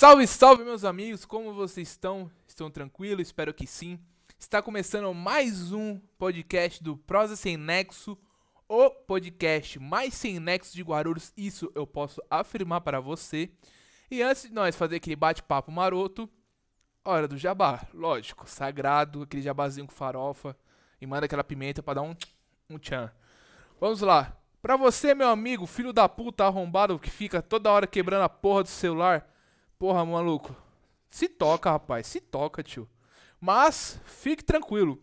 Salve, salve, meus amigos! Como vocês estão? Estão tranquilos? Espero que sim. Está começando mais um podcast do Prosa Sem Nexo, o podcast mais sem nexo de Guarulhos, isso eu posso afirmar para você. E antes de nós fazer aquele bate-papo maroto, hora do jabá, lógico, sagrado, aquele jabazinho com farofa e manda aquela pimenta para dar um, um tchan. Vamos lá. Para você, meu amigo, filho da puta arrombado que fica toda hora quebrando a porra do celular Porra, maluco. Se toca, rapaz. Se toca, tio. Mas, fique tranquilo.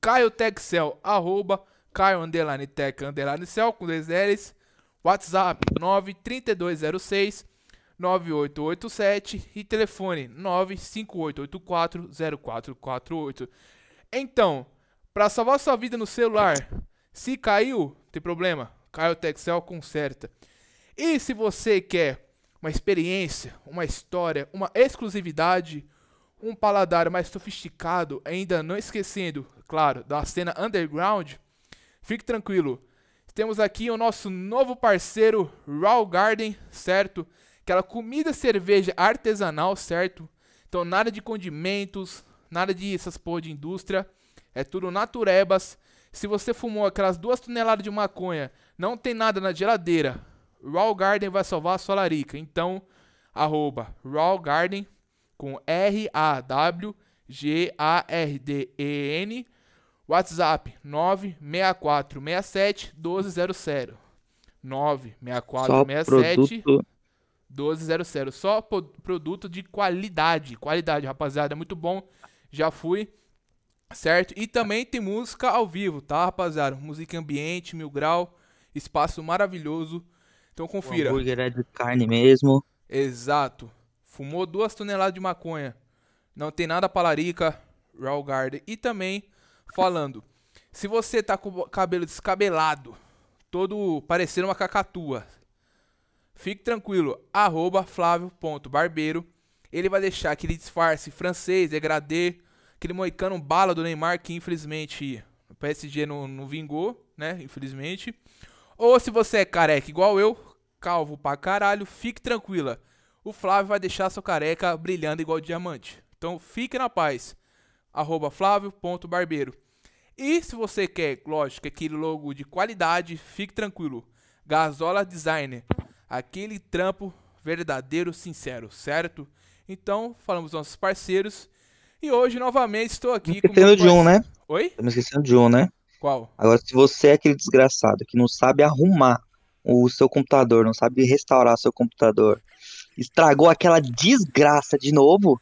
Caio Texcel, arroba, Caio Underline Tech Underline Cell, com dois L's. WhatsApp 93206 9887 e telefone 95884 0448. Então, para salvar sua vida no celular, se caiu, tem problema. Caio Texel conserta. E se você quer uma experiência, uma história, uma exclusividade, um paladar mais sofisticado, ainda não esquecendo, claro, da cena underground, fique tranquilo. Temos aqui o nosso novo parceiro, Raw Garden, certo? Aquela comida cerveja artesanal, certo? Então nada de condimentos, nada de essas porra de indústria, é tudo naturebas. Se você fumou aquelas duas toneladas de maconha, não tem nada na geladeira, Raw Garden vai salvar a sua larica. Então, arroba Raw Garden com R-A-W-G-A-R-D-E-N. WhatsApp 96467 1200. 96467 produto... 1200. Só produto de qualidade. Qualidade, rapaziada. Muito bom. Já fui. Certo? E também tem música ao vivo, tá, rapaziada? Música ambiente, mil grau. Espaço maravilhoso. Então confira. O hambúrguer é de carne mesmo. Exato. Fumou duas toneladas de maconha. Não tem nada palarica, raw Garden. E também falando, se você tá com o cabelo descabelado, todo parecendo uma cacatua, fique tranquilo. Arroba Flávio.barbeiro. Ele vai deixar aquele disfarce francês, degradê, aquele moicano bala do Neymar que infelizmente o PSG não, não vingou, né? Infelizmente. Ou se você é careca igual eu, calvo pra caralho, fique tranquila. O Flávio vai deixar sua careca brilhando igual diamante. Então fique na paz. Arroba Flávio.barbeiro. E se você quer, lógico, aquele logo de qualidade, fique tranquilo. Gasola Designer. Aquele trampo verdadeiro, sincero, certo? Então, falamos dos nossos parceiros. E hoje, novamente, estou aqui... Me esquecendo com de um, né? Oi? Me esquecendo de um, né? Qual? Agora, se você é aquele desgraçado que não sabe arrumar o seu computador, não sabe restaurar seu computador, estragou aquela desgraça de novo,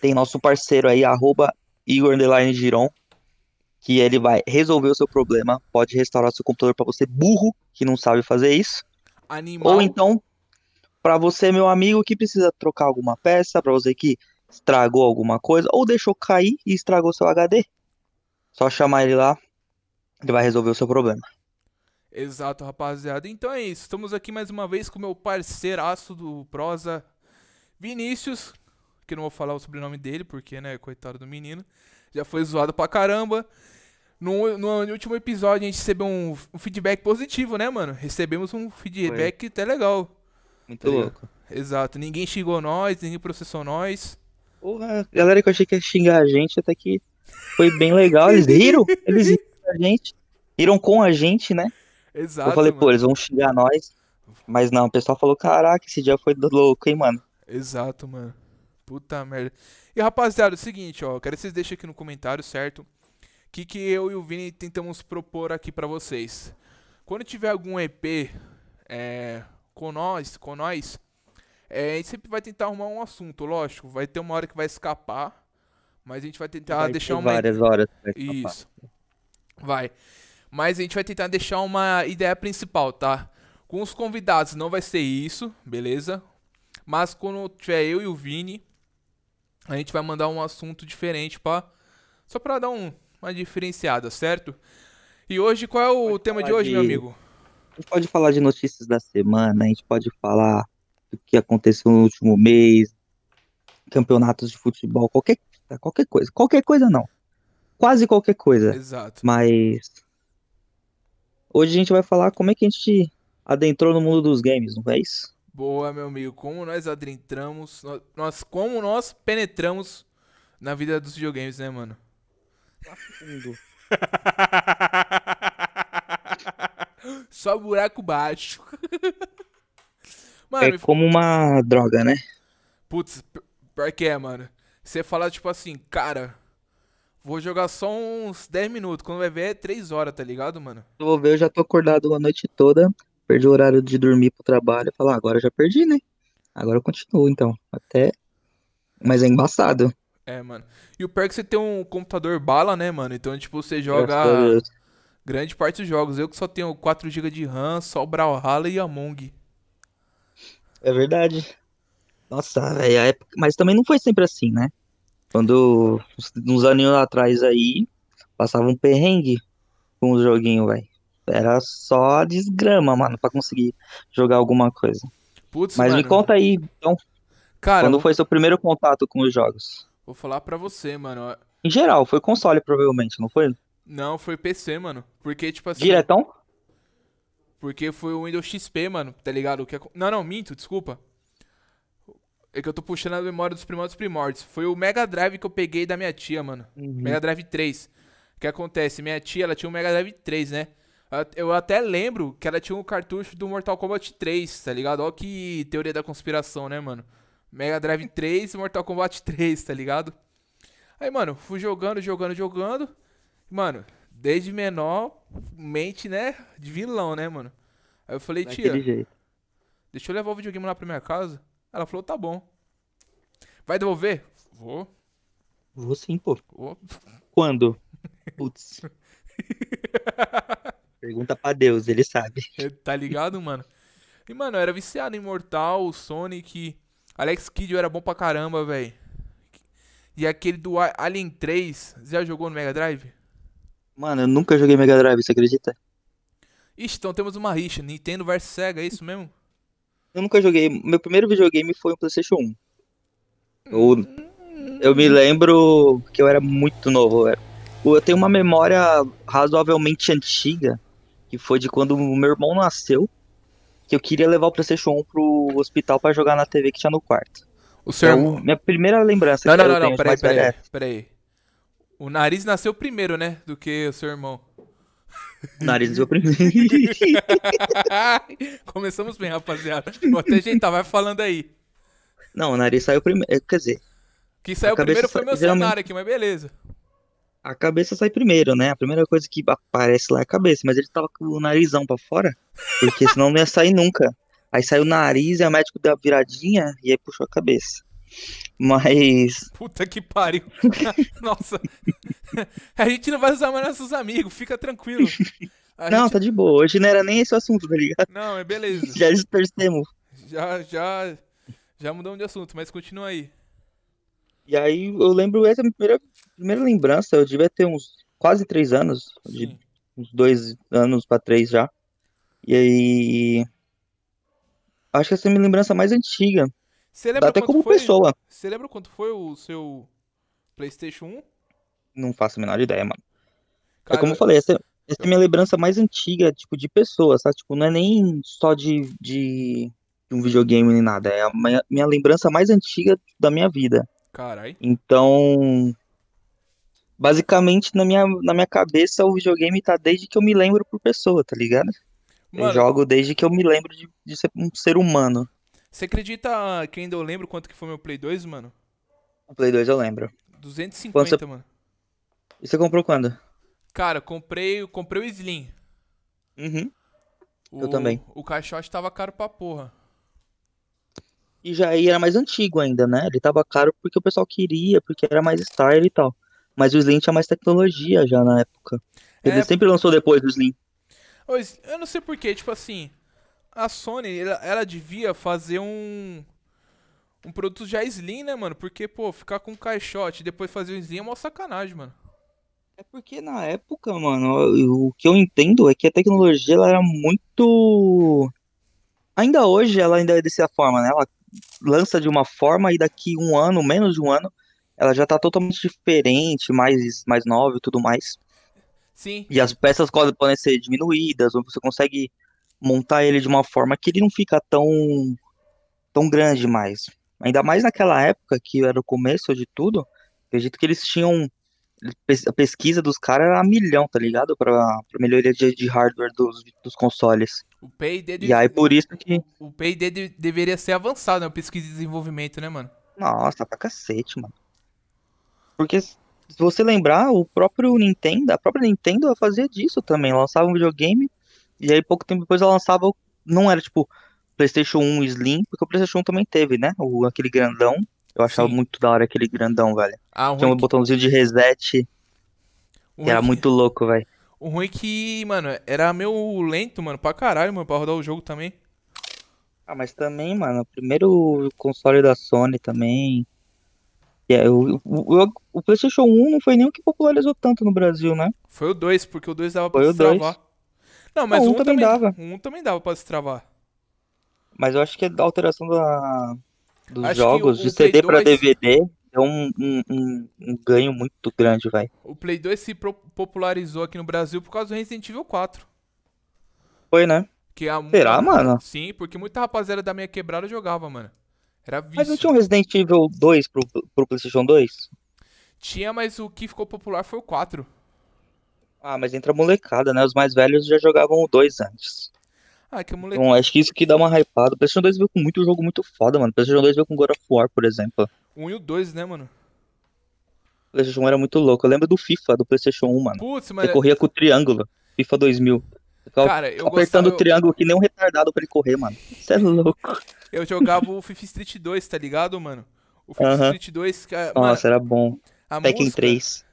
tem nosso parceiro aí, arroba Igor que ele vai resolver o seu problema, pode restaurar seu computador para você burro que não sabe fazer isso. Animal. Ou então para você, meu amigo, que precisa trocar alguma peça, para você que estragou alguma coisa ou deixou cair e estragou seu HD. Só chamar ele lá, ele vai resolver o seu problema. Exato, rapaziada. Então é isso. Estamos aqui mais uma vez com meu parceiraço do Prosa, Vinícius, que não vou falar o sobrenome dele, porque, né, coitado do menino. Já foi zoado pra caramba. No, no, no último episódio a gente recebeu um, um, feedback positivo, né, mano? Recebemos um feedback foi. até legal. Muito tá louco. Exato. Ninguém xingou nós, ninguém processou nós. Porra, a galera que eu achei que ia xingar a gente até que foi bem legal. Eles riram, eles riram com a gente. Riram com a gente, né? Exato. Eu falei, mano. pô, eles vão xingar nós. Mas não, o pessoal falou, caraca, esse dia foi louco, hein, mano. Exato, mano. Puta merda. E rapaziada, é o seguinte, ó, quero que vocês deixem aqui no comentário, certo? O que, que eu e o Vini tentamos propor aqui para vocês. Quando tiver algum EP é, com nós, com nós é, a gente sempre vai tentar arrumar um assunto, lógico. Vai ter uma hora que vai escapar, mas a gente vai tentar vai deixar uma. Várias horas. Isso. Vai. Mas a gente vai tentar deixar uma ideia principal, tá? Com os convidados não vai ser isso, beleza? Mas quando tiver eu e o Vini, a gente vai mandar um assunto diferente para só para dar um, uma diferenciada, certo? E hoje qual é o tema de hoje, de... meu amigo? A gente pode falar de notícias da semana, a gente pode falar do que aconteceu no último mês, campeonatos de futebol, qualquer tá? Qualquer coisa. Qualquer coisa não. Quase qualquer coisa. Exato. Mas. Hoje a gente vai falar como é que a gente adentrou no mundo dos games, não é isso? Boa, meu amigo. Como nós adentramos. Nós, como nós penetramos na vida dos videogames, né, mano? Lá fundo. Só buraco baixo. Mano, é como uma droga, né? Putz, pior que é, mano. Você fala, tipo assim, cara, vou jogar só uns 10 minutos. Quando vai ver é 3 horas, tá ligado, mano? Eu vou ver, eu já tô acordado a noite toda. Perdi o horário de dormir pro trabalho. Falar, ah, agora já perdi, né? Agora eu continuo, então. Até. Mas é embaçado. É, mano. E o pior é que você tem um computador bala, né, mano? Então, tipo, você joga grande parte dos jogos. Eu que só tenho 4GB de RAM, só o Brawlhalla e Among. É verdade. Nossa, velho, a época. Mas também não foi sempre assim, né? Quando. Uns aninhos atrás aí, passava um perrengue com o joguinho, velho. Era só desgrama, mano, pra conseguir jogar alguma coisa. Putz, Mas mano. me conta aí, então. Cara, quando foi seu primeiro contato com os jogos? Vou falar pra você, mano. Em geral, foi console, provavelmente, não foi? Não, foi PC, mano. Porque, tipo assim. Diretão? Porque foi o Windows XP, mano, tá ligado? Que... Não, não, minto, desculpa. É que eu tô puxando a memória dos primórdios primórdios. Foi o Mega Drive que eu peguei da minha tia, mano. Uhum. Mega Drive 3. O que acontece? Minha tia, ela tinha um Mega Drive 3, né? Eu até lembro que ela tinha um cartucho do Mortal Kombat 3, tá ligado? Olha que teoria da conspiração, né, mano? Mega Drive 3 e Mortal Kombat 3, tá ligado? Aí, mano, fui jogando, jogando, jogando. Mano, desde menor, mente, né? De vilão, né, mano? Aí eu falei, tia, deixa eu levar o videogame lá pra minha casa. Ela falou, tá bom. Vai devolver? Vou. Vou sim, pô. Vou. Quando? Putz. Pergunta pra Deus, ele sabe. Tá ligado, mano? E, mano, eu era viciado em Mortal, Sonic. Alex Kidd era bom pra caramba, velho. E aquele do Alien 3, já jogou no Mega Drive? Mano, eu nunca joguei Mega Drive, você acredita? Ixi, então temos uma rixa. Nintendo vs Sega, é isso mesmo? Eu nunca joguei. Meu primeiro videogame foi um PlayStation 1. Eu, eu me lembro que eu era muito novo. Eu, eu tenho uma memória razoavelmente antiga, que foi de quando o meu irmão nasceu, que eu queria levar o PlayStation 1 pro hospital para jogar na TV que tinha no quarto. O seu então, irmão... Minha primeira lembrança. Não, não, não, não, peraí, peraí, é peraí. O nariz nasceu primeiro, né? Do que o seu irmão. Nariz oprimido. Começamos bem, rapaziada. Vou até ajeitar, vai falando aí. Não, o nariz saiu primeiro. Eh, quer dizer. Que saiu primeiro foi meu geralmente... cenário aqui, mas beleza. A cabeça sai primeiro, né? A primeira coisa que aparece lá é a cabeça, mas ele tava com o narizão pra fora, porque senão não ia sair nunca. Aí saiu o nariz, e o médico deu a viradinha e aí puxou a cabeça. Mas. Puta que pariu. Nossa. A gente não vai usar mais nossos amigos, fica tranquilo. A não, gente... tá de boa. Hoje não era nem esse o assunto, tá ligado? Não, é beleza. já dispersemos. Já, já. Já mudamos de assunto, mas continua aí. E aí eu lembro, essa é a minha primeira, primeira lembrança. Eu devia ter uns quase três anos. De, uns dois anos pra três já. E aí. Acho que essa é a minha lembrança mais antiga. Você lembra Dá até como foi, pessoa. Você lembra quanto foi o seu PlayStation 1? Não faço a menor ideia, mano. É Cara, é como eu falei, essa, essa é a minha lembrança mais antiga, tipo, de pessoa, sabe? Tipo, não é nem só de, de, um videogame nem nada. É a minha, minha lembrança mais antiga da minha vida. Então, basicamente, na minha, na minha cabeça, o videogame tá desde que eu me lembro por pessoa, tá ligado? Mano, eu jogo desde que eu me lembro de, de ser um ser humano. Você acredita que ainda eu lembro quanto que foi meu Play 2, mano? O Play 2 eu lembro. 250, você... mano. E você comprou quando? Cara, comprei, comprei o Slim. Uhum. O, eu também. O caixote tava caro pra porra. E já e era mais antigo ainda, né? Ele tava caro porque o pessoal queria, porque era mais style e tal. Mas o Slim tinha mais tecnologia já na época. Ele é... sempre lançou depois do Slim. Eu não sei porquê, tipo assim a Sony, ela, ela devia fazer um um produto já slim, né, mano? Porque, pô, ficar com um caixote e depois fazer um slim é uma sacanagem, mano. É porque na época, mano, o que eu entendo é que a tecnologia ela era muito. Ainda hoje ela ainda é dessa forma, né? Ela lança de uma forma e daqui um ano, menos de um ano, ela já tá totalmente diferente, mais, mais nova e tudo mais. Sim. E as peças podem ser diminuídas, ou você consegue montar ele de uma forma que ele não fica tão tão grande mais. Ainda mais naquela época que era o começo de tudo, acredito que eles tinham a pesquisa dos caras era a milhão, tá ligado? Pra, melhoria de, de hardware dos, dos consoles. O PID de... E aí por isso que. O PID de, deveria ser avançado, né? Pesquisa e desenvolvimento, né, mano? Nossa, pra cacete, mano. Porque se você lembrar, o próprio Nintendo, a própria Nintendo fazia disso também. Lançava um videogame e aí pouco tempo depois ela lançava, não era tipo PlayStation 1 Slim, porque o PlayStation 1 também teve, né? O, aquele grandão. Eu achava Sim. muito da hora aquele grandão, velho. Ah, Tinha um é que... botãozinho de reset. É era que... muito louco, velho. O ruim é que, mano, era meio lento, mano, pra caralho, mano, pra rodar o jogo também. Ah, mas também, mano, primeiro console da Sony também. Yeah, o, o, o PlayStation 1 não foi nem o que popularizou tanto no Brasil, né? Foi o 2, porque o 2 dava pra foi não, mas um, um também, dava. Um também dava pra destravar. Mas eu acho que é a alteração da, dos acho jogos o, o de CD para pra DVD é um, um, um, um, ganho muito grande, vai. O Play 2 se popularizou aqui no Brasil por causa do Resident Evil 4. Foi, né? Que a... Será, mano? Sim, porque muita rapaziada da minha quebrada jogava, mano. Era vício. Mas não tinha um Resident Evil 2 pro, pro PlayStation 2? Tinha, mas o que ficou popular foi o 4. Ah, mas entra molecada, né? Os mais velhos já jogavam o 2 antes. Ah, é que molecada. Então, acho que isso aqui dá uma hypada. O PlayStation 2 veio com muito jogo muito foda, mano. O PlayStation 2 veio com God of War, por exemplo. Um e o 2, né, mano? O PlayStation 1 era muito louco. Eu lembro do FIFA, do PlayStation 1, mano. Putz, mas... Você corria com o triângulo. FIFA 2000. Ficava Cara, eu apertando gostava... o triângulo que nem um retardado pra ele correr, mano. Você é louco. Eu jogava o FIFA Street 2, tá ligado, mano? O FIFA uh -huh. Street 2... Que, é- Nossa, mano, era bom. A Tekken 3.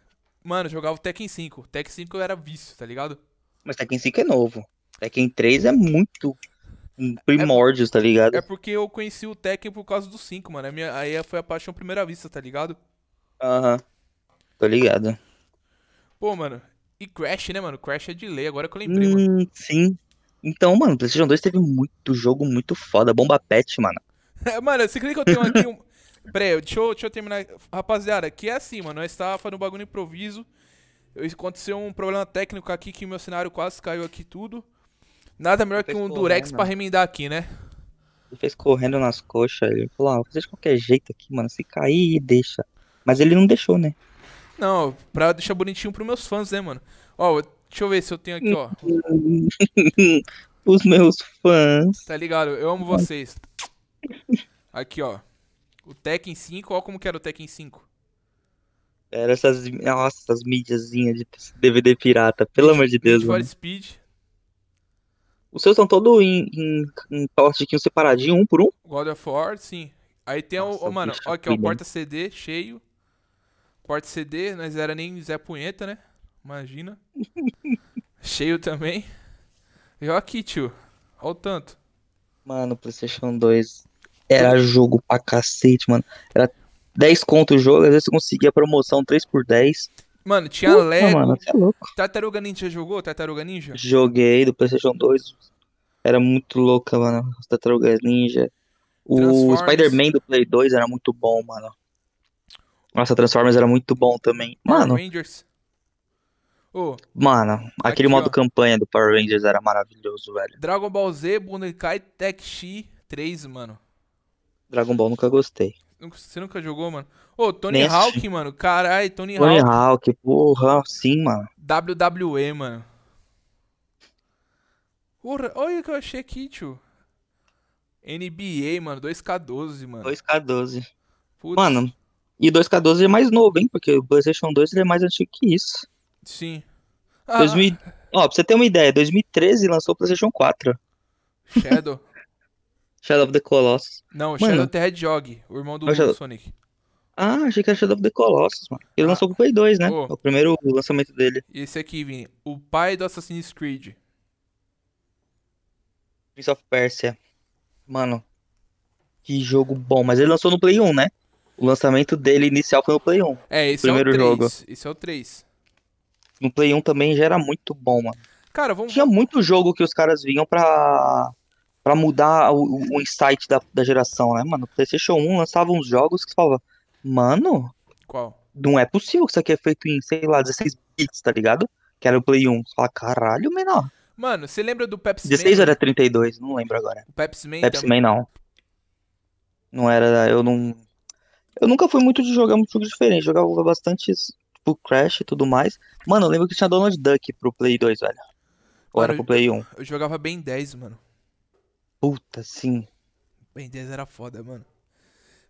Mano, jogava o Tekken 5. Tekken 5 era vício, tá ligado? Mas Tekken 5 é novo. Tekken 3 é muito primórdio, é, tá ligado? É porque eu conheci o Tekken por causa do 5, mano. Minha, aí foi a paixão à primeira vista, tá ligado? Aham. Tô ligado. Pô, mano. E Crash, né, mano? Crash é de lei, agora que eu lembrei, hum, mano. Sim. Então, mano, PlayStation 2 teve muito jogo muito foda. Bomba Pet, mano. mano, você crê que eu tenho aqui um. Peraí, deixa eu, deixa eu terminar. Rapaziada, que é assim, mano. Nós tava fazendo um bagulho improviso. Aconteceu um problema técnico aqui que meu cenário quase caiu aqui tudo. Nada melhor que um durex pra remendar aqui, né? Ele fez correndo nas coxas. Ele falou, ah, vou fazer de qualquer jeito aqui, mano. Se cair, deixa. Mas ele não deixou, né? Não, pra deixar bonitinho pros meus fãs, né, mano? Ó, deixa eu ver se eu tenho aqui, ó. Os meus fãs. Tá ligado? Eu amo vocês. Aqui, ó. O Tekken 5, olha como que era o Tekken 5. Era essas, nossa, essas mídiazinhas de DVD pirata, pelo amor de Deus. Mano. for Speed. Os seus estão todos em, em, em plastiquinho separadinho, um por um? God of War, sim. Aí tem nossa, o, oh, mano, aqui, ó, porta CD cheio. Porta CD, nós era nem Zé Punheta, né? Imagina. cheio também. E ó aqui, tio. Olha o tanto. Mano, PlayStation 2 era jogo pra cacete, mano. Era 10 conto o jogo, às vezes você conseguia promoção 3 por 10 Mano, tinha Puta, Lego. Mano, é louco. Tartaruga Ninja jogou? Tartaruga Ninja? Joguei do PlayStation 2. Era muito louca, mano. Os Tartarugas Ninja. O Spider-Man do Play 2 era muito bom, mano. Nossa, Transformers era muito bom também. Mano. Power Rangers. Oh, mano, aquele modo ó. campanha do Power Rangers era maravilhoso, velho. Dragon Ball Z, Bunekai Tekshi 3, mano. Dragon Ball nunca gostei. Você nunca jogou, mano? Ô, Tony Neste. Hawk, mano. Caralho, Tony, Tony Hawk. Tony Hawk, porra, sim, mano. WWE, mano. Porra, olha o que eu achei aqui, tio. NBA, mano, 2K12, mano. 2K12. Putz. Mano, e 2K12 é mais novo, hein? Porque o PlayStation 2 ele é mais antigo que isso. Sim. Ah. 2000... Ó, pra você ter uma ideia, 2013 lançou o PlayStation 4. Shadow. Shadow of the Colossus. Não, mano. Shadow of the Hedgehog, o irmão do Shadow... Sonic. Ah, achei que era Shadow of the Colossus, mano. Ele ah. lançou com o Play 2, né? Oh. o primeiro lançamento dele. E Esse aqui, Vini. O pai do Assassin's Creed. Prince of Persia. Mano, que jogo bom. Mas ele lançou no Play 1, né? O lançamento dele inicial foi no Play 1. É, esse primeiro é o 3. Jogo. Esse é o 3. No Play 1 também já era muito bom, mano. Cara, vamos... Tinha muito jogo que os caras vinham pra para mudar o, o insight da, da, geração, né, mano? O PlayStation 1 lançava uns jogos que você falava, mano. Qual? Não é possível que isso aqui é feito em, sei lá, 16 bits, tá ligado? Que era o Play 1. Você fala, caralho, menor. Mano, você lembra do Pepsi 16 era 32, não lembro agora. O Pepsi Man? Pepsi Man não. Não era, eu não. Eu nunca fui muito de jogar muito jogo diferente. Jogava bastante, tipo, Crash e tudo mais. Mano, eu lembro que tinha Donald Duck pro Play 2, velho. Ou mano, era pro Play 1. Eu jogava bem 10, mano. Puta, sim. Ben 10 era foda, mano.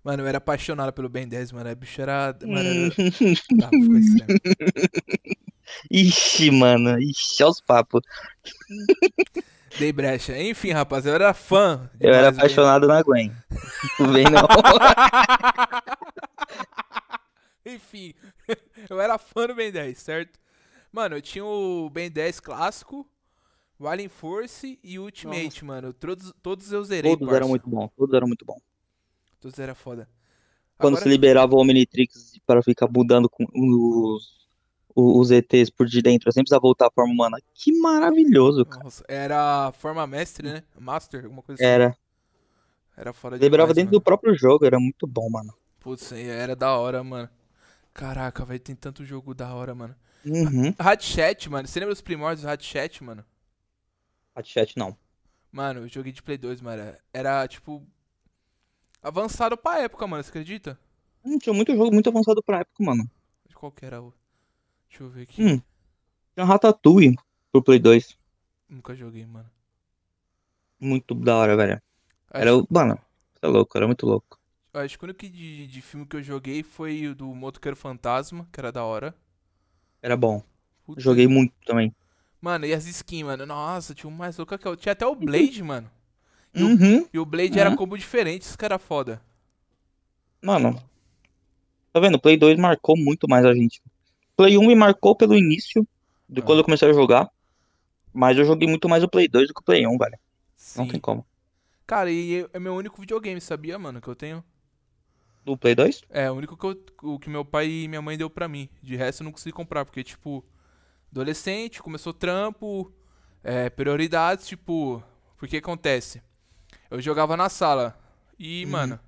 Mano, eu era apaixonado pelo Ben 10, mano. A bicho era. Mano, era... ah, ficou estranho. Ixi, mano. Ixi, olha os papos. Dei brecha. Enfim, rapaz, eu era fã. Eu era apaixonado na Gwen. Tu bem não. Enfim, eu era fã do Ben 10, certo? Mano, eu tinha o Ben 10 clássico, o Alien Force e o Ultimate, Nossa. mano. Todos, todos eu zerei. Todos parça. eram muito bom, todos eram muito bom. Todos eram foda. Quando Agora... se liberava o Omnitrix para ficar mudando com os, os ETs por de dentro, sempre precisava voltar à forma humana. Que maravilhoso, cara. Nossa, era forma mestre, né? Master, alguma coisa assim. Era. Era fora de. Liberava dentro mano. do próprio jogo, era muito bom, mano. Putz, é, era da hora, mano. Caraca, velho, tem tanto jogo da hora, mano. Uhum. Hatchet, mano. Você lembra os primórdios do Hatchet, mano? Chat não. Mano, eu joguei de Play 2, mano. Era, tipo, avançado pra época, mano. Você acredita? Hum, tinha muito jogo muito avançado pra época, mano. Qual que era o... Deixa eu ver aqui. Hum, tinha Ratatouille pro Play 2. Nunca joguei, mano. Muito da hora, velho. Acho... Era, mano, é louco, era muito louco. Acho que o único de, de filme que eu joguei foi o do Motoqueiro Fantasma, que era da hora. Era bom. Puta. Joguei muito também. Mano, e as skins, mano? Nossa, tinha um mais louca que eu. Tinha até o Blade, mano. E, uhum. o, e o Blade uhum. era combo diferente, isso que era foda. Mano, tá vendo? O Play 2 marcou muito mais a gente. Play 1 me marcou pelo início, de ah. quando eu comecei a jogar. Mas eu joguei muito mais o Play 2 do que o Play 1, velho. Sim. Não tem como. Cara, e é, é meu único videogame, sabia, mano, que eu tenho? Do Play 2? É, o único que, eu, o que meu pai e minha mãe deu pra mim. De resto eu não consegui comprar, porque, tipo, adolescente, começou trampo, é, prioridades, tipo, porque acontece. Eu jogava na sala e, uhum. mano,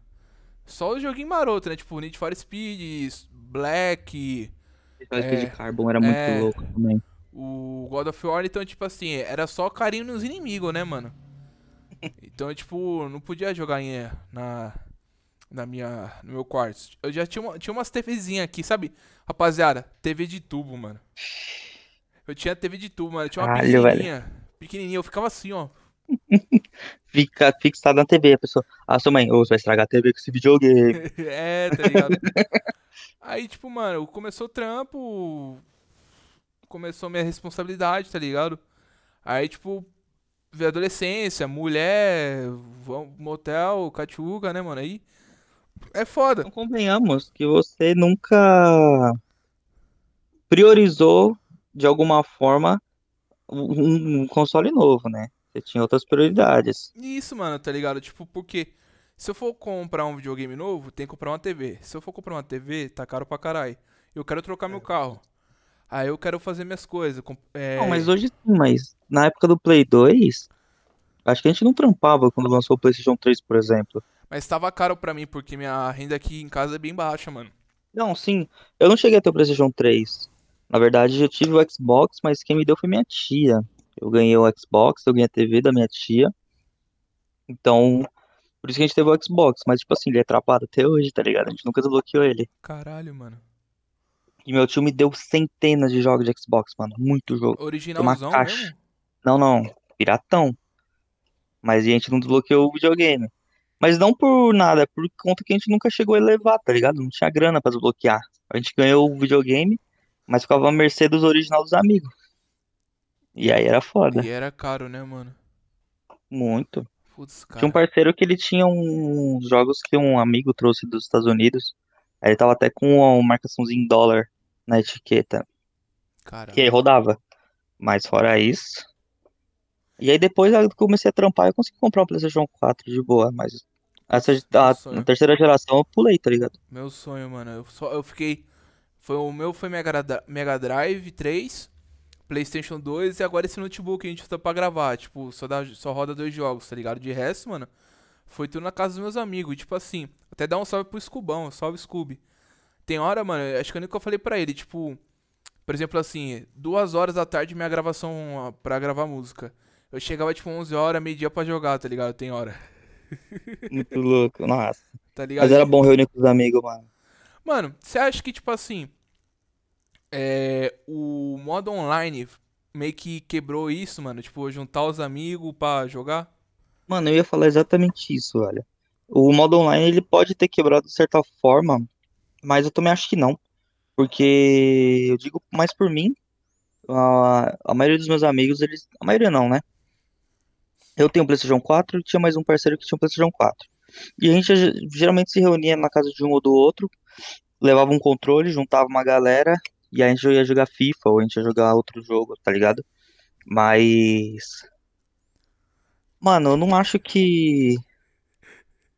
só o joguinho maroto, né? Tipo, Need for Speed, Black. Need for Speed é, Carbon era muito é, louco também. O God of War, então, tipo assim, era só carinho nos inimigos, né, mano? Então, tipo, não podia jogar em, na, na minha, no meu quarto. Eu já tinha, uma, tinha umas TVzinhas aqui, sabe? Rapaziada, TV de tubo, mano. Eu tinha TV de tubo, mano. Eu tinha uma Caralho, pequenininha. Velho. Pequenininha, eu ficava assim, ó. Fica fixado na TV, a pessoa. Ah, sua mãe, ou você vai estragar a TV com esse videogame. é, tá ligado? Aí, tipo, mano, começou o trampo. Começou minha responsabilidade, tá ligado? Aí, tipo, veio adolescência, mulher, motel, cachuga, né, mano? Aí. É foda. Então, convenhamos que você nunca priorizou de alguma forma, um, console novo, né? Você tinha outras prioridades. Isso, mano, tá ligado? Tipo, porque se eu for comprar um videogame novo, tem que comprar uma TV. Se eu for comprar uma TV, tá caro pra caralho. Eu quero trocar é. meu carro. Aí eu quero fazer minhas coisas. É... Não, mas hoje sim, mas na época do Play 2, acho que a gente não trampava quando lançou o PlayStation 3, por exemplo. Mas tava caro pra mim, porque minha renda aqui em casa é bem baixa, mano. Não, sim. Eu não cheguei até o PlayStation 3. Na verdade, eu tive o Xbox, mas quem me deu foi minha tia. Eu ganhei o Xbox, eu ganhei a TV da minha tia. Então, por isso que a gente teve o Xbox, mas tipo assim, ele é atrapalhado até hoje, tá ligado? A gente nunca desbloqueou ele. Caralho, mano. E meu tio me deu centenas de jogos de Xbox, mano. Muito jogo. Originalzão uma caixa. Mesmo? Não, não. Piratão. Mas a gente não desbloqueou o videogame. Mas não por nada, é por conta que a gente nunca chegou a elevar, tá ligado? Não tinha grana para desbloquear. A gente ganhou o videogame, mas ficava a mercê dos original dos amigos. E aí era foda. E era caro, né, mano? Muito. Putz, cara. Tinha um parceiro que ele tinha uns jogos que um amigo trouxe dos Estados Unidos. Aí ele tava até com uma marcaçãozinha em dólar na etiqueta. Caramba. Que aí rodava. Mas fora isso. E aí depois eu comecei a trampar eu consegui comprar um PlayStation 4 de boa, mas. Essa, a, na terceira geração eu pulei, tá ligado? Meu sonho, mano. Eu, só, eu fiquei foi, o meu foi Mega, Mega Drive 3, PlayStation 2 e agora esse notebook que a gente usa pra gravar. Tipo, só, dá, só roda dois jogos, tá ligado? De resto, mano, foi tudo na casa dos meus amigos. E, tipo assim, até dar um salve pro Scubão, salve scube Tem hora, mano, acho que eu falei pra ele, tipo, por exemplo, assim, duas horas da tarde minha gravação pra gravar música. Eu chegava, tipo, 11 horas, meio-dia pra jogar, tá ligado? Tem hora. Muito louco, nossa. Tá ligado? Mas era bom reunir com os amigos, mano. Mano, você acha que, tipo assim, é, o modo online meio que quebrou isso, mano? Tipo, juntar os amigos pra jogar? Mano, eu ia falar exatamente isso, velho. O modo online, ele pode ter quebrado de certa forma, mas eu também acho que não. Porque eu digo mais por mim, a, a maioria dos meus amigos, eles. A maioria não, né? Eu tenho um PlayStation 4 e tinha mais um parceiro que tinha um PlayStation 4. E a gente geralmente se reunia na casa de um ou do outro levava um controle, juntava uma galera e aí a gente ia jogar FIFA ou a gente ia jogar outro jogo, tá ligado? Mas. Mano, eu não acho que.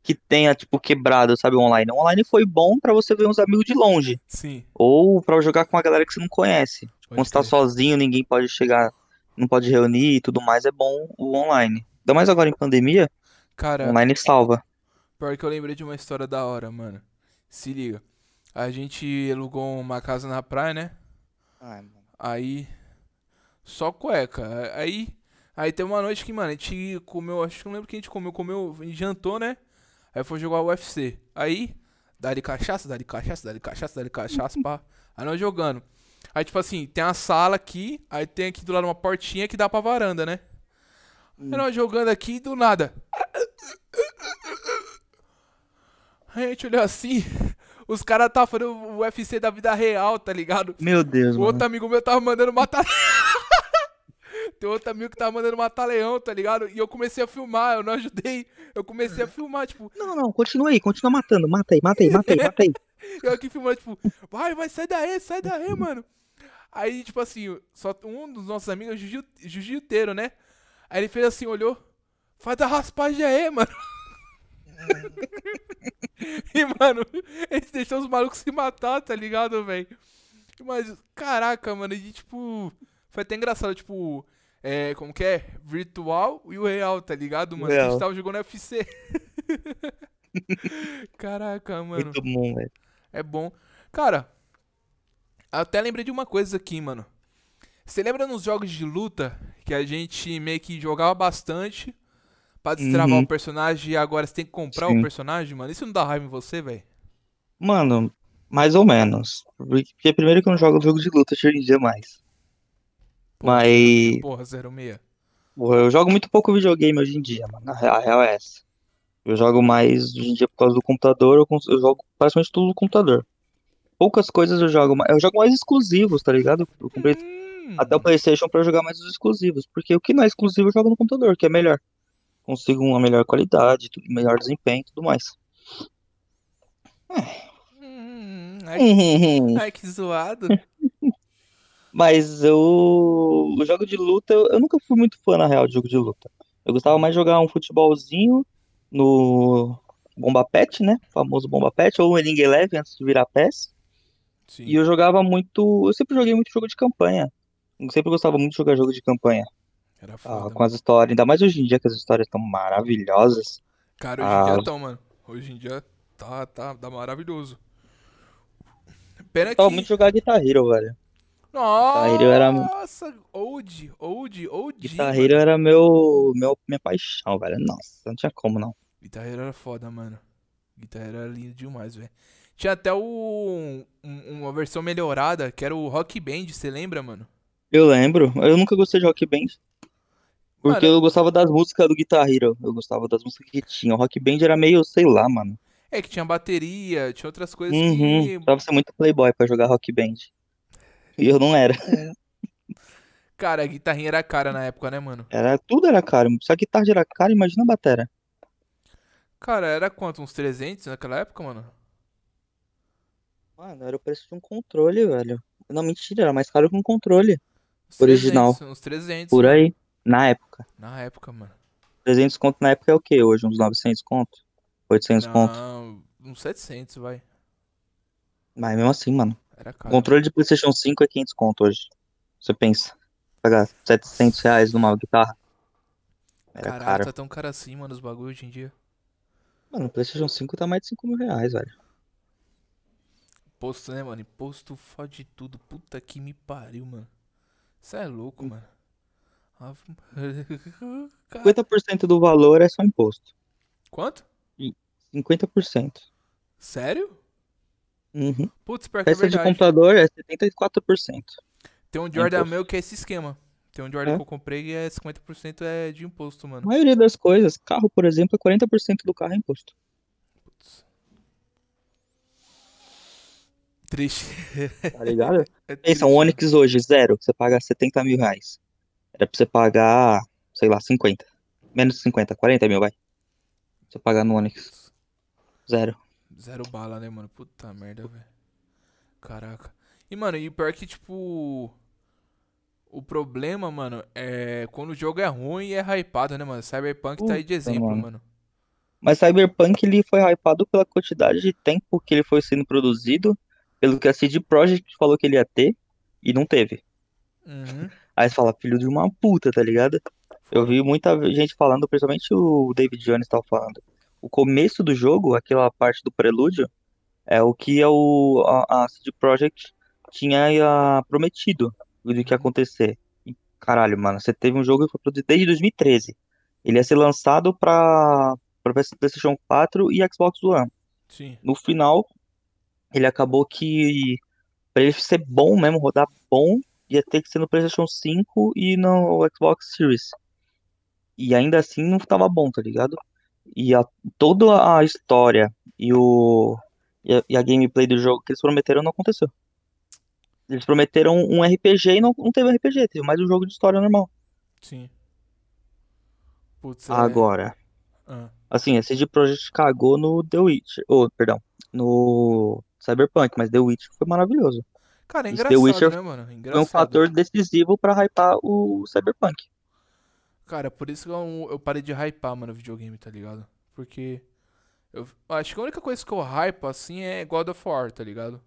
Que tenha, tipo, quebrado, sabe, online. O online foi bom para você ver uns amigos de longe. Sim. Ou para jogar com uma galera que você não conhece. Pode Quando você tá sozinho, ninguém pode chegar, não pode reunir e tudo mais, é bom o online. Ainda mais agora em pandemia. Cara. Online salva. Pior que eu lembrei de uma história da hora, mano. Se liga. A gente alugou uma casa na praia, né? Ai, mano. Aí. Só cueca. Aí. Aí tem uma noite que, mano, a gente comeu. Acho que não lembro que a gente comeu. Comeu. jantou, né? Aí foi jogar UFC. Aí. Dá-lhe cachaça, dá-lhe cachaça, dá-lhe cachaça, dá-lhe cachaça, pá. Aí nós jogando. Aí, tipo assim, tem a sala aqui. Aí tem aqui do lado uma portinha que dá pra varanda, né? Aí nós jogando aqui do nada. Aí a gente olhou assim. Os caras tá fazendo o UFC da vida real, tá ligado? Meu Deus, o Outro amigo meu tava mandando matar. Tem outro amigo que tava mandando matar leão, tá ligado? E eu comecei a filmar, eu não ajudei. Eu comecei a filmar, tipo. Não, não, continua aí, continua matando. Mata aí, mata aí, mata aí, mata aí. eu aqui filmando, tipo, vai, vai, sai daí, sai daí, mano. Aí, tipo assim, só um dos nossos amigos, jiu-jiteiro, né? Aí ele fez assim, olhou, faz a raspagem aí, mano. e, mano, eles deixam os malucos se matar, tá ligado, velho? Mas, caraca, mano, e tipo. Foi até engraçado, tipo. É, como que é? Virtual e o real, tá ligado, mano? Real. A gente tava jogando FC. caraca, mano. Muito bom, velho. É bom. Cara, até lembrei de uma coisa aqui, mano. Você lembra nos jogos de luta que a gente meio que jogava bastante pra destravar uhum. o personagem e agora você tem que comprar Sim. o personagem, mano? Isso não dá raiva em você, velho? Mano, mais ou menos. Porque primeiro que eu não jogo jogo de luta hoje em dia mais. Porra, Mas. Porra, 06. Porra, eu jogo muito pouco videogame hoje em dia, mano. A real é essa. Eu jogo mais hoje em dia por causa do computador, eu, eu jogo praticamente tudo no computador. Poucas coisas eu jogo mais. Eu jogo mais exclusivos, tá ligado? Eu comprei hum. até o Playstation pra jogar mais os exclusivos. Porque o que não é exclusivo eu jogo no computador, que é melhor consigo uma melhor qualidade, melhor desempenho e tudo mais. Hum, ai, hum, hum, que, hum. ai, que zoado. Mas eu. O jogo de luta, eu, eu nunca fui muito fã, na real, de jogo de luta. Eu gostava mais de jogar um futebolzinho no Bomba Pet, né? O famoso Bomba Pet, ou Winning Eleven antes de virar PES. Sim. E eu jogava muito. Eu sempre joguei muito jogo de campanha. Eu sempre gostava muito de jogar jogo de campanha. Era foda. Ah, com as histórias, ainda mais hoje em dia que as histórias estão maravilhosas. Cara, hoje em ah, dia tão, mano. Hoje em dia tá, tá, tá maravilhoso. Pena que... muito jogar Guitar Hero, velho. Nossa, Hero era... old, old, old. Guitar Hero mano. era meu, meu, minha paixão, velho. Nossa, não tinha como, não. Guitar Hero era foda, mano. Guitar Hero era lindo demais, velho. Tinha até o, um, uma versão melhorada, que era o Rock Band, você lembra, mano? Eu lembro. Eu nunca gostei de Rock Band. Porque mano, eu gostava das músicas do Guitar Hero. Eu gostava das músicas que tinha. O Rock Band era meio, sei lá, mano. É que tinha bateria, tinha outras coisas uhum, que. Tava ser muito playboy pra jogar Rock Band. E eu não era. É. cara, a guitarrinha era cara na época, né, mano? Era, tudo era caro. Se a guitarra era cara, imagina a batera. Cara, era quanto? Uns 300 naquela época, mano? Mano, era o preço de um controle, velho. Não, mentira, era mais caro que um controle. 300, original. Uns 300. Por aí. Na época. Na época, mano. 300 conto na época é o que hoje? Uns 900 conto? 800 não, conto? Uns 700, vai. Mas mesmo assim, mano. Era caro. controle de PlayStation 5 é 500 conto hoje. Você pensa. Pagar 700 reais numa guitarra. Era Caraca, caro. tá tão caro assim, mano, os bagulhos hoje em dia. Mano, o PlayStation 5 tá mais de 5 mil reais, velho. Imposto, né, mano? Imposto fode tudo. Puta que me pariu, mano. Isso é louco, hum. mano. 50% do valor é só imposto. Quanto? 50%. Sério? Uhum. Putz, pior Peça é de computador é 74%. Tem um Jordan é meu que é esse esquema. Tem um Jordan é. que eu comprei e é 50% é de imposto, mano. A maioria das coisas, carro, por exemplo, é 40% do carro é imposto. Putz. Triste. Tá ligado? É Pensa, um Onix hoje, zero, você paga 70 mil reais. Era pra você pagar, sei lá, 50. Menos de 50, 40 mil, vai. Você pagar no Onix. Zero. Zero bala, né, mano? Puta merda, velho. Caraca. E, mano, e pior é que, tipo. O problema, mano, é quando o jogo é ruim e é hypado, né, mano? Cyberpunk Puta, tá aí de exemplo, mano. mano. Mas Cyberpunk ele foi hypado pela quantidade de tempo que ele foi sendo produzido, pelo que a CD Projekt falou que ele ia ter, e não teve. Uhum. Aí você fala, filho de uma puta, tá ligado? Eu vi muita gente falando, principalmente o David Jones tava falando. O começo do jogo, aquela parte do prelúdio, é o que é a, a CD tinha ah, prometido do que ia acontecer. Caralho, mano, você teve um jogo que foi produzido desde 2013. Ele ia ser lançado pra, pra PlayStation 4 e Xbox One. Sim. No final, ele acabou que. Pra ele ser bom mesmo, rodar bom, ia ter que ser no PlayStation 5 e no Xbox Series. E ainda assim não tava bom, tá ligado? E a, toda a história e, o, e a, e, a, gameplay do jogo que eles prometeram não aconteceu. Eles prometeram um RPG e não, não teve RPG, teve mais um jogo de história normal. Sim. Putz, é. Agora. Ah. Assim, esse de Project cagou no The Witch. Oh, perdão. No Cyberpunk, mas The Witch foi maravilhoso. Cara, é engraçado, The Witcher né, mano? Engraçado. É um fator decisivo para hypar o Cyberpunk. Cara, por isso que eu, eu parei de hypar, mano, o videogame, tá ligado? Porque eu acho que a única coisa que eu hypo, assim, é God of War, tá ligado?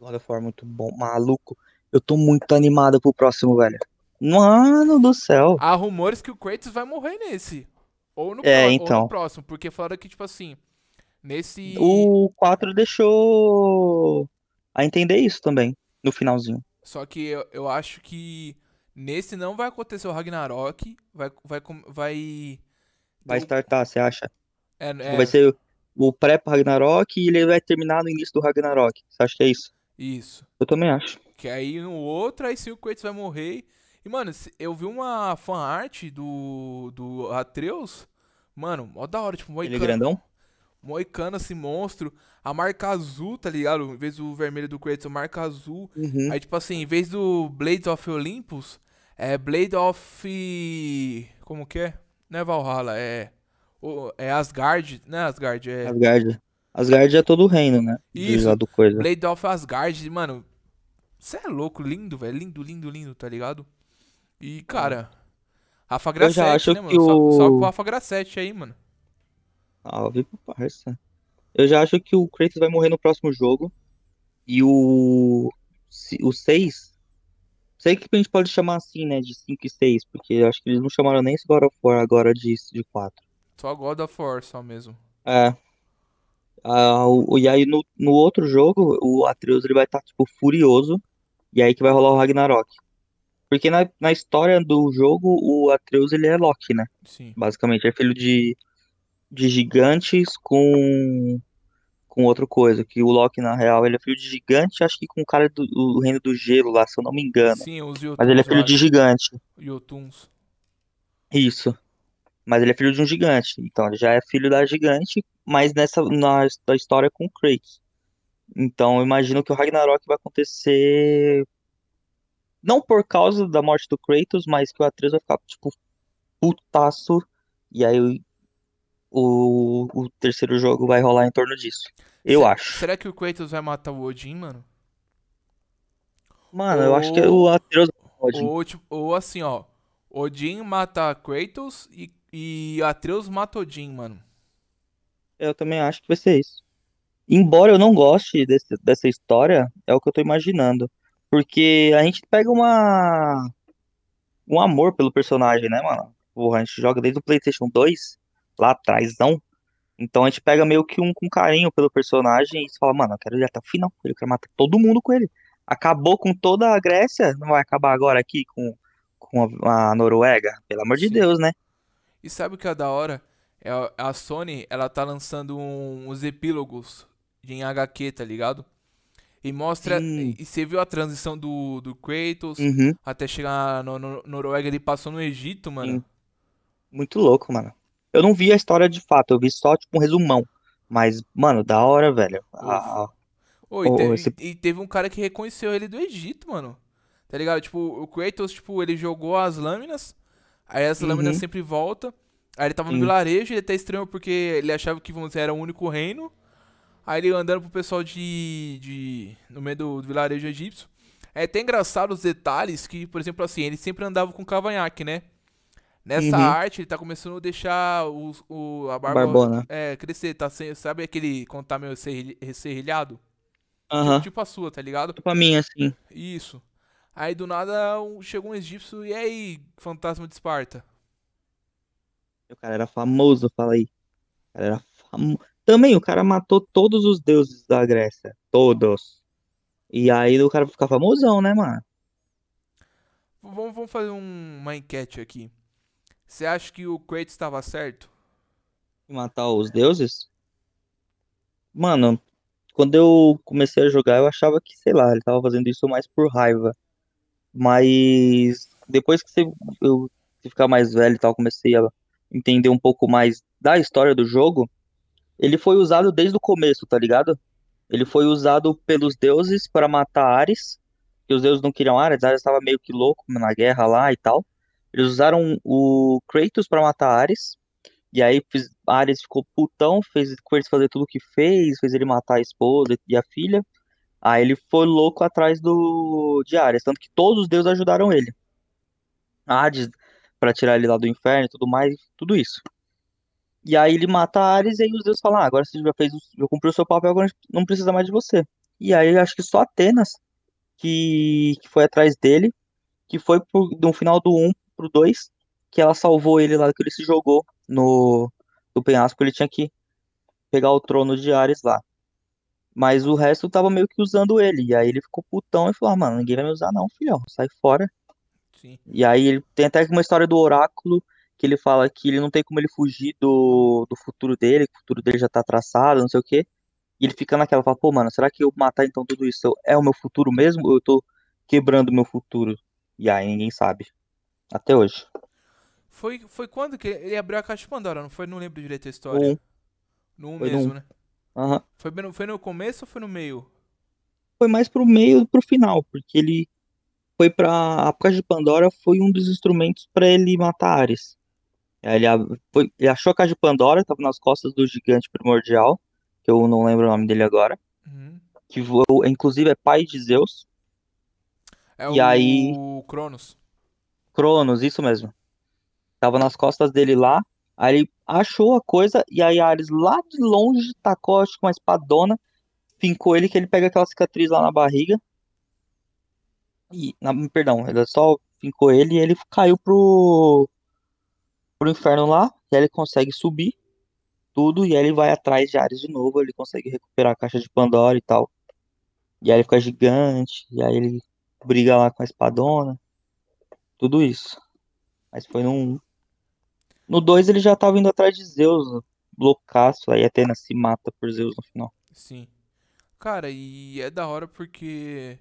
God of War, é muito bom. Maluco, eu tô muito animado pro próximo, velho. Mano do céu. Há rumores que o Kratos vai morrer nesse. Ou no, é, pro... então. Ou no então. próximo, porque falaram que, tipo assim, nesse... O 4 deixou a entender isso também no finalzinho. Só que eu, eu acho que nesse não vai acontecer o Ragnarok, vai vai vai vai startar, você acha? É, tipo, é... Vai ser o pré pro Ragnarok e ele vai terminar no início do Ragnarok. Você acha que é isso? Isso. Eu também acho. Que aí no outro, aí sim o Kratos vai morrer. E, mano, eu vi uma fanart do, do Atreus. Mano, mó da hora, tipo, moicano. Ele é grandão? moicano, esse monstro. A marca azul, tá ligado? Em vez do vermelho do Kratos, marca azul. Uhum. Aí, tipo assim, em vez do Blades of Olympus, é Blade of. Como que é? Não é Valhalla, é. É Asgard, né? Asgard, é. Asgard. Asgard é todo o reino, né? Isso. Do coisa. Blade of Asgard, mano. Você é louco, lindo, velho. Lindo, lindo, lindo, tá ligado? E, cara. Uhum. Rafa Grassetti, né, mano? O... com o Rafa Grassetti aí, mano. Salve pro parça. Eu já acho que o Kratos vai morrer no próximo jogo. E o. O 6. Sei que a gente pode chamar assim, né? De 5 e 6. Porque eu acho que eles não chamaram nem esse God of War agora de, de 4. Só God of War só mesmo. É. Ah, o, e aí no, no outro jogo, o Atreus ele vai estar, tá, tipo, furioso. E aí que vai rolar o Ragnarok. Porque na, na história do jogo, o Atreus ele é Loki, né? Sim. Basicamente, é filho de de gigantes com com outra coisa, que o Loki, na real, ele é filho de gigante, acho que com o cara do o reino do gelo lá, se eu não me engano. Sim, os Yotuns, Mas ele é filho de gigante. Yotuns. Isso. Mas ele é filho de um gigante. Então, ele já é filho da gigante, mas nessa na, na história com o Kratos. Então, eu imagino que o Ragnarok vai acontecer não por causa da morte do Kratos, mas que o Atreus vai ficar, tipo, putaço. E aí o, o terceiro jogo vai rolar em torno disso. Eu será, acho. Será que o Kratos vai matar o Odin, mano? Mano, ou... eu acho que é o Atreus Odin. Ou, tipo, ou assim, ó. Odin mata Kratos e, e Atreus mata Odin, mano. Eu também acho que vai ser isso. Embora eu não goste desse, dessa história, é o que eu tô imaginando. Porque a gente pega uma. um amor pelo personagem, né, mano? Porra, a gente joga desde o PlayStation 2 lá atrás, não. Então a gente pega meio que um com carinho pelo personagem e fala, mano, eu quero ir até o final, eu quero matar todo mundo com ele. Acabou com toda a Grécia, não vai acabar agora aqui com, com a, Noruega? Pelo amor Sim. de Deus, né? E sabe o que é da hora? É a Sony, ela tá lançando um, uns epílogos em HQ, tá ligado? E mostra. Sim. E você viu a transição do, do Kratos uhum. até chegar na no, no, Noruega, ele passou no Egito, mano. Sim. Muito louco, mano. Eu não vi a história de fato, eu vi só, tipo, um resumão. Mas, mano, da hora, velho. Ah, e, teve, esse... e teve um cara que reconheceu ele do Egito, mano. Tá ligado? Tipo, o Kratos, tipo, ele jogou as lâminas, aí as uhum. lâminas sempre voltam. Aí ele tava no uhum. vilarejo, ele até estranho porque ele achava que, vamos dizer, era o único reino. Aí ele andando pro pessoal de. de no meio do, do vilarejo egípcio. É até engraçado os detalhes que, por exemplo, assim, ele sempre andava com cavanhaque, né? Nessa uhum. arte, ele tá começando a deixar o, o, a barba Barbona. É, crescer, tá sem, sabe aquele quando tá meio serrilhado? Uhum. Tipo, a sua, tá ligado? Tipo a minha, assim. Isso. Aí do nada chegou um egípcio, e aí, fantasma de Esparta? O cara era famoso, fala aí. O cara era Também, o cara matou todos os deuses da Grécia. Todos. E aí o cara fica famosão, né, mano? Vamos, vamos fazer um, uma enquete aqui. Você acha que o Kratos estava certo? Matar os deuses? Mano, quando eu comecei a jogar, eu achava que, sei lá, ele tava fazendo isso mais por raiva. Mas depois que eu ficar mais velho e tal, comecei a entender um pouco mais da história do jogo, ele foi usado desde o começo, tá ligado? Ele foi usado pelos deuses para matar Ares, que os deuses não queriam Ares, Ares estava meio que louco na guerra lá e tal. Eles usaram o Kratos para matar Ares. E aí Ares ficou putão, fez Kratos fazer tudo o que fez, fez ele matar a esposa e a filha. Aí ele foi louco atrás do de Ares, tanto que todos os deuses ajudaram ele. Hades para tirar ele lá do inferno e tudo mais, tudo isso. E aí ele mata Ares e aí os deuses falam: ah, agora você já fez, já cumpriu o seu papel, agora não precisa mais de você. E aí acho que só Atenas que, que foi atrás dele, que foi pro, no final do 1 pro 2, que ela salvou ele lá, que ele se jogou no, penhasco, ele tinha que pegar o trono de Ares lá. Mas o resto tava meio que usando ele. E aí ele ficou putão e falou: ah, mano, ninguém vai me usar, não, filhão, sai fora. Sim. E aí ele tem até uma história do oráculo que ele fala que ele não tem como ele fugir do, do futuro dele, que o futuro dele já tá traçado, não sei o quê. E ele fica naquela, fala, pô, mano, será que eu matar então tudo isso é o meu futuro mesmo? Ou eu tô quebrando o meu futuro? E aí ninguém sabe. Até hoje. Foi, foi quando que ele abriu a caixa de Pandora, não foi? Não lembro direito a história. Um. No 1 mesmo, no... né? Uhum. Foi, no, foi no começo ou foi no meio? Foi mais pro meio pro final, porque ele foi pra. A caixa de Pandora foi um dos instrumentos para ele matar Ares. Ele, foi, ele achou a caixa de Pandora, tava nas costas do gigante primordial, que eu não lembro o nome dele agora. Uhum. Que voou, inclusive é pai de Zeus. É e o aí... Cronos. Cronos, isso mesmo. Tava nas costas dele lá. Aí ele achou a coisa e aí Ares lá de longe tacou, acho que uma espadona, fincou ele que ele pega aquela cicatriz lá na barriga. E, na, perdão, ele só fincou ele e ele caiu pro, pro inferno lá. E aí ele consegue subir tudo e aí ele vai atrás de Ares de novo. Ele consegue recuperar a caixa de Pandora e tal. E aí ele fica gigante, e aí ele briga lá com a espadona tudo isso. Mas foi num. No 2 ele já tava indo atrás de Zeus, loucaço, aí Atena se mata por Zeus no final. Sim. Cara, e é da hora porque.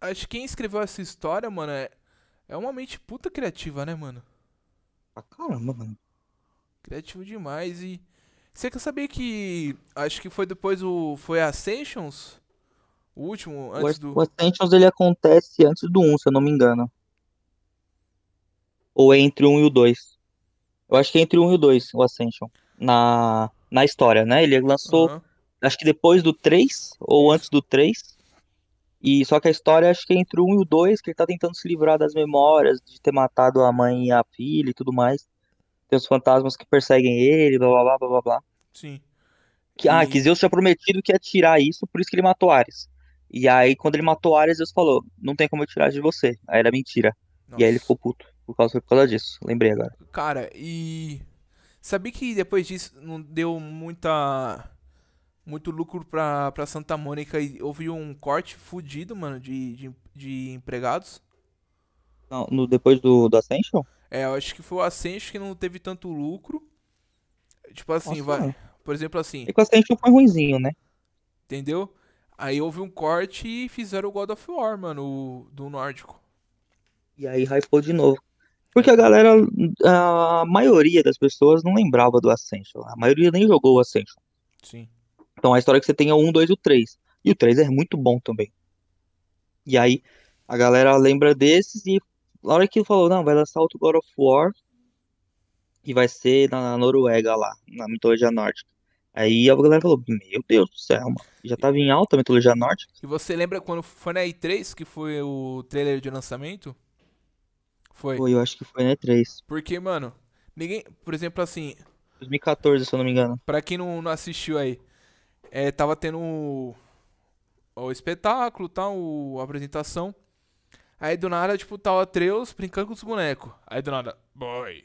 Acho que quem escreveu essa história, mano, é, é uma mente puta criativa, né, mano? Pra caramba, mano. Criativo demais e. Você quer saber que. Acho que foi depois o. Foi a Ascensions? O último, antes do. O Ascensions ele acontece antes do 1, se eu não me engano. Ou entre o 1 e o 2. Eu acho que é entre o 1 e o 2, o Ascension. Na, na história, né? Ele lançou, uhum. acho que depois do 3, ou antes do 3. E só que a história acho que é entre o 1 e o 2, que ele tá tentando se livrar das memórias de ter matado a mãe e a filha e tudo mais. Tem os fantasmas que perseguem ele, blá blá blá blá blá. Sim. Que, ah, e... Ah, que Zeus tinha prometido que ia tirar isso, por isso que ele matou Ares. E aí, quando ele matou Ares, Deus falou: Não tem como eu tirar de você. Aí era mentira. Nossa. E aí ele ficou puto. Por causa, por causa disso. Lembrei agora. Cara, e. Sabia que depois disso não deu muita. Muito lucro pra, pra Santa Mônica e houve um corte fudido, mano, de, de, de empregados? Não, no, depois do, do Ascension? É, eu acho que foi o Ascension que não teve tanto lucro. Tipo assim, Nossa, vai. Por exemplo, assim. É e o Ascension foi ruimzinho, né? Entendeu? Aí houve um corte e fizeram o God of War, mano, do nórdico. E aí hypou de novo. Porque a galera, a maioria das pessoas não lembrava do Ascension. A maioria nem jogou o Ascension. Sim. Então a história é que você tem é o 1, 2 e o 3. E o 3 é muito bom também. E aí a galera lembra desses e na hora que falou, não, vai lançar outro God of War. E vai ser na Noruega lá, na mitologia nórdica. Aí a galera falou, meu Deus do céu, mano. Já tava em alta a mitologia Norte. E você lembra quando foi na E3, que foi o trailer de lançamento? Foi. Foi, eu acho que foi na E3. Porque, mano, ninguém... Por exemplo, assim... 2014, se eu não me engano. Pra quem não, não assistiu aí, é, tava tendo o, o espetáculo, tá, o, a apresentação. Aí do nada, tipo, tava Atreus brincando com os bonecos. Aí do nada, boy,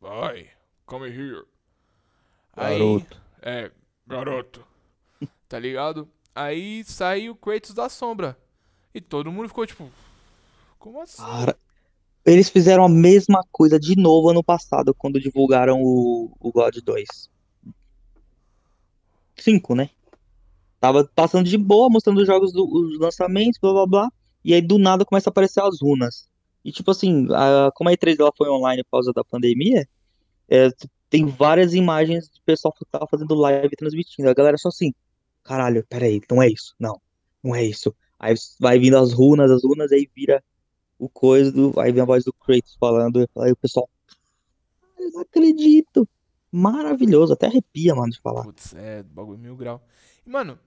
boy, come here. Aí... É, garoto. tá ligado? Aí saiu o Kratos da sombra. E todo mundo ficou tipo. Como assim? Cara, eles fizeram a mesma coisa de novo ano passado, quando divulgaram o, o God 2. 5, né? Tava passando de boa, mostrando os jogos, do, os lançamentos, blá blá blá. E aí do nada começa a aparecer as runas. E tipo assim, a, como a E3 ela foi online por causa da pandemia, é, tem várias imagens de pessoal que tava fazendo live transmitindo. A galera só assim, caralho, peraí, não é isso, não, não é isso. Aí vai vindo as runas, as runas, aí vira o coisa do. Aí vem a voz do Kratos falando, aí o pessoal. Eu não acredito. Maravilhoso, até arrepia, mano, de falar. Putz, é, bagulho mil grau. mano,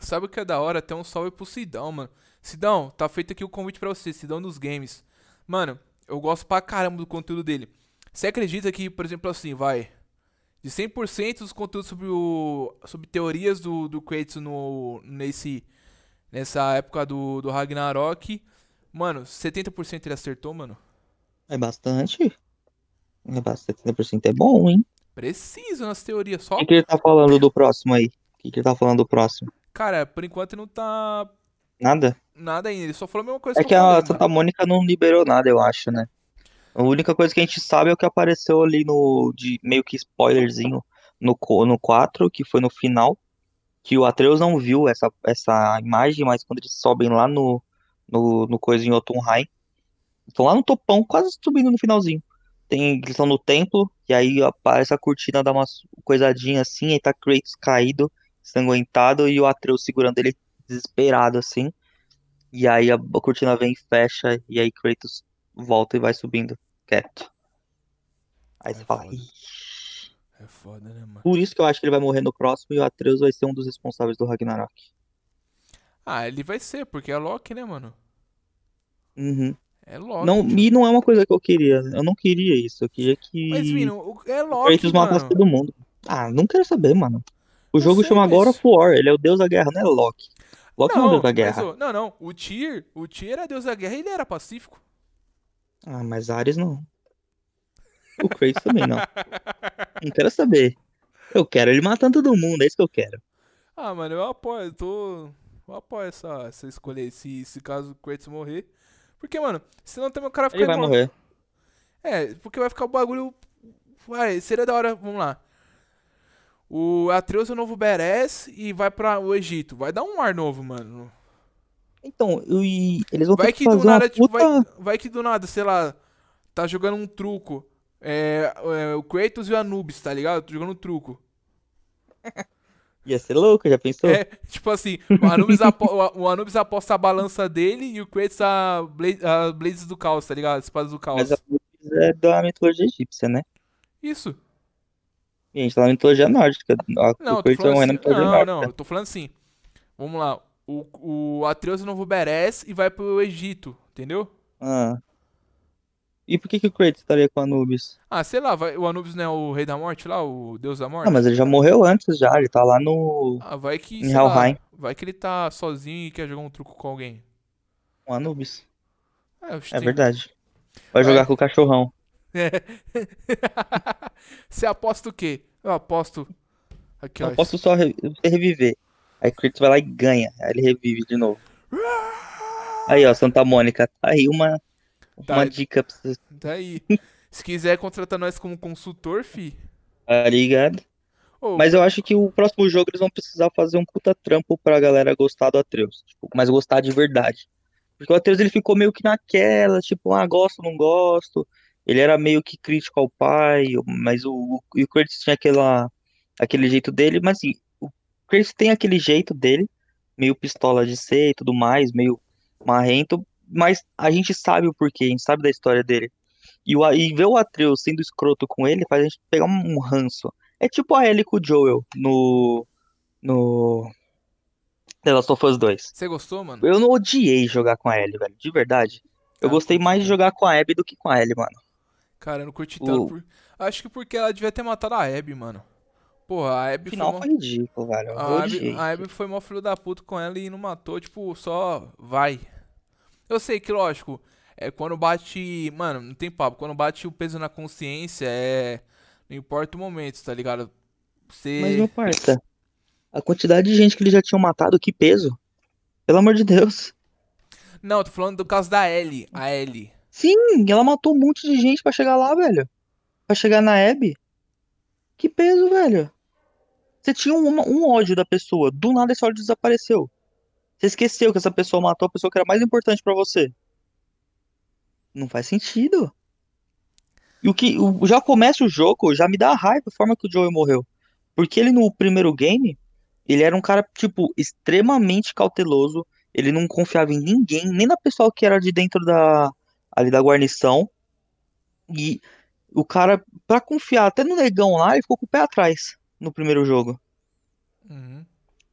sabe o que é da hora? Tem um salve pro Sidão, mano. Sidão, tá feito aqui o convite para você, Sidão dos Games. Mano, eu gosto pra caramba do conteúdo dele. Você acredita que, por exemplo, assim, vai. De 100% dos conteúdos sobre, o, sobre teorias do, do Kratos no, nesse, nessa época do, do Ragnarok, mano, 70% ele acertou, mano? É bastante. É bastante. 70% é bom, hein? Preciso nas teorias, só. O que, que ele tá falando do próximo aí? O que, que ele tá falando do próximo? Cara, por enquanto não tá. Nada? Nada ainda, ele só falou a mesma coisa. É que, que a falei, Santa Mônica não liberou nada, eu acho, né? A única coisa que a gente sabe é o que apareceu ali no. De, meio que spoilerzinho no, no 4, que foi no final. Que o Atreus não viu essa, essa imagem, mas quando eles sobem lá no, no, no coisa em Otunheim, estão lá no topão, quase subindo no finalzinho. Tem, eles estão no templo, e aí aparece a cortina, dá uma coisadinha assim, e tá Kratos caído, sanguentado, e o Atreus segurando ele desesperado assim. E aí a, cortina vem e fecha, e aí Kratos volta e vai subindo quieto. Aí é você fala. Foda. É foda, né, mano? Por isso que eu acho que ele vai morrer no próximo e o Atreus vai ser um dos responsáveis do Ragnarok. Ah, ele vai ser, porque é Loki, né, mano? Uhum. É Loki. Não, e não é uma coisa que eu queria. Eu não queria isso. Eu queria que. Mas, Vino, é Loki. Kratos todo mundo. Ah, não quero saber, mano. O jogo sei, chama mas... God of War. Ele é o deus da guerra, não é Loki. Loki não, não é o deus da guerra. Mas, não, não. O Tyr, o Tyr era deus da guerra e ele era pacífico. Ah, mas Ares não. O Kratos também não. Não quero saber. Eu quero ele matando todo mundo, é isso que eu quero. Ah, mano, eu apoio, eu tô. Eu apoio essa, essa escolha aí, se, se caso o Kratos morrer. Porque, mano, senão também o cara fica. Ele vai morrer. É, porque vai ficar o bagulho. Vai, seria da hora, vamos lá. O Atreus é o novo Beres e vai para o Egito. Vai dar um ar novo, mano. Então, eu, e eles vão vai ter que, que fazer do nada, tipo, puta... vai, vai, que do nada, sei lá, tá jogando um truco. É, é, o Kratos e o Anubis, tá ligado? Jogando um truco. Ia ser louco, já pensou? É, tipo assim, o Anubis, apo o Anubis aposta a balança dele e o Kratos a, bla a Blades do Caos, tá ligado? Espadas do Caos. Mas a Blades é da mitologia egípcia, né? Isso. Gente, tá na é mitologia nórdica. Não, o Kratos é na mitologia assim, não, nórdica. não, eu tô falando assim. Vamos lá. O, o Atreus é não Beres e vai pro Egito, entendeu? Ah. E por que, que o Kratos estaria com o Anubis? Ah, sei lá, vai, o Anubis não é o rei da morte lá, o deus da morte? Ah, mas ele já morreu antes já, ele tá lá no. Ah, vai que. Em Helheim. Lá, vai que ele tá sozinho e quer jogar um truco com alguém. Com Anubis. É, é verdade. Vai é. jogar com o cachorrão. É. Você aposta o quê? Eu aposto. Aqui, Eu ó, aposto isso. só re... reviver. Aí Kratos vai lá e ganha. Aí ele revive de novo. Aí, ó, Santa Mônica. Tá aí uma, tá uma dica pra vocês. Tá aí. Se quiser contratar nós como consultor, fi. Tá ligado? Oh. Mas eu acho que o próximo jogo eles vão precisar fazer um puta trampo pra galera gostar do Atreus. Tipo, mas gostar de verdade. Porque o Atreus ele ficou meio que naquela, tipo, ah, gosto, não gosto. Ele era meio que crítico ao pai, mas o, o, o Kratos tinha aquela, aquele jeito dele, mas assim, porque tem aquele jeito dele, meio pistola de ser e tudo mais, meio marrento, mas a gente sabe o porquê, a gente sabe da história dele. E, o, e ver o Atreus sendo escroto com ele faz a gente pegar um ranço. É tipo a Ellie com o Joel no. No. The Last of Us 2. Você gostou, mano? Eu não odiei jogar com a Ellie, velho, de verdade. Eu ah, gostei mais de jogar com a Abby do que com a Ellie, mano. Cara, eu não curti tanto. Por... Acho que porque ela devia ter matado a Abby, mano. Porra, a Abby. final foi, foi ridículo, velho. A Abby, a Abby foi mó filho da puta com ela e não matou, tipo, só vai. Eu sei que, lógico, é quando bate. Mano, não tem papo. Quando bate o peso na consciência, é. Não importa o momento, tá ligado? Você... Mas não importa. A quantidade de gente que eles já tinham matado, que peso. Pelo amor de Deus. Não, tô falando do caso da Ellie, a L. Sim, ela matou um monte de gente para chegar lá, velho. Pra chegar na Abby. Que peso, velho. Você tinha um, um ódio da pessoa, do nada esse ódio desapareceu. Você esqueceu que essa pessoa matou a pessoa que era mais importante para você. Não faz sentido. E o que o, já começa o jogo, já me dá raiva a forma que o Joel morreu. Porque ele no primeiro game, ele era um cara, tipo, extremamente cauteloso. Ele não confiava em ninguém, nem na pessoa que era de dentro da, ali da guarnição. E o cara, para confiar até no negão lá, ele ficou com o pé atrás no primeiro jogo. Uhum.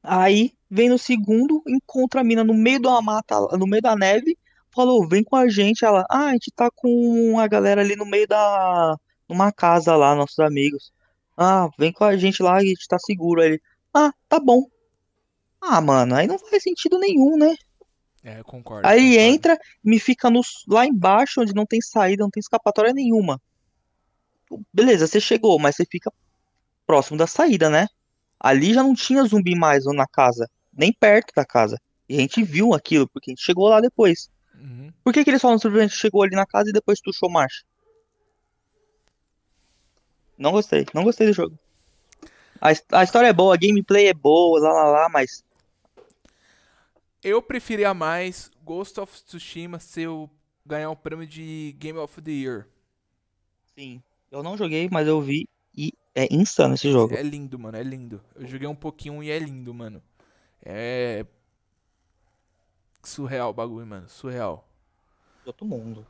Aí vem no segundo, encontra a mina no meio da mata, no meio da neve, falou, vem com a gente. Ela, ah, a gente tá com a galera ali no meio da. numa casa lá, nossos amigos. Ah, vem com a gente lá, a gente tá seguro. Aí ele, ah, tá bom. Ah, mano, aí não faz sentido nenhum, né? É, eu concordo. Aí concordo. entra, me fica no, lá embaixo, onde não tem saída, não tem escapatória nenhuma. Beleza, você chegou, mas você fica próximo da saída, né? Ali já não tinha zumbi mais na casa, nem perto da casa. E a gente viu aquilo, porque a gente chegou lá depois. Uhum. Por que, que eles falam gente chegou ali na casa e depois tuchou marcha? Não gostei, não gostei do jogo. A, a história é boa, a gameplay é boa, lá lá lá, mas. Eu preferia mais Ghost of Tsushima se eu ganhar o prêmio de Game of the Year. Sim, eu não joguei, mas eu vi é insano esse jogo. É lindo, mano, é lindo. Eu joguei um pouquinho e é lindo, mano. É. Surreal o bagulho, mano. Surreal. Todo mundo.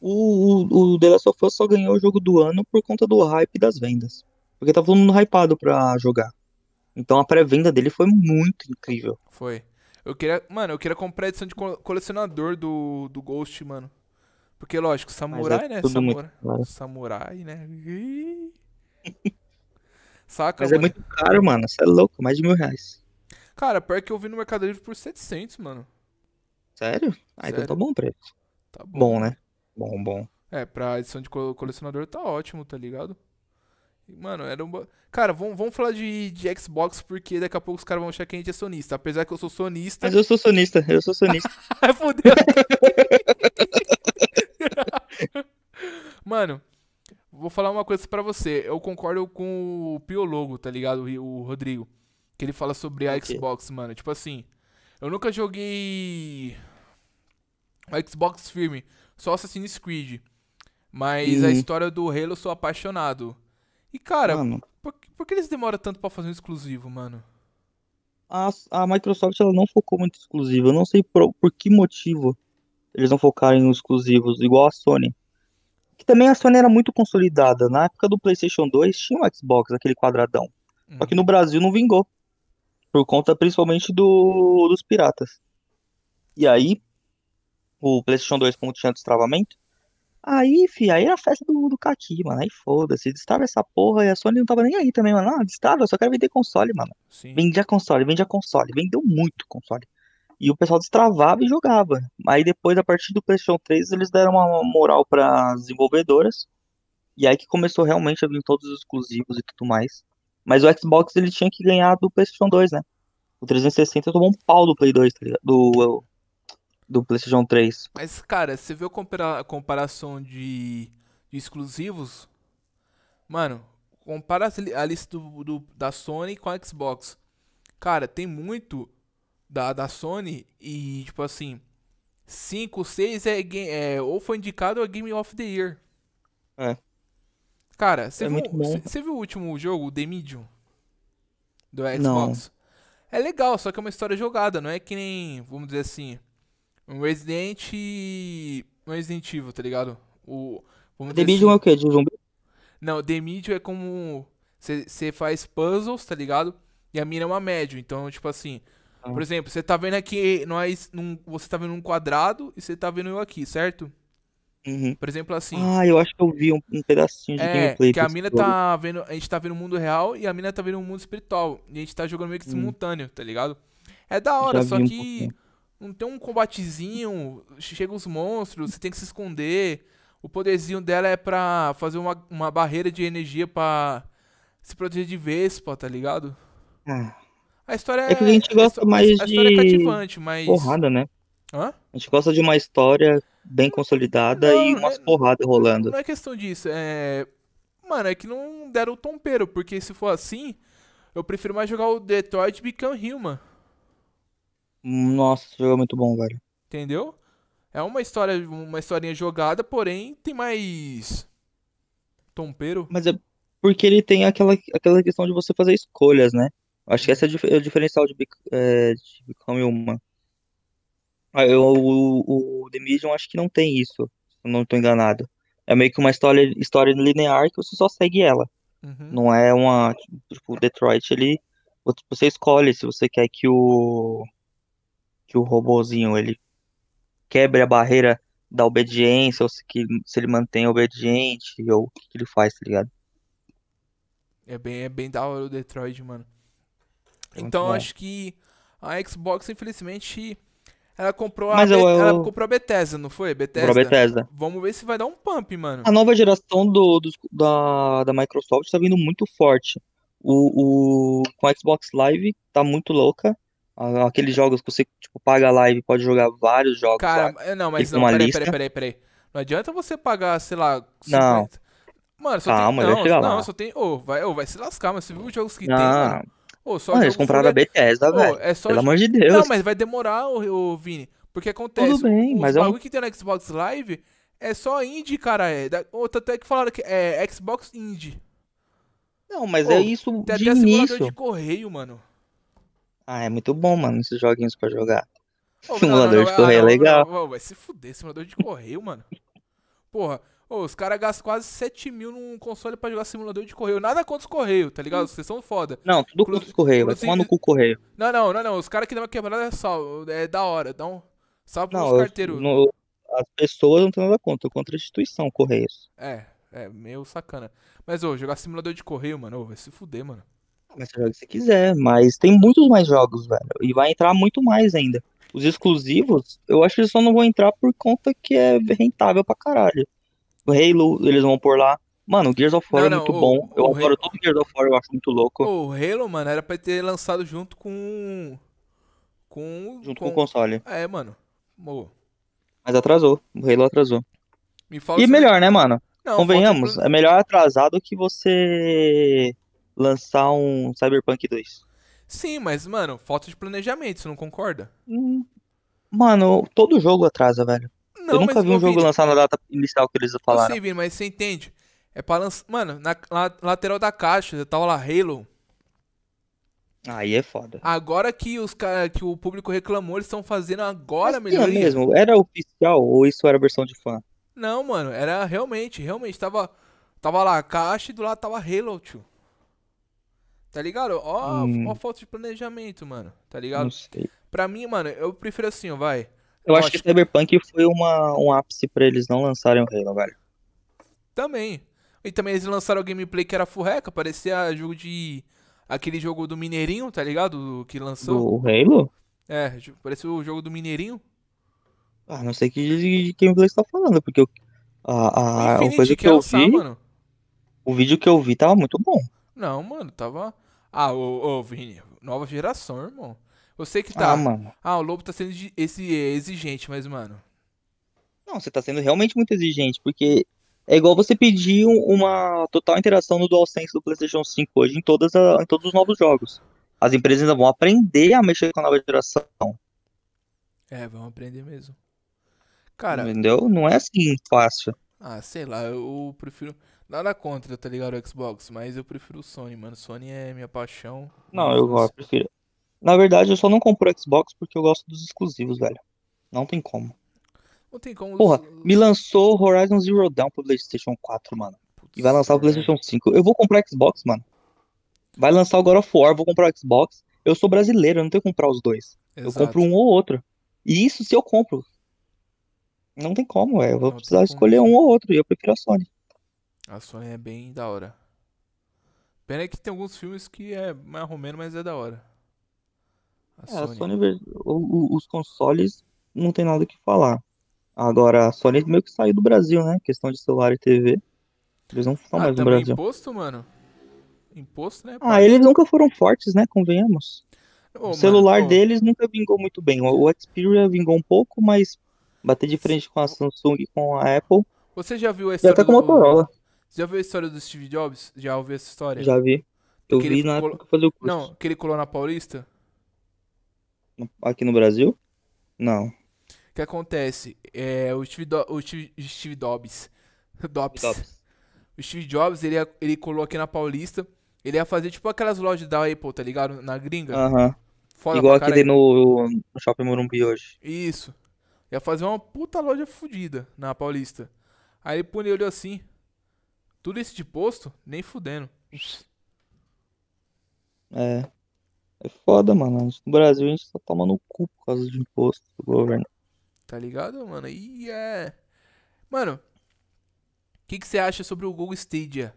O, o, o The Last of Us só ganhou o jogo do ano por conta do hype das vendas. Porque tava tá todo mundo hypado pra jogar. Então a pré-venda dele foi muito incrível. Foi. Eu queria. Mano, eu queria comprar a edição de colecionador do, do Ghost, mano. Porque, lógico, é samurai, é né? Samurai, muito... samurai, né? Saca? Mas é mano? é muito caro, mano. Você é louco, mais de mil reais. Cara, pior que eu vi no Mercado Livre por 700, mano. Sério? Ah, então Sério? então tá bom o preço. Tá bom. bom. né? Bom, bom. É, pra edição de colecionador tá ótimo, tá ligado? Mano, era um. Cara, vamos, vamos falar de, de Xbox, porque daqui a pouco os caras vão achar que a gente é sonista. Apesar que eu sou sonista. Mas eu sou sonista, eu sou sonista. fodeu. Mano, vou falar uma coisa para você. Eu concordo com o Piologo, tá ligado? O Rodrigo. Que ele fala sobre a Xbox, mano. Tipo assim, eu nunca joguei a Xbox firme, só Assassin's Creed. Mas uhum. a história do Halo eu sou apaixonado. E cara, mano. Por, por que eles demoram tanto para fazer um exclusivo, mano? A, a Microsoft ela não focou muito exclusivo. Eu não sei por, por que motivo eles não focarem em exclusivos, igual a Sony que também a Sony era muito consolidada. Na época do PlayStation 2 tinha um Xbox, aquele quadradão. Só que no uhum. Brasil não vingou. Por conta principalmente do, dos piratas. E aí, o PlayStation 2, como tinha destravamento, aí, fi, aí era a festa do, do Kaki, mano. Aí foda-se, destrava essa porra e a Sony não tava nem aí também, mano. Ah, destrava, eu só quero vender console, mano. Sim. Vendia console, vendia console, vendeu muito console. E o pessoal destravava e jogava. Aí depois, a partir do PlayStation 3, eles deram uma moral para as desenvolvedoras. E aí que começou realmente a vir todos os exclusivos e tudo mais. Mas o Xbox ele tinha que ganhar do PlayStation 2, né? O 360 tomou um pau do Play 2, tá do, do PlayStation 3. Mas, cara, você viu a comparação de, de exclusivos? Mano, compara a lista do, do, da Sony com a Xbox. Cara, tem muito da, da Sony e, tipo assim, 5, 6 é, é, ou foi indicado a é Game of the Year. É. Cara, você é viu, viu, o último jogo, The Medium? Do Xbox? Não. É legal, só que é uma história jogada, não é que nem, vamos dizer assim, um Resident, um é Resident Evil, tá ligado? O, The Medium é assim, é o quê? De zumbi? Não, The Medium é como... Você faz puzzles, tá ligado? E a mina é uma médium, então, tipo assim, por exemplo, você tá vendo aqui, nós, é num, você tá vendo um quadrado e você tá vendo eu aqui, certo? Uhum. Por exemplo, assim. Ah, eu acho que eu vi um, um pedacinho de é, gameplay. Que a mina jogo. tá vendo. A gente tá vendo o mundo real e a mina tá vendo o mundo espiritual. E a gente tá jogando meio que hum. simultâneo, tá ligado? É da hora, só um que não tem um combatezinho, chega os monstros, você tem que se esconder. O poderzinho dela é pra fazer uma, uma barreira de energia pra se proteger de Vespa, tá ligado? Ah. A história é. que a gente é gosta a mais a é de. é cativante, mas. Porrada, né? Hã? A gente gosta de uma história bem consolidada não, e umas é, porradas rolando. Não é questão disso. É. Mano, é que não deram o tompeiro, porque se for assim, eu prefiro mais jogar o Detroit Become Human. Nossa, esse jogo é muito bom, velho. Entendeu? É uma história, uma historinha jogada, porém tem mais tompeiro. Mas é porque ele tem aquela, aquela questão de você fazer escolhas, né? Acho que essa é, é o diferencial de, é, de Become Human. Ah, eu, o, o The Medium acho que não tem isso, se eu não estou enganado. É meio que uma história, história linear que você só segue ela. Uhum. Não é uma. Tipo, Detroit, ele. Você escolhe se você quer que o. Que o robozinho ele quebre a barreira da obediência, ou se, que, se ele mantém obediente, ou o que, que ele faz, tá ligado? É bem, é bem da hora o Detroit, mano. É então bom. acho que a Xbox, infelizmente, ela comprou, Mas a, eu, eu... ela comprou a Bethesda, não foi? Bethesda. Bethesda. Vamos ver se vai dar um pump, mano. A nova geração do, do da, da Microsoft está vindo muito forte. O, o, com a Xbox Live tá muito louca. Aqueles jogos que você tipo, paga a live pode jogar vários jogos. Cara, eh, não, mas não, peraí, peraí, peraí, peraí, Não adianta você pagar, sei lá, 50. Não. Mano, só Calma, tem. Não, não, só tem. Ô, oh, vai, oh, vai se lascar, mas você viu os jogos que não. tem, mano. Oh, só Mano, eles compraram foi... a Bethesda, oh, velho. É só Pelo amor de Deus. Não, mas vai demorar, o ô Vini. Porque acontece. Tudo bem, Mas mas bagulho Algo que tem no Xbox Live é só indie, cara. É. Outro até que falaram que é Xbox Indie. Não, mas oh, é isso tem de até início. de correio, mano. Ah, é muito bom, mano, esses joguinhos pra jogar. Oh, simulador não, não, não, de correio é legal. vai se fuder, simulador de correio, mano. Porra, os caras gastam quase 7 mil num console pra jogar simulador de correio. Nada contra os correios, tá ligado? Hum. Vocês são foda. Não, tudo contra os correios. Vai tomar no cu correio. Não, não, não, não. Os caras que dão uma quebrada é só. É da hora. Então, salve não, pros carteiros. No... As pessoas não tem nada contra. Contra a instituição, correios. É, é meio sacana. Mas, ô, jogar simulador de correio, mano, ô, vai se fuder, mano. Mas você joga se quiser, mas tem muitos mais jogos, velho. E vai entrar muito mais ainda. Os exclusivos, eu acho que eles só não vão entrar por conta que é rentável pra caralho. Halo, eles vão por lá. Mano, o Gears of War não, é não, muito o, bom. Eu adoro todo o Gears of War, eu acho muito louco. O Halo, mano, era pra ter lançado junto com. Com. Junto com, com o console. É, mano. Mas atrasou. O Halo atrasou. Me fala e melhor, né, mano? Não, Convenhamos, falta... é melhor atrasado que você lançar um Cyberpunk 2. Sim, mas, mano, falta de planejamento, você não concorda? Hum, mano, todo jogo atrasa, velho. Não, eu nunca vi um jogo lançar na data inicial que eles tipo falaram. Eu assim, sei, Vini, mas você entende. É pra lançar. Mano, na, na, lateral da caixa, tava lá Halo. Aí é foda. Agora que os cara, que o público reclamou, eles estão fazendo agora melhor. É mesmo? Era oficial ou isso era versão de fã? Não, mano, era realmente, realmente tava tava lá a caixa e do lado tava Halo, tio. Tá ligado? Ó, hum. ó falta de planejamento, mano. Tá ligado? Não sei. Pra mim, mano, eu prefiro assim, ó, vai. Eu acho, acho que Cyberpunk foi uma, um ápice para eles não lançarem o Halo, velho. Também. E também eles lançaram o gameplay que era furreca, parecia jogo de. aquele jogo do Mineirinho, tá ligado? Que lançou. o Halo? É, parecia o jogo do Mineirinho. Ah, não sei que, gameplay você tá falando, porque eu, a, a, a coisa que, que eu vi. Mano. O vídeo que eu vi tava muito bom. Não, mano, tava. Ah, ô, ô Vini, nova geração, irmão. Eu sei que tá. Ah, mano. ah o Lobo tá sendo esse é, exigente, mas, mano. Não, você tá sendo realmente muito exigente, porque é igual você pedir uma total interação no DualSense do PlayStation 5 hoje em, todas a, em todos os novos jogos. As empresas ainda vão aprender a mexer com a nova geração. É, vão aprender mesmo. Cara. Entendeu? Não é assim fácil. Ah, sei lá, eu prefiro. Nada contra, tá ligado? O Xbox, mas eu prefiro o Sony, mano. Sony é minha paixão. Não, eu, eu prefiro. Na verdade, eu só não compro o Xbox porque eu gosto dos exclusivos, velho. Não tem como. Não tem como. Porra, me lançou Horizon Zero Dawn pro PlayStation 4, mano. Putz e vai lançar o PlayStation 5. É. Eu vou comprar Xbox, mano. Vai lançar o God of War, vou comprar o Xbox. Eu sou brasileiro, eu não tenho que comprar os dois. Exato. Eu compro um ou outro. E isso se eu compro. Não tem como, é. Eu vou não precisar escolher um ou outro. E eu prefiro a Sony. A Sony é bem da hora. Pena é que tem alguns filmes que é mais romeno, mas é da hora. A é, Sony, a Sony o, o, os consoles não tem nada que falar. Agora, a Sony meio que saiu do Brasil, né? Questão de celular e TV. Eles não estão ah, mais no Brasil. imposto, mano? Imposto, né? Pai? Ah, eles nunca foram fortes, né? Convenhamos. Ô, o celular mano, deles nunca vingou muito bem. O, Xperia vingou um pouco, mas bater de frente com a Samsung e com a Apple. Você já viu a tá história? E até com a Motorola. Do... Você já viu a história do Steve Jobs? Já ouviu essa história? Já vi. Eu que vi na colo... época fazer o curso. Não, que ele colou na Paulista? aqui no Brasil? Não. O que acontece? É, o Steve, Do o Steve, Steve Dobbs. Dobbs. Dobbs. O Steve Jobs, ele, ele colou aqui na Paulista. Ele ia fazer tipo aquelas lojas da Apple, tá ligado? Na gringa. Aham. Uh -huh. Igual aquele no, no Shopping Morumbi hoje. Isso. Ia fazer uma puta loja fodida na Paulista. Aí pô, ele assim. Tudo isso de posto? Nem fudendo. É. É foda, mano. No Brasil a gente só tá toma no cu por causa de imposto do governo. Tá ligado, mano? E é. Mano, o que, que você acha sobre o Google Stadia?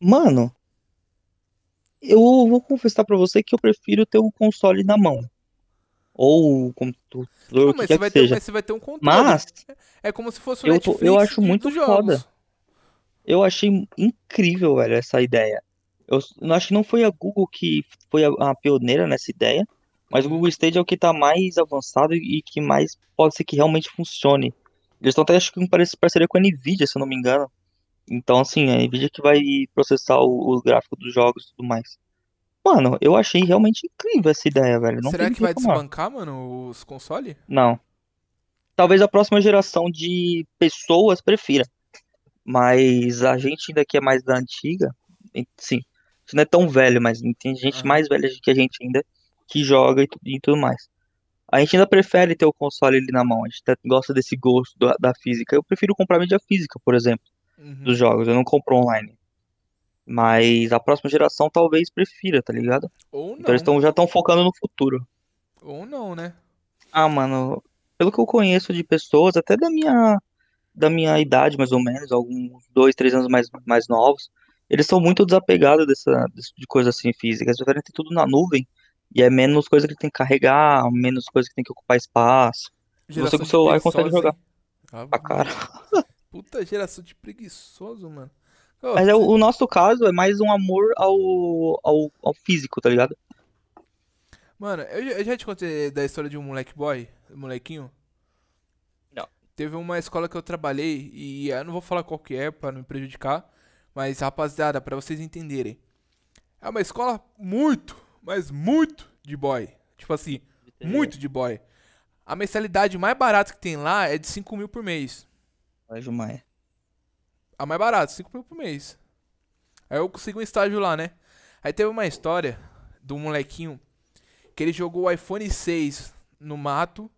Mano, eu vou confessar pra você que eu prefiro ter o um console na mão. Ou o computador, Não, o que mas, quer você ter, seja. mas você vai ter um controle. Mas, é, é como se fosse o eu, Netflix eu acho muito foda. Jogos. Eu achei incrível, velho, essa ideia. Eu, eu acho que não foi a Google que foi a, a pioneira nessa ideia, mas o Google Stage é o que está mais avançado e que mais pode ser que realmente funcione. Eles estão até acho que parece parceria com a Nvidia, se eu não me engano. Então, assim, a Nvidia que vai processar o, o gráfico dos jogos e tudo mais. Mano, eu achei realmente incrível essa ideia, velho. Não Será que vai falar. desbancar, mano, os consoles? Não. Talvez a próxima geração de pessoas prefira. Mas a gente ainda que é mais da antiga, sim, gente não é tão velho, mas tem gente mais velha que a gente ainda que joga e, e tudo mais. A gente ainda prefere ter o console ali na mão, a gente tá, gosta desse gosto da, da física. Eu prefiro comprar mídia física, por exemplo, uhum. dos jogos, eu não compro online. Mas a próxima geração talvez prefira, tá ligado? Ou não. Então eles tão, já estão focando no futuro. Ou não, né? Ah, mano, pelo que eu conheço de pessoas, até da minha da minha idade, mais ou menos, alguns dois, três anos mais, mais novos, eles são muito desapegados dessa, de coisas assim físicas. Eles querem ter tudo na nuvem e é menos coisa que tem que carregar, menos coisa que tem que ocupar espaço. Geração Você com o celular consegue jogar. Ah, cara. Puta geração de preguiçoso, mano. Oh, Mas é, o, o nosso caso é mais um amor ao, ao, ao físico, tá ligado? Mano, eu, eu, já te contei da história de um moleque boy, um molequinho. Não. Teve uma escola que eu trabalhei e eu não vou falar qual que é pra não me prejudicar. Mas, rapaziada, para vocês entenderem, é uma escola muito, mas muito de boy. Tipo assim, muito de boy. A mensalidade mais barata que tem lá é de 5 mil por mês. Vai, Jumai. A mais barata, 5 mil por mês. Aí eu consegui um estágio lá, né? Aí teve uma história do molequinho que ele jogou o iPhone 6 no mato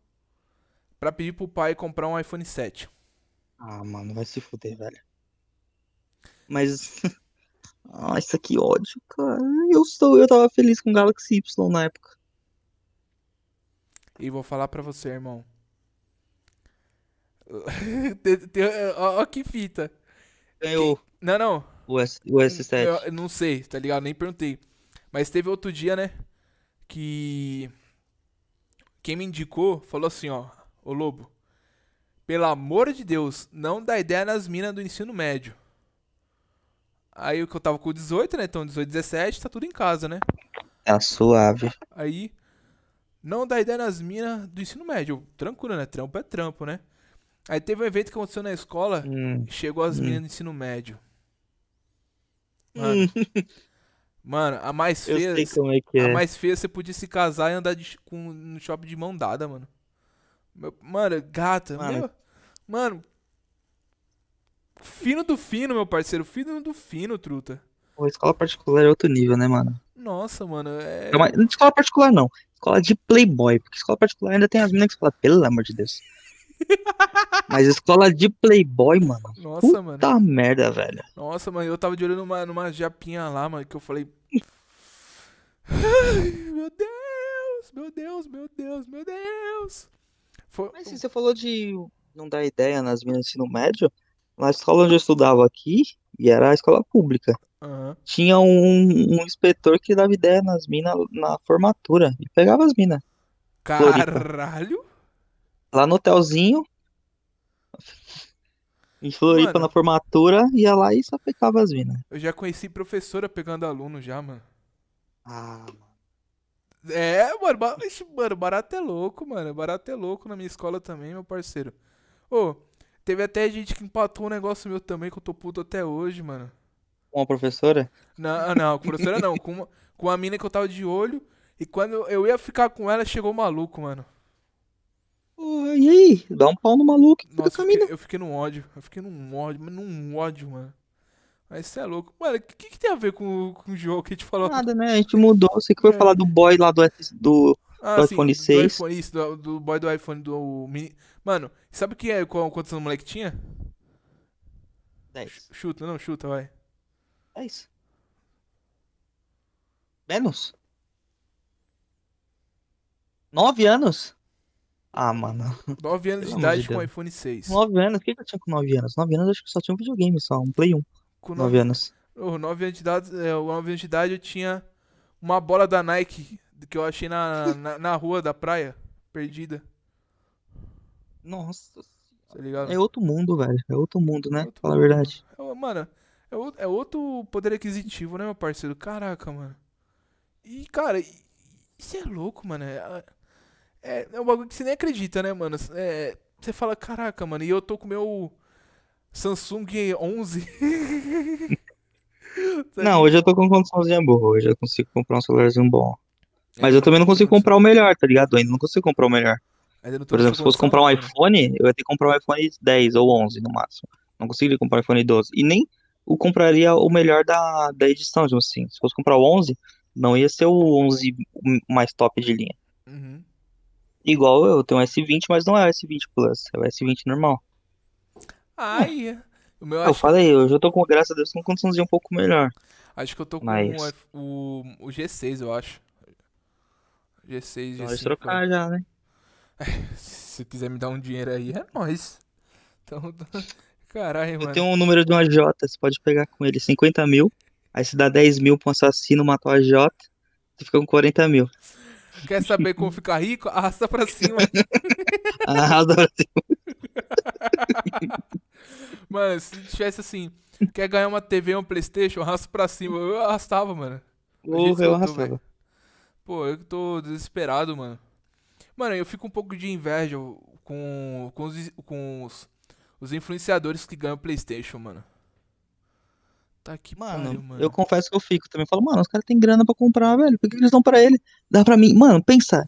para pedir pro pai comprar um iPhone 7. Ah, mano, vai se fuder, velho. Mas. Nossa, que ódio, cara. Eu sou, eu tava feliz com Galaxy Y na época. E vou falar pra você, irmão. Ó, que fita. Ganhou. Não, não. O, S, o S7. Eu, não sei, tá ligado? Nem perguntei. Mas teve outro dia, né? Que. Quem me indicou falou assim, ó. Ô Lobo. Pelo amor de Deus, não dá ideia nas minas do ensino médio. Aí o que eu tava com 18, né? Então 18, 17, tá tudo em casa, né? Tá suave. Aí, não dá ideia nas minas do ensino médio. Tranquilo, né? Trampo é trampo, né? Aí teve um evento que aconteceu na escola, hum. chegou as hum. minas do ensino médio. Mano, hum. mano a mais feia. Eu sei como é que é. A mais feia é você podia se casar e andar de, com, no shopping de mão dada, mano. Mano, gata, mano. Meu, mano, Fino do fino, meu parceiro. Fino do fino, truta. Pô, escola particular é outro nível, né, mano? Nossa, mano. É... é não, mas é não escola particular, não. Escola de playboy. Porque escola particular ainda tem as meninas que falam, pelo amor de Deus. Mas escola de playboy, mano. Nossa, Puta mano. Puta merda, velho. Nossa, mano, eu tava de olho numa, numa japinha lá, mano, que eu falei. Ai, meu Deus, meu Deus, meu Deus, meu Deus. Mas se você falou de não dar ideia nas minhas ensino médio, na escola onde eu estudava aqui, e era a escola pública, uhum. tinha um, um, inspetor que dava ideia nas minas na formatura. E pegava as minas. Caralho! Lá no hotelzinho. Em Floripa, mano, na formatura, ia lá e só pegava as minas. Eu já conheci professora pegando aluno já, mano. Ah, mano. É, mano, mano, barato é louco, mano. Barato é louco na minha escola também, meu parceiro. Ô, oh, Teve até gente que empatou um negócio meu também, que eu tô puto até hoje, mano. Com a professora? Não, não, com a professora não. Com uma, com a mina que eu tava de olho. E quando eu ia ficar com ela, chegou o maluco, mano. e aí? Dá um pau no maluco. Nossa, eu fiquei, eu fiquei num ódio. Eu fiquei num ódio, mas num ódio, mano. Mas você é louco. Mano, o que, que, tem a ver com, com o jogo que a gente falou? Nada, né? A gente mudou. Você que foi é. falar do boy lá do, do ah, do sim, iPhone 6. Do iPhone, isso, do, do, boy do iPhone, do mini. Mano, sabe o que é, quantos anos o moleque tinha? 10. Chuta, não, chuta, vai. 10. Menos? 9 anos? Ah, mano. 9 anos Pelo de idade de com iPhone 6. 9 anos? O que, que eu tinha com 9 anos? 9 anos eu acho que só tinha um videogame só, um Play 1. Com 9, 9 anos. 9 anos de idade, 9 é, anos de idade eu tinha uma bola da Nike que eu achei na, na, na, rua da praia, perdida. Nossa tá ligado? É outro mundo, velho. É outro mundo, né? É outro Fala mundo. a verdade. É, mano, é, é outro poder aquisitivo, né, meu parceiro? Caraca, mano. E, cara, isso é louco, mano. É, é, é um bagulho que você nem acredita, né, mano? É, você fala, caraca, mano, e eu tô com meu Samsung 11. Tá Não, hoje eu tô com condiçãozinha boa. Hoje eu consigo comprar um celularzinho bom. É, mas eu também não consigo comprar o melhor, tá ligado? Eu ainda não consigo comprar o melhor. Por exemplo, se fosse comprar um né? iPhone, eu ia ter que comprar um iPhone 10 ou 11 no máximo. Não conseguiria comprar um iPhone 12. E nem o compraria o melhor da, da edição, tipo assim. Se fosse comprar o 11, não ia ser o 11 mais top de linha. Uhum. Igual eu, tenho um S20, mas não é o S20 Plus, é o S20 normal. Ai, ah, é. o meu Eu acho... falei, eu já tô com, graças a Deus, com um condiçãozinho um pouco melhor. Acho que eu tô com mas... o, o G6, eu acho. G6, G5. Pode trocar já, né? É, se quiser me dar um dinheiro aí, é nóis. Então, caralho, mano. tenho um número de uma J, você pode pegar com ele 50 mil. Aí se dá 10 mil pra um assassino matar uma J, você fica com 40 mil. Quer saber como ficar rico? Arrasta pra cima. Arrasta pra cima. Mano, se tivesse assim, quer ganhar uma TV ou um Playstation, arrasta pra cima. Eu arrastava, mano. Porra, eu arrastava. Pô, eu tô desesperado, mano. Mano, eu fico um pouco de inveja com, com, os, com os, os influenciadores que ganham PlayStation, mano. Tá que mano, pariu, mano. Eu confesso que eu fico também. falo, mano, os caras têm grana pra comprar, velho. Por que eles dão pra ele? Dá pra mim. Mano, pensa.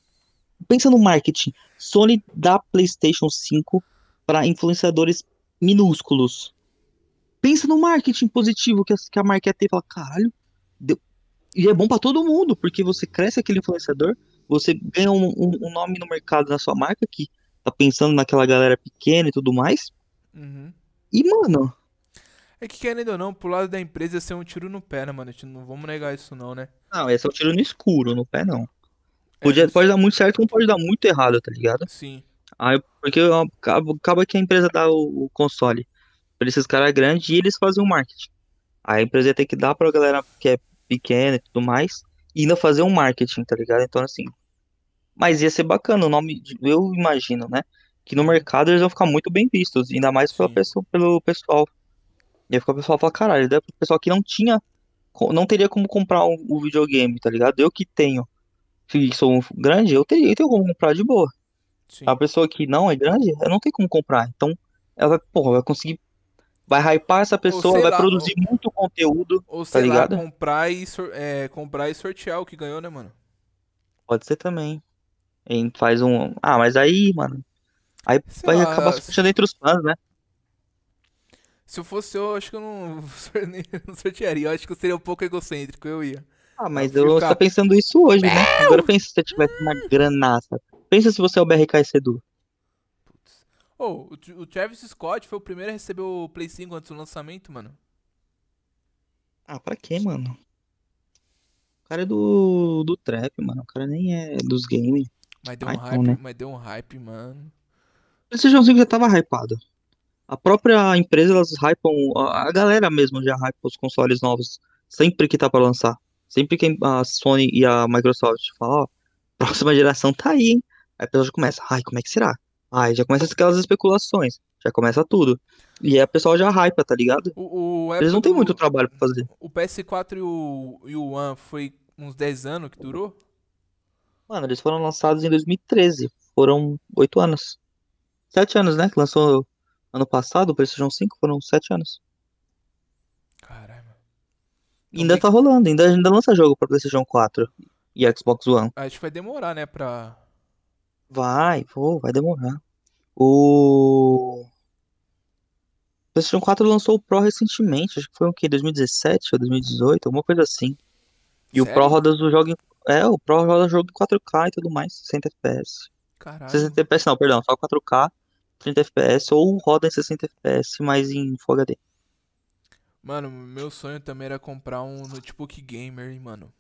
Pensa no marketing. Sony dá PlayStation 5 para influenciadores minúsculos. Pensa no marketing positivo que a, que a marca ia ter. Fala, caralho, deu, e é bom para todo mundo, porque você cresce aquele influenciador, você ganha um, um, um nome no mercado da sua marca que tá pensando naquela galera pequena e tudo mais. Uhum. E, mano. É que querendo ou não, pro lado da empresa ser um tiro no pé, né, mano? Não vamos negar isso, não, né? Não, ia ser é um tiro no escuro, no pé não. É, Podia, é, pode dar muito certo, como pode dar muito errado, tá ligado? Sim. Aí, porque acaba que a empresa dá o, console pra esses caras grandes e eles fazem o marketing. Aí a empresa tem que dar pra galera que é pequena e tudo mais, e ainda fazer um marketing, tá ligado? Então, assim. Mas ia ser bacana o nome, eu imagino, né? Que no mercado eles vão ficar muito bem vistos, ainda mais pela pessoa, pelo pessoal. Ia ficar o pessoal falar, caralho, o pessoal que não tinha, não teria como comprar o um, um videogame, tá ligado? Eu que tenho, se sou um grande, eu tenho, eu tenho como comprar de boa. Sim. A pessoa que não é grande, ela não tem como comprar. Então, ela porra, vai conseguir vai hypar essa pessoa, vai lá, produzir ou... muito conteúdo. Ou tá sei tá ligado? lá, comprar e, é, comprar e sortear o que ganhou, né, mano? Pode ser também. E faz um. Ah, mas aí, mano. Aí sei vai lá, acabar se puxando entre os fãs, né? Se eu fosse eu, acho que eu não, não sortearia. Eu acho que eu seria um pouco egocêntrico, eu ia. Ah, mas eu, tô pensando isso hoje, né? Agora pensa se você tivesse uma granaça. Pensa se você é o BRK e Sedu. Oh, o, o Travis Scott foi o primeiro a receber o Play 5 antes do lançamento, mano. Ah, pra quê, mano? O cara é do, do trap, mano. O cara nem é dos games. Mas deu um hype, né? mas deu um hype, mano. O Joãozinho 5 já tava hypado. A própria empresa, elas hypam. A galera mesmo já hypa os consoles novos. Sempre que tá pra lançar. Sempre que a Sony e a Microsoft falam, ó, próxima geração tá aí, hein? Aí a pessoa já começa, ai, como é que será? Aí já começa aquelas especulações, já começa tudo. E aí o pessoal já hypa, tá ligado? O, o Eles não têm muito trabalho pra fazer. O PS4 e o, e o One foi uns 10 anos que durou? Mano, eles foram lançados em 2013. Foram 8 anos. 7 anos, né? Que lançou ano passado o PlayStation 5, foram 7 anos. Caralho. ainda que... tá rolando, ainda, ainda lança jogo pra PlayStation 4 e Xbox One. Acho que vai demorar, né? Pra Vai, pô, vai demorar. O PlayStation 4 lançou o Pro recentemente, acho que foi o quê? 2017 ou 2018, alguma coisa assim. E Sério? o Pro roda o jogo em... É, o Pro roda jogo em 4K e tudo mais, 60 FPS. Caralho. 60 FPS não, perdão, só 4K, 30 FPS, ou roda em 60 FPS, mas em Full HD. Mano, meu sonho também era comprar um notebook gamer, hein, mano.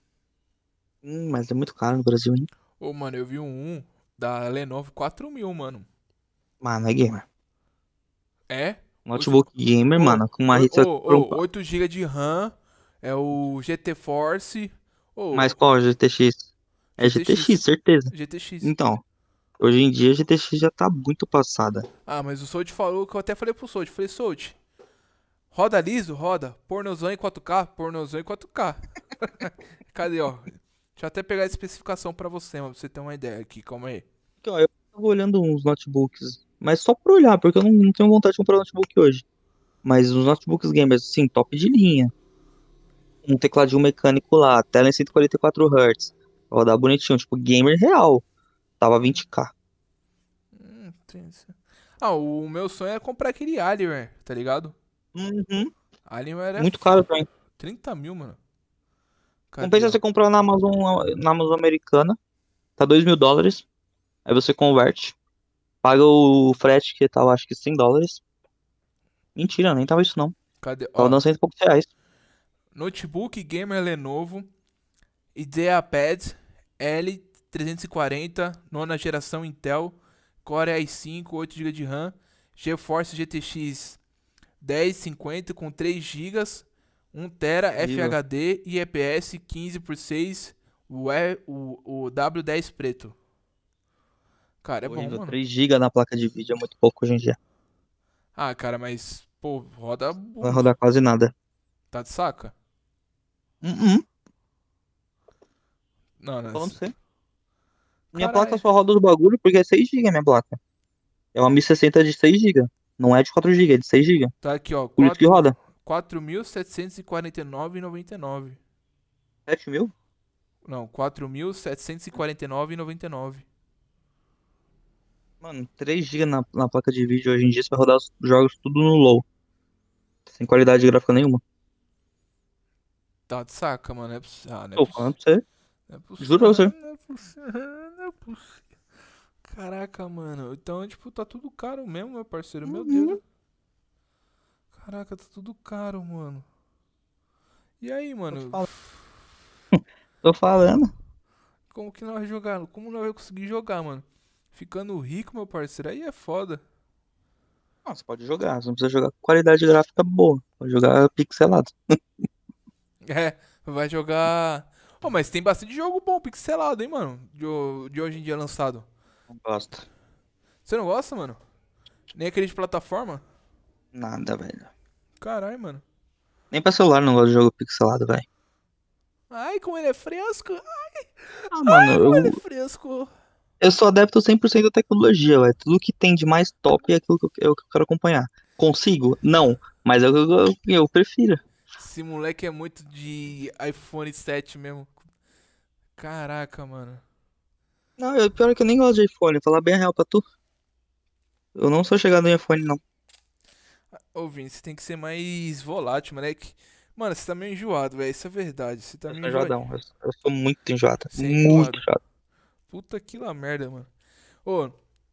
Hum, mas é muito caro no Brasil, hein? Ô, mano, eu vi um da Lenovo 4000, mano. Mano, é gamer. É? Notebook o... gamer, mano, com uma o, o, 8 GB de RAM, é o GT Force. Oh, Mas qual GTX? É GTX, é GTX, certeza. GTX. Então, hoje em dia a GTX já tá muito passada. Ah, mas o Sold falou que eu até falei pro Sold. Falei, Sold, roda liso, roda. Pornozão em 4K, pornozão em 4K. Cadê, ó? Deixa eu até pegar a especificação para você, mano, pra você ter uma ideia aqui, calma aí. Então, eu tava olhando uns notebooks, mas só pra olhar, porque eu não, não tenho vontade de comprar notebook hoje. Mas os notebooks gamers, sim, top de linha. Um tecladinho mecânico lá, tela em 144 Hz. Rodar bonitinho, tipo, gamer real. Tava 20k. Hum, ah, o meu sonho é comprar aquele Alienware, tá ligado? Uhum. Alienware é... Muito caro pra mim. 30 mil, mano. Compensa você comprar na Amazon, na Amazon americana. Tá 2 mil dólares. Aí você converte. Paga o frete que tava, tá, acho que 100 dólares. Mentira, nem tava isso não. Cadê? Tava dando 100 e poucos reais. Notebook Gamer Lenovo IdeaPad L340, nona geração Intel, Core i5, 8GB de RAM, GeForce GTX 1050 com 3 GB, 1 tera FHD e EPS 15 por 6 o, o, o W10 preto. Cara, é Pô, bom, mano. 3 GB na placa de vídeo é muito pouco hoje em dia. Ah, cara, mas, pô, roda. Não vai rodar quase nada. Tá de saca? Uhum. -uh. Não, não. Falando você. Minha placa só roda os bagulho porque é 6 GB minha placa. É uma 1060 de 6 GB. Não é de 4 GB, é de 6 GB. Tá aqui, ó. Por 4... isso que roda. 4.749,99. 7 mil? Não, 4.749,99. Mano, 3 GB na, na, placa de vídeo hoje em dia, você vai rodar os jogos tudo no low. Sem qualidade gráfica nenhuma. Tá de saca, mano. É possível. Ah, não é Tô falando é possível. pra você. Não é possível. Não é possível. É caraca, mano. Então, tipo, tá tudo caro mesmo, meu parceiro. Meu uhum. Deus. Caraca, tá tudo caro, mano. E aí, mano? Tô, fal... Tô falando. Como que nós jogar? Como nós vamos conseguir jogar, mano? Ficando rico, meu parceiro, aí é foda. Não, você pode jogar, você não precisa jogar com qualidade gráfica boa. Pode jogar pixelado. é, vai jogar. Oh, mas tem bastante jogo bom pixelado, hein, mano? De, de hoje em dia lançado. Não gosto. Você não gosta, mano? Nem aquele de plataforma? Nada, velho. Caralho, mano. Nem pra celular não gosto de jogo pixelado, velho. Ai, como ele é fresco. Ai, ah, mano, Ai, como eu... ele é fresco. Eu sou adepto 100% da tecnologia, velho. Tudo que tem de mais top é aquilo que eu, é quero acompanhar. Consigo? Não. Mas é eu, que eu, prefiro. Esse moleque é muito de iPhone 7 mesmo. Caraca, mano. Não, eu, pior é que eu nem gosto de iPhone. Falar bem a real pra tu. Eu não sou chegado no iPhone, não. Ouvindo, você tem que ser mais volátil, moleque. Mano, você tá meio enjoado, velho. Isso é verdade. Você tá eu meio enjoadão. enjoado. Eu, sou muito enjoado. É muito é enjoado. Puta que lá merda, mano. Ô,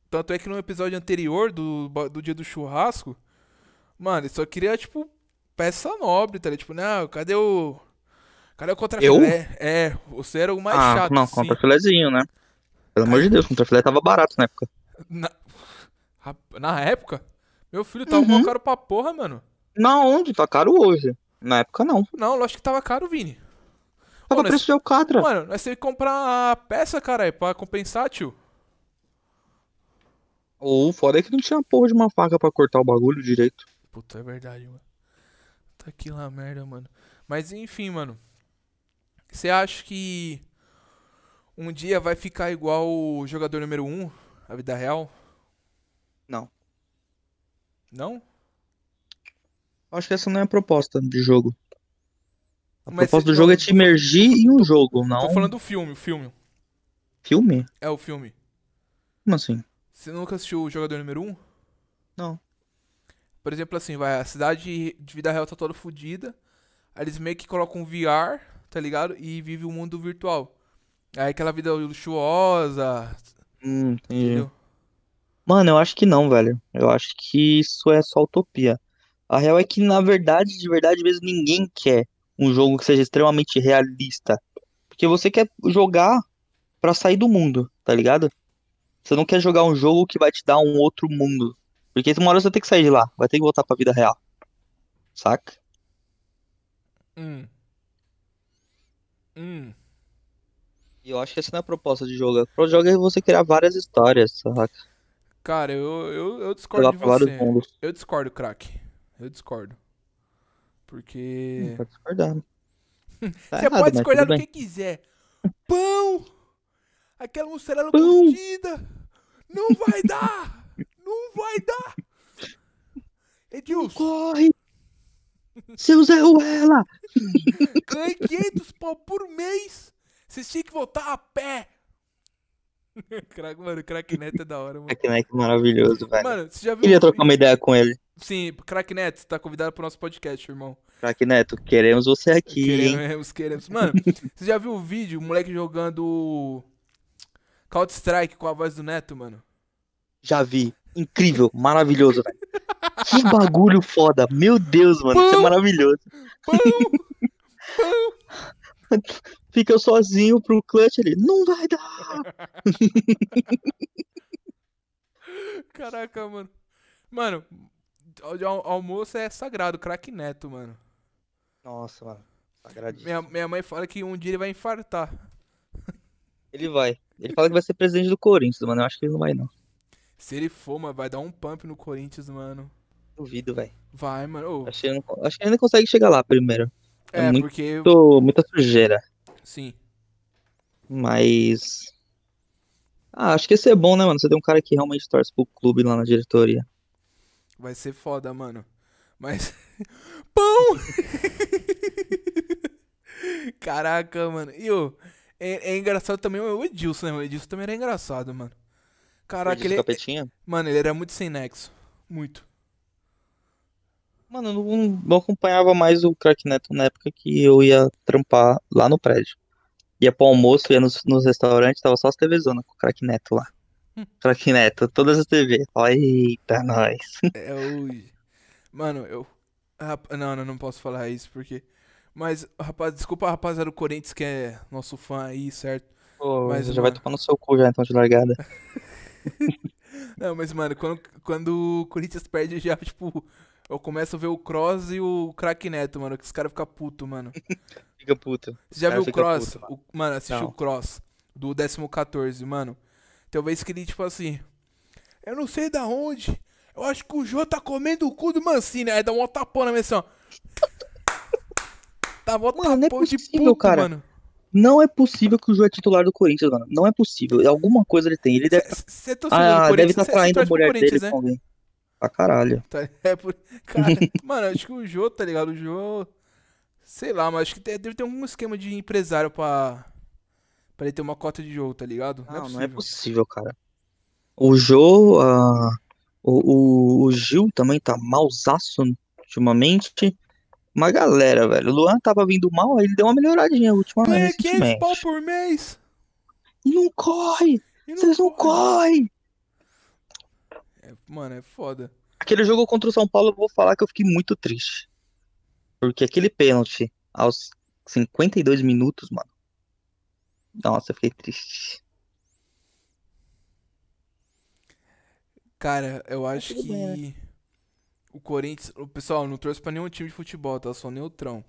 tanto é que no episódio anterior do, do dia do churrasco, mano, ele só queria, tipo, peça nobre, tá ligado? Tipo, não, cadê o. Cadê o contra Eu? É, você era o mais ah, chato. Não, contra filézinho, né? Pelo amor de Deus, contra filé tava barato na época. Na, na época? Meu filho, tava uhum. caro pra porra, mano. Na onde? Tá caro hoje. Na época não. Não, lógico que tava caro, Vini. Tava mano, preço nós... de Alcatra. Mano, nós teve que comprar a peça, carai, pra compensar, tio. Ou fora que não tinha porra de uma faca pra cortar o bagulho direito. Puta, é verdade, mano. Tá aqui lá merda, mano. Mas enfim, mano. Você acha que um dia vai ficar igual o jogador número 1, um, a vida real? Não? Acho que essa não é a proposta de jogo. A Mas proposta do jogo é te imergir em um jogo, não. Tô falando do filme, o filme. Filme? É o filme. Como assim? Você nunca assistiu o jogador número 1? Um? Não. Por exemplo, assim, vai, a cidade de vida real tá toda fodida. Aí eles meio que colocam um VR, tá ligado? E vive o um mundo virtual. Aí aquela vida luxuosa. Hum, entendi. Entendeu? Mano, eu acho que não, velho. Eu acho que isso é só utopia. A real é que, na verdade, de verdade mesmo, ninguém quer um jogo que seja extremamente realista. Porque você quer jogar para sair do mundo, tá ligado? Você não quer jogar um jogo que vai te dar um outro mundo. Porque uma hora você vai ter que sair de lá, vai ter que voltar pra vida real. Saca? Hum. Hum. eu acho que essa não é a proposta de jogo. O jogo é você criar várias histórias, saca? Cara, eu, eu, eu discordo de você. Eu discordo, craque. Eu discordo. Porque. Não hum, pode discordar. Tá você errado, pode discordar do que quiser. Pão! Aquela mussarela mordida! Não vai dar! Não vai dar! Edilson! Corre! Seu Zé Ruela! Ganhei 500 pau por mês! Vocês tinham que voltar a pé! Crack, mano, Crack Neto é da hora, mano. Crack Neto é maravilhoso, velho. Mano, você já viu? Queria trocar uma ideia com ele. Sim, Crack Neto, você tá convidado pro nosso podcast, irmão. Crack Neto, queremos você aqui, Queremos, hein? queremos. Mano, você já viu o vídeo, o moleque jogando Counter Strike com a voz do Neto, mano? Já vi. Incrível, maravilhoso, velho. que bagulho foda. Meu Deus, mano, pão, isso é maravilhoso. Pão, pão. fica sozinho pro clutch ali. Não vai dar! Caraca, mano. Mano, almoço é sagrado, craque neto, mano. Nossa, mano. Sagradíssimo. Minha, minha mãe fala que um dia ele vai infartar. Ele vai. Ele fala que vai ser presidente do Corinthians, mano. Eu acho que ele não vai, não. Se ele for, mano, vai dar um pump no Corinthians, mano. Duvido, velho. Vai, mano. Acho, que ele não, acho que ele ainda consegue chegar lá primeiro. É, é muito, porque. Muita sujeira. Sim. Mas. Ah, acho que esse é bom, né, mano? Você tem um cara que realmente torce pro clube lá na diretoria. Vai ser foda, mano. Mas. Pão! Caraca, mano. E o. É, é, engraçado também o Edilson, né? O Edilson também era engraçado, mano. Caraca, ele. É Capetinha? Mano, ele era muito sem nexo. Muito. Mano, eu não, não acompanhava mais o Crack Neto na época que eu ia trampar lá no prédio. Ia pro almoço, ia nos, nos restaurantes, tava só as TVzona com o Crack Neto lá. Crack Neto, todas as TV. Eita, nós. É hoje. Mano, eu. Rap... Não, não, não posso falar isso porque. Mas, rapaz, desculpa, era o Corinthians que é nosso fã aí, certo? Pô, mas já mano... vai topar no seu cu já, então, de largada. não, mas, mano, quando, quando o Corinthians perde, já, tipo, eu começo a ver o Cross e o Crack Neto, mano, que os caras ficam puto, mano. fica puto. Você já viu o Cross? Puto, mano, mano assistiu o Cross do 14, mano. Talvez que ele, tipo assim, eu não sei da onde, eu acho que o Jô tá comendo o cu do Mancini, aí dá um tapão na minha assim, ó. Tá mó mano, Não é possível, puto, cara. mano. Não é possível que o Jô é titular do Corinthians, mano. Não é possível. Alguma coisa ele tem. Ele deve. Você tá... ah, deve estar tá traindo a mulher dele né? com alguém pra caralho. Tá, é, por... Cara, mano, acho que o Jô, tá ligado? O Jô. Sei lá, mas acho que deve ter algum esquema de empresário pra. pra ele ter uma cota de jogo, tá ligado? É não, não é possível, não é possível cara. O Jô. Uh, o, o, o, Gil também tá mausaço ultimamente. Uma galera, velho. O Luan tava vindo mal, aí ele deu uma melhoradinha ultimamente. 500 pau por mês! E não corre! não Vocês não correm! correm. É, mano, é foda. Aquele jogo contra o São Paulo, eu vou falar que eu fiquei muito triste. Porque aquele pênalti aos 52 minutos, mano. Nossa, eu fiquei triste. Cara, eu acho que bem. Né? o Corinthians. O pessoal, não trouxe pra nenhum time de futebol, tá? Só neutrão.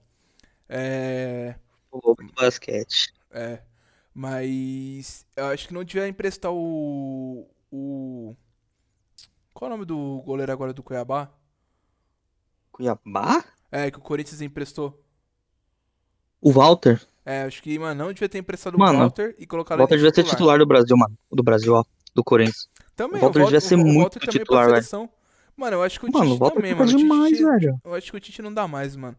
É. O basquete. É. Mas eu acho que não tiver emprestar o. o qual é o nome do goleiro agora do Cuiabá? Cuiabá? É, que o Corinthians emprestou. O Walter? É, acho que, mano, não devia ter emprestado mano, o Walter e colocado o Walter devia titular. ser titular do Brasil, mano. Do Brasil, ó. Do Corinthians. Também, o Walter, o Walter devia ser o Walter muito é titular, velho. Mano, eu acho que o mano, Tite mano, também, mano. Demais, Tite, velho. Eu acho que o Tite não dá mais, mano.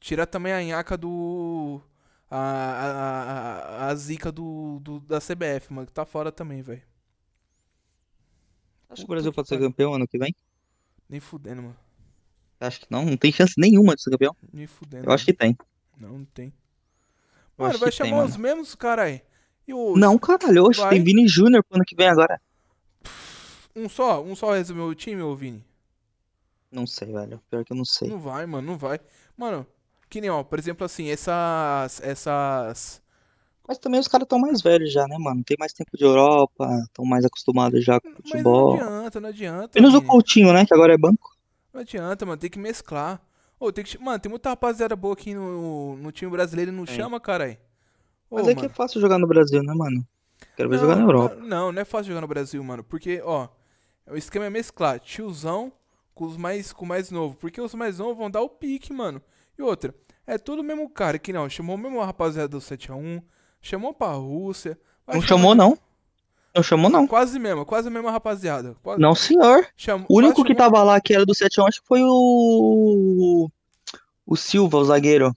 Tirar também a nhaca do. A, a, a, a zica do, do, da CBF, mano, que tá fora também, velho. Acho o Brasil pode ser campeão ano que vem? Nem fudendo, mano. Acho que não, não tem chance nenhuma de ser campeão. Nem fudendo. Eu mano. acho que tem. Não, não tem. Mano, vai chamar tem, os mano. mesmos cara, aí. Não, caralho, hoje vai... tem Vini Júnior pro ano que vem agora. Um só? Um só resumiu o time, ô Vini? Não sei, velho. Pior que eu não sei. Não vai, mano, não vai. Mano, que nem, ó, por exemplo, assim, essas. Essas. Mas também os caras estão mais velhos já, né, mano? Tem mais tempo de Europa, estão mais acostumados já com futebol. Mas não adianta, não adianta. Menos o Coutinho, né? Que agora é banco. Não adianta, mano. Tem que mesclar. Ô, tem que... Mano, tem muita rapaziada boa aqui no, no time brasileiro não é. chama, caralho. Mas é mano. que é fácil jogar no Brasil, né, mano? Quero ver não, jogar na Europa. Não, não é fácil jogar no Brasil, mano. Porque, ó, o esquema é mesclar tiozão com os mais com mais novo. Porque os mais novos vão dar o pique, mano. E outra, é tudo o mesmo cara que não. Chamou o mesmo rapaziada do 7x1 Chamou pra Rússia. Não chamou, que... não. Não chamou, não. Quase mesmo, quase mesmo rapaziada. Quase... Não, senhor. o único que tava lá que era do 7 acho que foi o. O Silva, o zagueiro.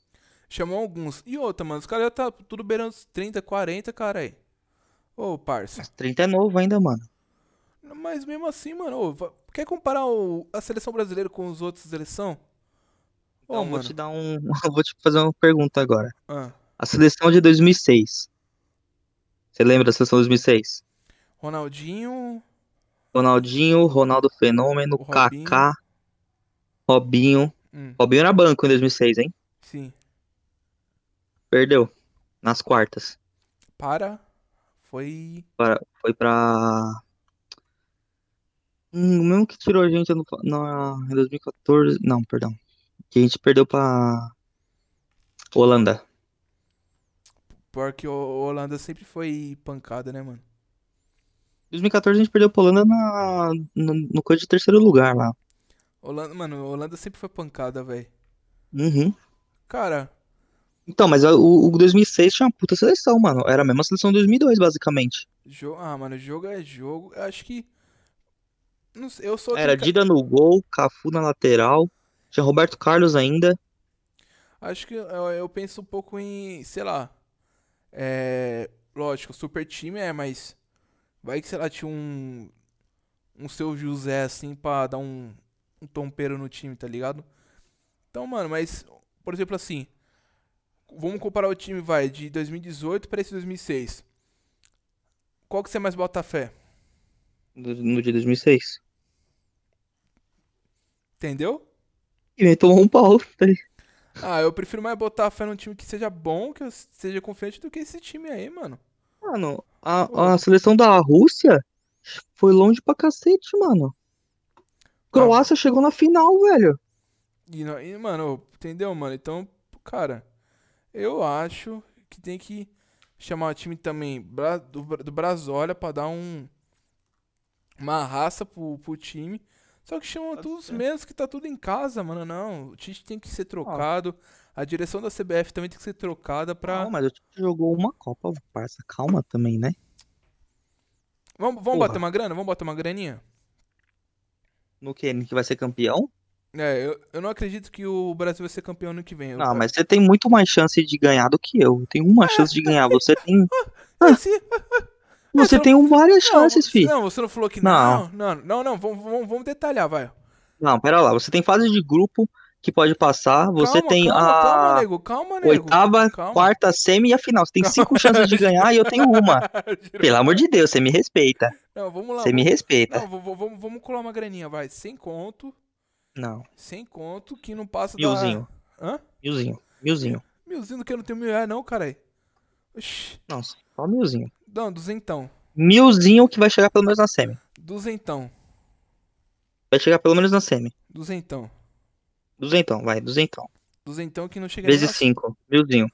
Chamou alguns. E outra, mano, os caras já tá tudo beirando uns 30, 40, cara aí. Ô, parça. 30 é novo ainda, mano. Mas mesmo assim, mano, ô, quer comparar o... a seleção brasileira com os outros seleção? Ô, então, mano. vou te dar um. vou te fazer uma pergunta agora. Ah. A seleção de 2006. Você lembra da seleção de 2006? Ronaldinho. Ronaldinho, Ronaldo Fenômeno, o Robinho. Kaká, Robinho. Hum. Robinho era banco em 2006, hein? Sim. Perdeu. Nas quartas. Para. Foi. Para, foi pra. Hum, o mesmo que tirou a gente no, no, em 2014. Não, perdão. Que a gente perdeu pra. Holanda. Porque o Holanda sempre foi pancada, né, mano? 2014 a gente perdeu pra Holanda na, no coisa de terceiro lugar lá. Holanda, mano, Holanda sempre foi pancada, velho. Uhum. Cara. Então, mas o, o 2006 tinha uma puta seleção, mano. Era a mesma seleção de 2002, basicamente. Jo ah, mano, jogo é jogo. Acho que. Não sei, eu sou. Era Dida no gol, Cafu na lateral. Tinha Roberto Carlos ainda. Acho que eu, eu penso um pouco em. Sei lá. É, lógico, super time é, mas vai que, sei lá, tinha um. Um seu José, assim, pra dar um, um tompeiro no time, tá ligado? Então, mano, mas, por exemplo, assim. Vamos comparar o time, vai, de 2018 para esse 2006. Qual que você é mais bota fé? No de 2006. Entendeu? E nem tomou um pau. Tá ligado? Ah, eu prefiro mais botar a fé num time que seja bom, que eu seja confiante, do que esse time aí, mano. Mano, a, tipo, a seleção da Rússia foi longe pra cacete, mano. Ah, Croácia ah. chegou na final, velho. E, e, mano, entendeu, mano? Então, cara, eu acho que tem que chamar o time também do, do Brasólia pra dar um uma raça pro, pro time só que chamam tá todos menos que tá tudo em casa, mano. Não, o Tite tem que ser trocado. Ah. A direção da CBF também tem que ser trocada pra. Não, mas o Tite jogou uma Copa, parça. Calma também, né? Vamos, vamos bater uma grana? Vamos botar uma graninha? No que? que vai ser campeão? É, eu, eu não acredito que o Brasil vai ser campeão ano que vem. Não, mas você tem muito mais chance de ganhar do que eu. tem uma ah. chance de ganhar. Você tem. Ah, sim. Você tem um, várias não, chances, filho. Não, você não falou que não. Não, não, não, não vamos, vamos, vamos, detalhar, vai. Não, pera lá. Você tem fase de grupo que pode passar. Você calma, tem calma, a calma, nego, calma, nego. oitava, quarta, semi e a final. Você tem cinco chances de ganhar e eu tenho uma. Pelo amor de Deus, você me respeita. Não, vamos lá. Você me respeita. Não, vamos, vamos colar uma graninha, vai. Sem conto. Não. Sem conto que não passa Milzinho. da... Milzinho. Hã? Milzinho. Milzinho. Milzinho do que eu não tenho mil reais não, caralho. Não, só milzinho. Não, duzentão. Milzinho que vai chegar pelo menos na semi. Duzentão. Vai chegar pelo menos na semi. Duzentão. Duzentão, vai, duzentão. Duzentão que não chega Vezes cinco, milzinho.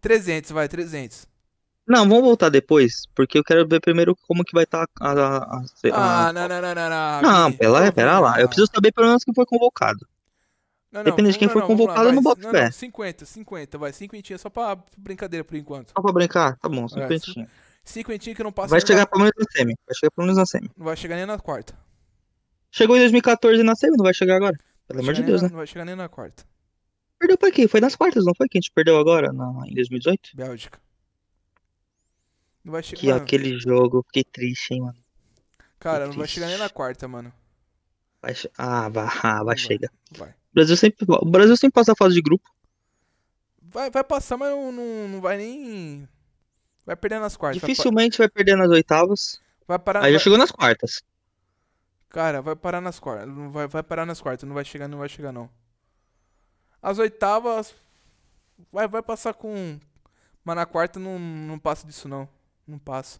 300, vai, 300. Não, vamos voltar depois, porque eu quero ver primeiro como que vai estar tá a, a, a, Ah, não, não, não, não, não. Não, pera, pera lá. Eu preciso saber pelo menos quem foi convocado. Não, não, Depende de quem não, for convocado, lá, eu não boto não, pé. Não, 50, 50, vai. Cinquentinha só pra brincadeira por enquanto. Só pra brincar? Tá bom, cinquentinha. É, cinquentinha que não passa... Vai chegar pelo menos na semi. Vai chegar pelo menos na semi. Não vai chegar nem na quarta. Chegou em 2014 na semi, não vai chegar agora. Pelo amor de Deus, na, né? Não vai chegar nem na quarta. Perdeu pra quem? Foi nas quartas, não foi? Que a gente perdeu agora, na, em 2018? Bélgica. Não vai chegar... Que mano. aquele jogo, fiquei triste, hein, mano. Cara, fiquei não triste. vai chegar nem na quarta, mano. Vai, ah, vai, ah, vai, vai chega. Vai. O Brasil sempre, o Brasil sempre passa a fase de grupo. Vai, vai passar, mas não, não, não vai nem. Vai perder nas quartas. Dificilmente vai, vai perder nas oitavas. Vai parar Aí na... já chegou nas quartas. Cara, vai parar nas quartas. Vai, vai parar nas quartas. Não vai chegar, não vai chegar, não. As oitavas. Vai, vai passar com. Mas na quarta não, não passa disso, não. Não passa.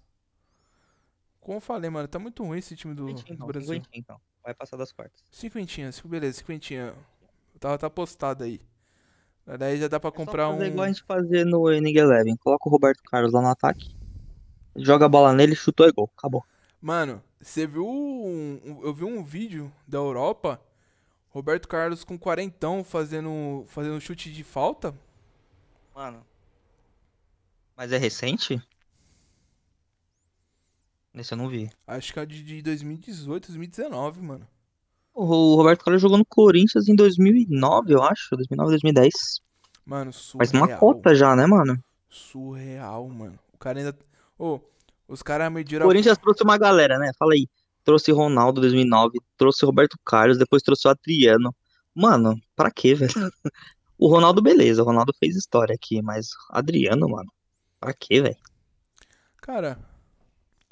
Como eu falei, mano, tá muito ruim esse time do, do então, Brasil. Cinquentinha, então. Vai passar das quartas. Cinquentinha, beleza, cinquentinha. Tá, tá postado aí. Daí já dá pra é comprar é fazer um. igual a gente fazer no Winning Eleven. Coloca o Roberto Carlos lá no ataque, joga a bola nele, chutou e é gol. Acabou. Mano, você viu um, eu vi um vídeo da Europa, Roberto Carlos com quarentão fazendo fazendo chute de falta? Mano. Mas é recente? Esse eu não vi. Acho que é de 2018, 2019, mano. O Roberto Carlos jogou no Corinthians em 2009, eu acho. 2009, 2010. Mano, surreal. Faz uma cota já, né, mano? Surreal, mano. O cara ainda. Ô, oh, os caras mediram. O Corinthians trouxe uma galera, né? Fala aí. Trouxe Ronaldo 2009, trouxe Roberto Carlos, depois trouxe o Adriano. Mano, pra quê, velho? O Ronaldo, beleza. O Ronaldo fez história aqui, mas Adriano, mano. Pra quê, velho? Cara, não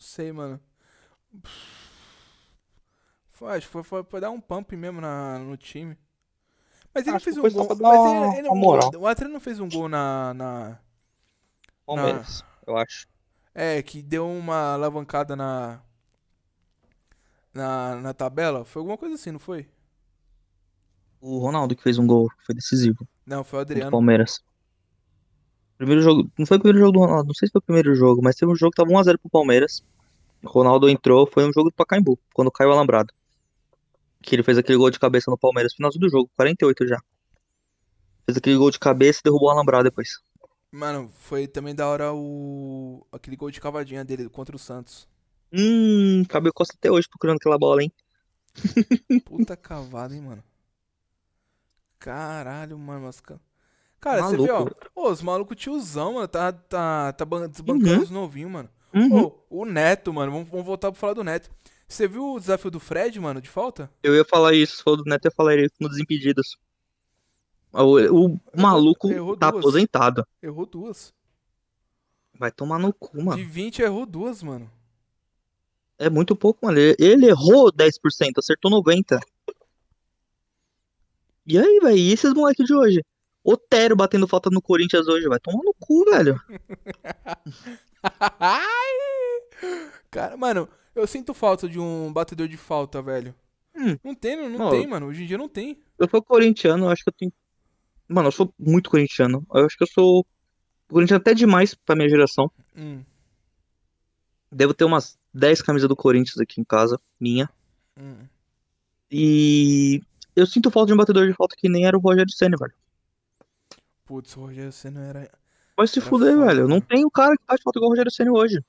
sei, mano. Pff foi, acho que foi, foi, dar um pump mesmo na, no time. Mas ele fez um gol. o Atlético não fez um gol na. na Palmeiras, eu acho. É, que deu uma alavancada na. Na, na tabela? Foi alguma coisa assim, não foi? O Ronaldo que fez um gol, foi decisivo. Não, foi o Adriano. Palmeiras. Primeiro jogo, não foi o primeiro jogo do Ronaldo, não sei se foi o primeiro jogo, mas teve um jogo que tava 1x0 pro Palmeiras. O Ronaldo entrou, foi um jogo do Pacaembu, quando caiu o Alambrado. Que ele fez aquele gol de cabeça no Palmeiras, finalzinho do jogo, 48 já. Fez aquele gol de cabeça e derrubou o Alambrado depois. Mano, foi também da hora o. aquele gol de cavadinha dele contra o Santos. Hum, cabelo Costa até hoje procurando aquela bola, hein? Puta cavada, hein, mano. Caralho, mano, mas... Cara, Maluco. você viu, ó, os malucos tiozão, mano, tá, tá, tá desbancando uhum. os novinhos, mano. Uhum. Ô, o Neto, mano, vamos, vamos voltar pra falar do Neto. Você viu o desafio do Fred, mano, de falta? Eu ia falar isso, o Neto ia falar isso nos O, o maluco errou tá duas. aposentado. Errou duas. Vai tomar no cu, mano. De 20 errou duas, mano. É muito pouco, mano. Ele, ele errou 10%, acertou 90%. E aí, velho? E esses moleques de hoje? Otero batendo falta no Corinthians hoje, vai tomar no cu, velho. Cara, mano, eu sinto falta de um batedor de falta, velho. Hum. Não tem, não, não tem, mano. Hoje em dia não tem. Eu sou corintiano, eu acho que eu tenho. Mano, eu sou muito corintiano. Eu acho que eu sou corintiano até demais pra minha geração. Hum. Devo ter umas 10 camisas do Corinthians aqui em casa, minha. Hum. E eu sinto falta de um batedor de falta que nem era o Rogério Senna, velho. Putz, o Rogério Senna era. Vai se era fuder, foda, velho. Mano. Não tem o cara que faz falta igual o Rogério Senna hoje.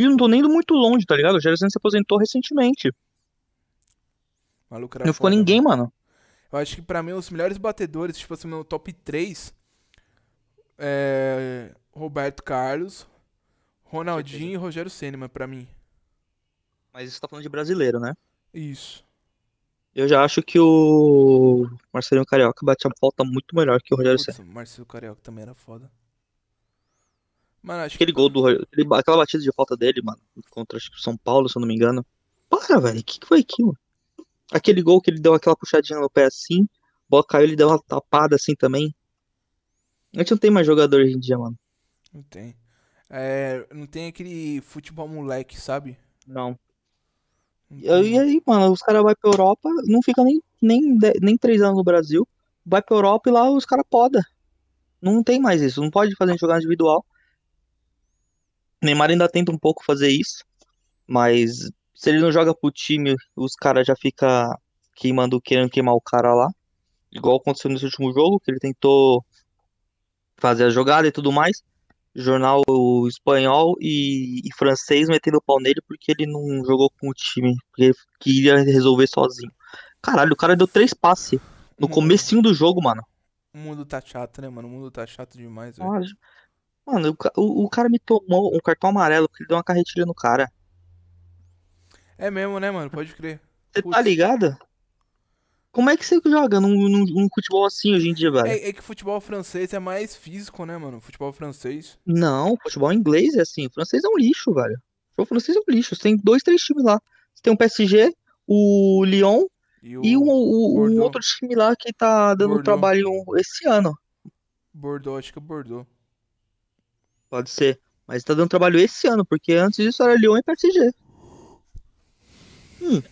E não tô nem indo muito longe, tá ligado? O Jairzinho se aposentou recentemente. maluco não foda, ficou ninguém, mano. Né? mano. Eu acho que pra mim, os melhores batedores, tipo assim, meu top 3 é Roberto Carlos, Ronaldinho e Rogério Senna, pra mim. Mas isso tá falando de brasileiro, né? Isso. Eu já acho que o Marcelinho Carioca bate a falta muito melhor que o Rogério Senna. Marcelinho Carioca também era foda. Mano, acho aquele que... gol do. Aquela batida de falta dele, mano, contra o São Paulo, se eu não me engano. Para, velho, o que, que foi aquilo? Aquele gol que ele deu aquela puxadinha no pé assim, bola caiu, ele deu uma tapada assim também. A gente não tem mais jogador hoje em dia, mano. Não tem. É, não tem aquele futebol moleque, sabe? Não. não e aí, mano, os caras vão pra Europa, não fica nem, nem, nem três anos no Brasil, vai pra Europa e lá os caras poda. Não tem mais isso, não pode fazer jogar individual. Neymar ainda tenta um pouco fazer isso, mas se ele não joga pro time, os caras já ficam queimando, querendo queimar o cara lá. Igual aconteceu nesse último jogo, que ele tentou fazer a jogada e tudo mais. Jornal espanhol e, e francês metendo o pau nele porque ele não jogou com o time, porque queria resolver sozinho. Caralho, o cara deu três passes no hum. comecinho do jogo, mano. O mundo tá chato, né, mano? O mundo tá chato demais, velho. Mano, o, o cara me tomou um cartão amarelo porque ele deu uma carretilha no cara. É mesmo, né, mano? Pode crer. Você tá ligado? Como é que você joga num, num, num futebol assim hoje em dia, velho? É, é, que futebol francês é mais físico, né, mano? Futebol francês. Não, futebol inglês é assim. O francês é um lixo, velho. O francês é um lixo. Você tem dois, três times lá. Você tem o um PSG, o Lyon e, o... e um, o, um outro time lá que tá dando Bordeaux. trabalho esse ano. Bordeaux, acho que é Bordeaux. Pode ser. Mas tá dando trabalho esse ano, porque antes disso era Lyon e PSG. Hum.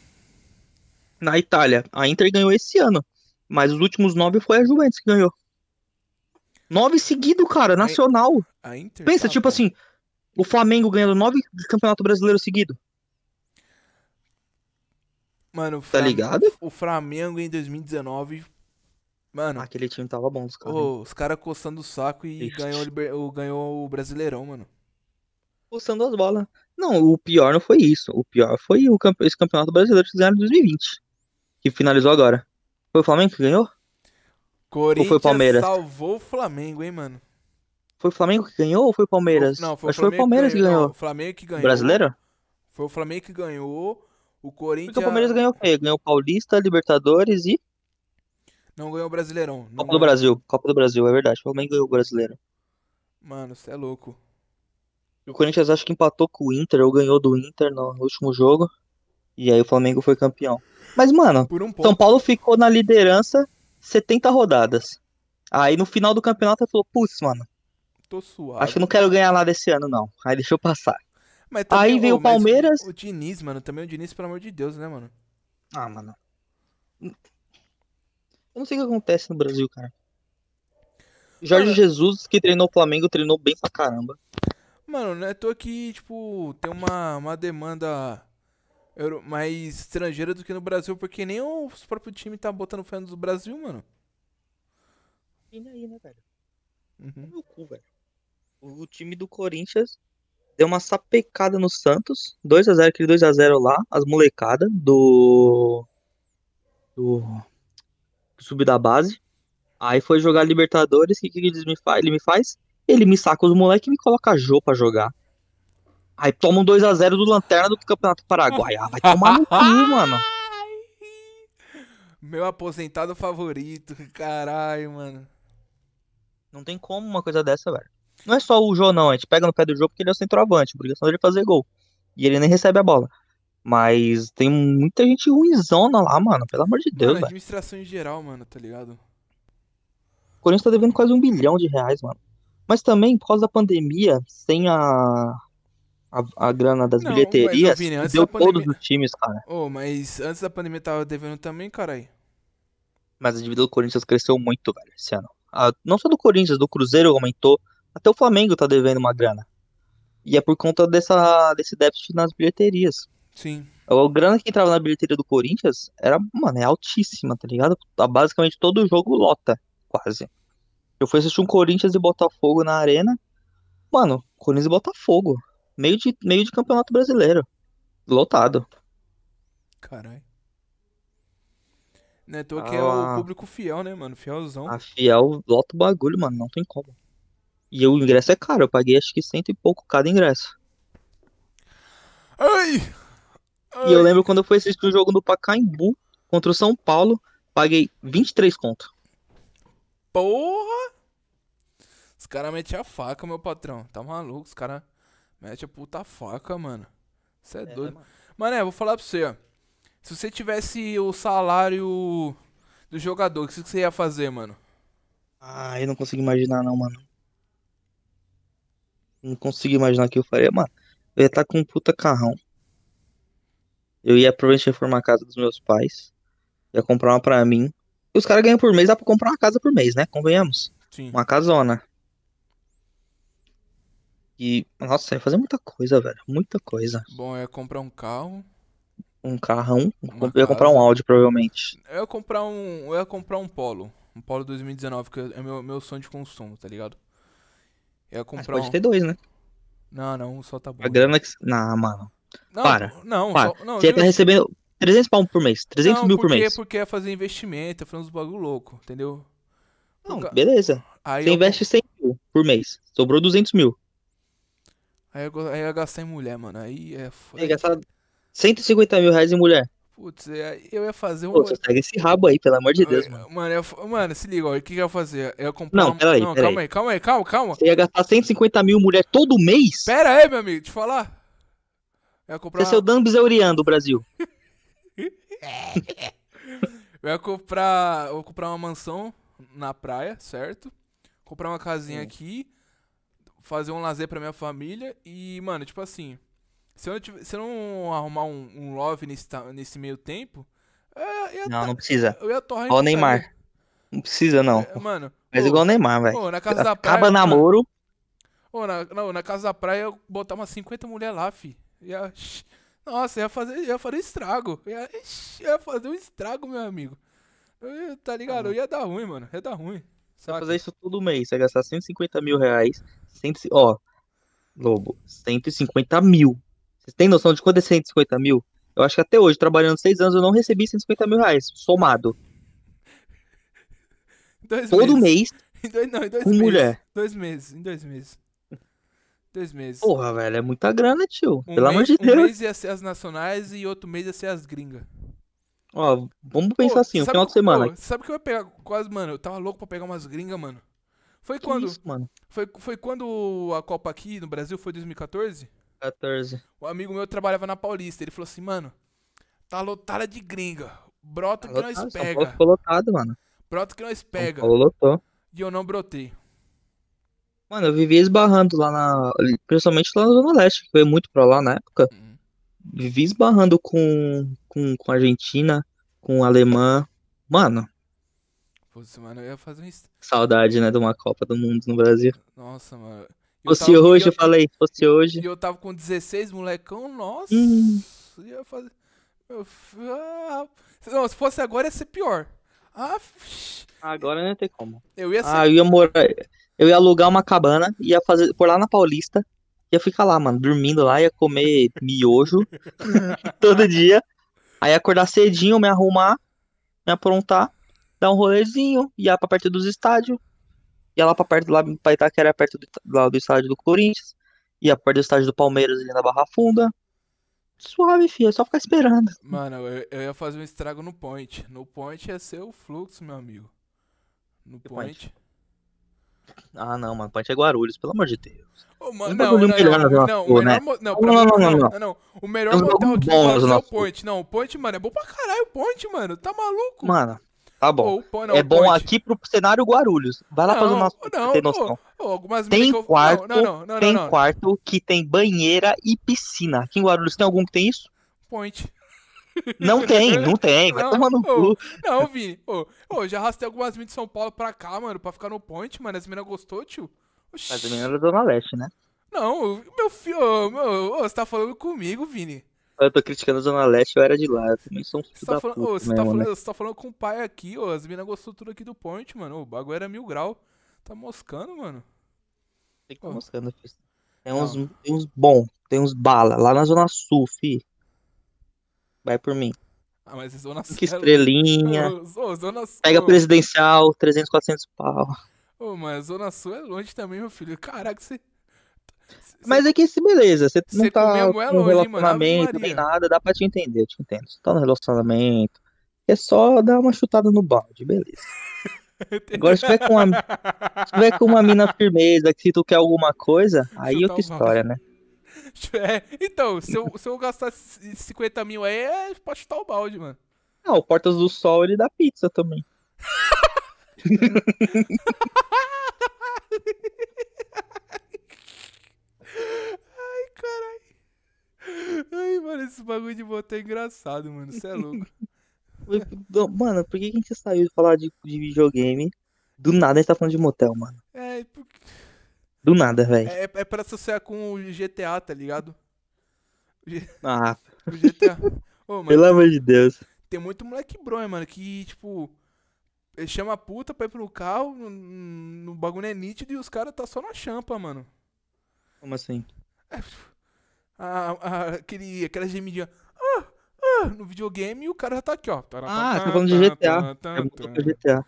Na Itália, a Inter ganhou esse ano. Mas os últimos nove foi a Juventus que ganhou. Nove seguido, cara, nacional. A Inter Pensa, tá tipo assim, o Flamengo ganhando nove de Campeonato Brasileiro seguido. Mano, o tá ligado? O Flamengo em 2019 Mano. Aquele time tava bom, os caras. Oh, os caras coçando o saco e ganhou, o, ganhou o Brasileirão, mano. Coçando as bolas. Não, o pior não foi isso. O pior foi o campe... esse campeonato brasileiro que ganharam em 2020. Que finalizou agora. Foi o Flamengo que ganhou? Corinthians ou foi o Palmeiras? salvou o Flamengo, hein, mano? Foi o Flamengo que ganhou ou foi o Palmeiras? Não, foi, o, Flamengo foi o Palmeiras que ganhou. Que ganhou. o Flamengo que ganhou. brasileiro? Foi o Flamengo que ganhou. O Corinthians. Porque o Palmeiras ganhou o quê? Ganhou Paulista, Libertadores e. Não ganhou o Brasileirão. Copa do Brasil. Copa do Brasil, é verdade. O Flamengo ganhou o Brasileiro. Mano, você é louco. O Corinthians acho que empatou com o Inter, ou ganhou do Inter no último jogo. E aí o Flamengo foi campeão. Mas, mano, um São Paulo ficou na liderança 70 rodadas. Aí no final do campeonato ele falou, putz, mano. Tô suave. Acho que não quero ganhar nada esse ano, não. Aí deixou passar. Também, aí veio o Palmeiras. O Diniz, mano, também o Diniz, pelo amor de Deus, né, mano? Ah, mano. Eu não sei o que acontece no Brasil, cara. Jorge Mano... Jesus, que treinou o Flamengo, treinou bem pra caramba. Mano, não é tô aqui, tipo, tem uma, uma demanda euro... mais estrangeira do que no Brasil, porque nem os próprios times tá botando fé do Brasil, mano. E aí, né, velho? Uhum. Meu tá cu, velho. O, o, time do Corinthians deu uma sapecada no Santos. 2x0, aquele 2x0 lá, as molecadas do. Do subi da base. Aí foi jogar Libertadores, o que, que me faz? ele me faz? Ele me saca os moleques e me coloca Jô pra jogar. Aí toma um 2x0 do Lanterna do Campeonato Paraguai. Ah, vai tomar no cu, mano. Meu aposentado favorito, caralho, mano. Não tem como uma coisa dessa, velho. Não é só o Jô, não. A gente pega no pé do Jô porque ele é o centroavante. A obrigação dele é fazer gol. E ele nem recebe a bola. Mas tem muita gente ruizona lá, mano. Pelo amor de Deus, mano, administração em geral, mano, tá ligado? O Corinthians tá devendo quase um bilhão de reais, mano. Mas também, por causa da pandemia, sem a, a, a grana das Não, bilheterias, mas, Vini, deu pandemia... todos os times, cara. Ô, oh, mas antes da pandemia tava devendo também, caralho. Mas a dívida do Corinthians cresceu muito, velho, esse ano. A, não só do Corinthians, do Cruzeiro aumentou. Até o Flamengo tá devendo uma grana. E é por conta dessa, desse déficit nas bilheterias. Sim. A grana que entrava na bilheteria do Corinthians era, mano, é altíssima, tá ligado? Tá, basicamente todo jogo lota, quase. Eu fui assistir um Corinthians e Botafogo na arena. Mano, Corinthians e Botafogo. Meio de, meio de campeonato brasileiro. Lotado. Caralho. neto né, aqui que é ah. o público fiel, né, mano? Fielzão. A fiel lota o bagulho, mano. Não tem como. E o ingresso é caro. Eu paguei acho que cento e pouco cada ingresso. Ai! E eu lembro quando eu fui assistir o um jogo no Pacaembu contra o São Paulo, paguei 23 conto. Porra! Os caras metem a faca, meu patrão. Tá maluco? Os caras metem a puta faca, mano. Você é, é, doido. Né, mano. mano, é, vou falar pra você, ó. Se você tivesse o salário do jogador, o que você ia fazer, mano? Ah, eu não consigo imaginar, não, mano. Não consigo imaginar o que eu faria, mano. Eu ia estar tá com um puta carrão. Eu ia provavelmente reformar a casa dos meus pais. Ia comprar uma pra mim. E os caras ganham por mês, dá pra comprar uma casa por mês, né? Convenhamos. Sim. Uma casona. E, nossa, ia fazer muita coisa, velho. Muita coisa. Bom, ia comprar um carro. Um carrão. Uma ia comprar um Audi, provavelmente. Eu ia comprar um. Eu ia comprar um Polo. Um Polo 2019, que é meu, meu sonho de consumo, tá ligado? Eu ia ah, comprar. Mas pode um... ter dois, né? Não, não, um só tá bom. A grana que. Não, mano. Não, para. Não, para. Só, não, você tá recebendo 300 pau por mês, 300 não, mil por mês. Porque é fazer investimento, é fazer uns bagulho louco, entendeu? Não, Nunca... beleza. Aí você eu... investe 100 mil por mês, sobrou 200 mil. Aí eu, aí eu gastei em mulher, mano. Aí é foda. Aí gastar 150 mil reais em mulher. Putz, é, eu ia fazer um. Pô, você pega esse rabo aí, pelo amor de Deus, mano. Mano, eu... mano se liga, O que, que eu ia fazer? Eu ia comprar. Não, uma... peraí. Não, peraí. calma aí, calma aí, calma, calma. Você ia gastar 150 mil mulher todo mês? Pera aí, meu amigo, deixa eu falar. Eu ia comprar... Esse é o Dan Bizeurian do Brasil. eu ia comprar, eu ia comprar uma mansão na praia, certo? Comprar uma casinha Sim. Hum. aqui, fazer um lazer pra minha família e, mano, tipo assim, se eu, tiver se eu não arrumar um, um love nesse, nesse meio tempo... não, tar... não precisa. Eu ia torrar Ó, Neymar. Não precisa, não. É, mano. Mas igual o Neymar, velho. Na casa da praia. Acaba namoro. Ô, na, não, na casa da praia eu botar umas 50 mulheres lá, fi. Ia, nossa, ia fazer, ia fazer estrago. Ia, ia fazer um estrago, meu amigo. Tá, tá ligado? ia dar ruim, mano. Ia dar ruim. vai fazer isso todo mês, você ia gastar 150 mil reais. 100, ó, Lobo, 150 mil. Vocês têm noção de quanto é 150 mil? Eu acho que até hoje, trabalhando seis anos, eu não recebi 150 mil reais, somado. Dois todo meses. mês. Em dois, não, em dois com meses. mulher. Dois meses, em dois meses. Dois meses. Porra, velho, é muita grana, tio. Um Pelo mês, amor de Deus. Um mês ia ser as nacionais e outro mês ia ser as gringas. Ó, vamos pensar pô, assim, o final que, de semana. Pô, sabe que eu ia pegar quase, mano? Eu tava louco pra pegar umas gringas, mano. Foi que quando? Isso, mano? Foi, foi quando a Copa aqui no Brasil foi 2014? 14. Um amigo meu trabalhava na Paulista. Ele falou assim, mano, tá lotada de gringa. Brota tá que lotado, nós pega. Ficou lotado, mano. Brota que nós pega. lotou. E eu não brotei. Mano, eu vivia esbarrando lá na. Principalmente lá na Zona Leste, que foi muito pra lá na época. Uhum. Vivia esbarrando com, com, com Argentina, com Alemã. Mano. Putz, mano, eu ia fazer um. Saudade, né, de uma Copa do Mundo no Brasil. Nossa, mano. fosse tava... hoje, eu... falei, fosse hoje. E eu tava com 16, molecão, nossa. Hum. Ia fazer. Eu... Ah... Não, se fosse agora ia ser pior. Ah, f... agora não ia ter como. Eu ia ah, ser... Ah, eu ia morar. Eu ia alugar uma cabana, ia fazer por lá na Paulista, ia ficar lá, mano, dormindo lá, ia comer miojo todo dia. Aí acordar cedinho, me arrumar, me aprontar, dar um rolezinho, ia pra perto dos estádios, ia lá pra perto, lá pra Itaquera, perto do, lá do estádio do Corinthians, ia perto do estádio do Palmeiras ali na Barra Funda. Suave, filho, é só ficar esperando. Mano, eu, eu, ia fazer um estrago no point. No point ia ser o fluxo, meu amigo. No point. point. Ah, não, mano, ponte é Guarulhos, pelo amor de Deus. Oh, mano, não, não, melhor não, não, não, não, né? não, né? não, não, não, não, não, O melhor é motel aqui é o né, Ponte. Não, o Ponte, mano, é bom pra caralho o mano. Tá maluco? Mano, tá bom. Oh, pô, não, é bom point. aqui pro cenário Guarulhos. Vai lá não, fazer o nosso não, ter noção. Pô, tem quarto, tem quarto que tem banheira e piscina. Aqui em Guarulhos tem algum que tem isso? Ponte. Não tem, não tem. Vai não, tomar no cu. Não, Vini. Ô, oh, já arrastei algumas minas de São Paulo pra cá, mano, pra ficar no Ponte mano. As minas gostou, tio? Oxi. Mas a mina era Zona Leste, né? Não, meu filho. Ô, você tá falando comigo, Vini. Eu tô criticando a Zona Leste, eu era de lá. Eu também sou um filho você, tá falando, puta, você, tá falando, né? você tá falando com o pai aqui, ô. As minas gostou tudo aqui do point, mano. O bagulho era mil grau. Tá moscando, mano. Tem que tá moscando, filho. Tem uns, tem uns bom, tem uns bala. Lá na Zona Sul, fi. Vai por mim. Ah, mas é zona Que estrelinha. Oh, zona Pega presidencial, 300, 400 pau. oh, mas Zona Sul é longe também, meu filho. Caraca, você. Mas é que se beleza, você não tá no relacionamento, nem nada, dá pra te entender, eu te entendo. Você tá no relacionamento, é só dar uma chutada no balde, beleza. Agora, se tiver, com uma, com uma mina firmeza que se tu quer alguma coisa, aí é Chutar outra história, né? É, então, se eu, se eu gastar 50 mil aí, é, pode chutar o balde, mano. Não, ah, o Portas do Sol ele dá pizza também. Ai, caralho. Ai, mano, esse bagulho de botar é engraçado, mano. Você é louco. Mano, por que a gente saiu de falar de, de videogame? Do nada a gente tá falando de motel, mano. É, porque. Do nada, velho. É, é pra associar com o GTA, tá ligado? Ah. O GTA. Ô, mano, Pelo amor de Deus. Tem muito moleque bronha, mano, que, tipo, ele chama a puta pra ir pro carro, no, bagulho é nítido e os caras tá só na champa, mano. Como assim? É, tipo, a, a, aquele, aquela gemidinha ah, ah, no videogame e o cara já tá aqui, ó. Ah, tá falando de GTA. É GTA.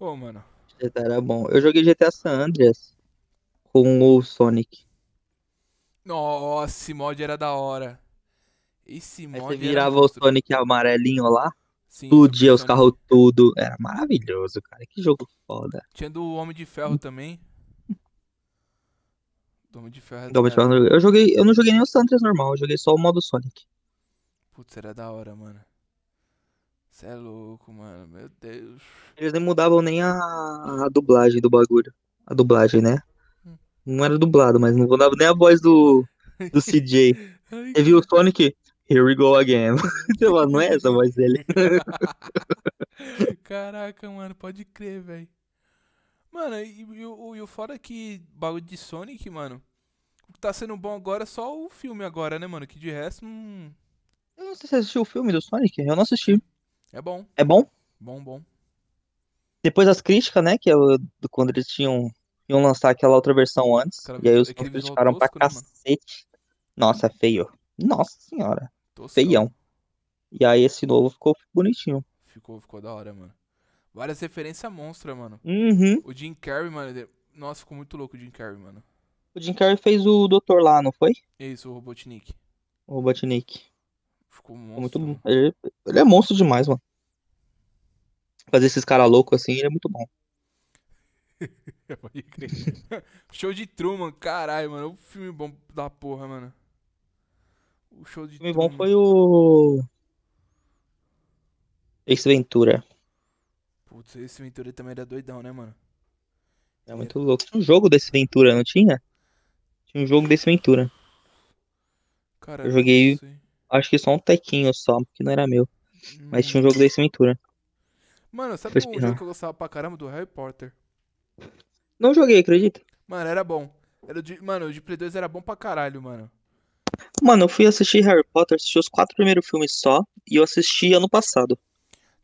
Ô, oh, mano. GTA era bom. Eu joguei GTA San Andreas com o Sonic. Nossa, esse mod era da hora. Esse mod. Aí você virava o Sonic amarelinho lá. explodia os carros tudo. Era maravilhoso, cara. Que jogo foda. Tinha do Homem de Ferro também. Do Homem de Ferro. É do Homem de Ferro. Eu, joguei, eu não joguei nem o Andreas normal, eu joguei só o modo Sonic. Putz, era da hora, mano. Você é louco, mano. Meu Deus. Eles nem mudavam nem a, a dublagem do bagulho. A dublagem, né? Hum. Não era dublado, mas não mudava nem a voz do, do CJ. Você viu o Sonic? Here we go again. não é essa a voz dele. Caraca, mano, pode crer, velho. Mano, e, e, e o fora que bagulho de Sonic, mano. O que tá sendo bom agora é só o filme agora, né, mano? Que de resto não. Hum... Eu não sei se você assistiu o filme do Sonic, eu não assisti. É bom. É bom? Bom, bom. Depois as críticas, né? Que eu, quando eles tinham iam lançar aquela outra versão antes. e aí os fãs é criticaram pra cacete. Né, Nossa, é feio. Nossa senhora. Feião. E aí esse novo ficou bonitinho. Ficou, ficou da hora, mano. Várias referências monstra, mano. Uhum. O Jim Carrey, mano. Nossa, ficou muito louco o Jim Carrey, mano. O Jim Carrey fez o doutor lá, não foi? Isso, o Robotnik. O Robotnik. Ficou monstro. Muito... Ele, ele é monstro demais, mano. Fazer esses caras loucos assim, ele é muito bom. show de Truman, caralho, mano. O filme bom da porra, mano. O show de o filme Truman. bom foi o. Ace Ventura. Putz, esse Ventura também era doidão, né, mano? É muito louco. Tinha um jogo desse Ventura, não tinha? Tinha um jogo desse Ventura. Caralho. eu joguei. Acho que só um tequinho só, que não era meu. Mas tinha um jogo hum. desse Ventura. Mano, sabe um jogo que eu gostava pra caramba? Do Harry Potter. Não joguei, acredita? Mano, era bom. Era de, mano, o de Play 2 era bom pra caralho, mano. Mano, eu fui assistir Harry Potter, assisti os quatro primeiros filmes só, e eu assisti ano passado.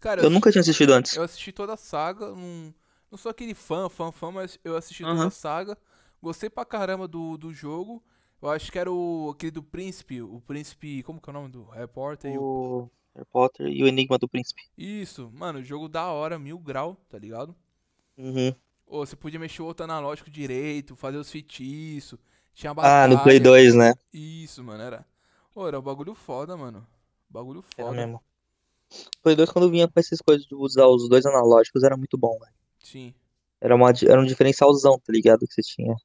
Cara, eu, eu nunca tinha assistido antes. Eu assisti toda a saga, não, não sou aquele fã, fã, fã, mas eu assisti toda a saga. Gostei pra caramba do, do jogo. Eu acho que era o aquele do príncipe, o príncipe. Como que é o nome do Harry Potter? O... E o... Harry Potter e o Enigma do Príncipe. Isso, mano, jogo da hora, mil grau, tá ligado? Uhum. Ou você podia mexer o outro analógico direito, fazer os feitiços. Tinha batalha. Ah, no Play 2, né? Isso, mano, era. Pô, era um bagulho foda, mano. Bagulho foda. Era mesmo. Play 2, quando vinha com essas coisas de usar os dois analógicos, era muito bom, velho. Sim. Era, uma, era um diferencialzão, tá ligado? Que você tinha.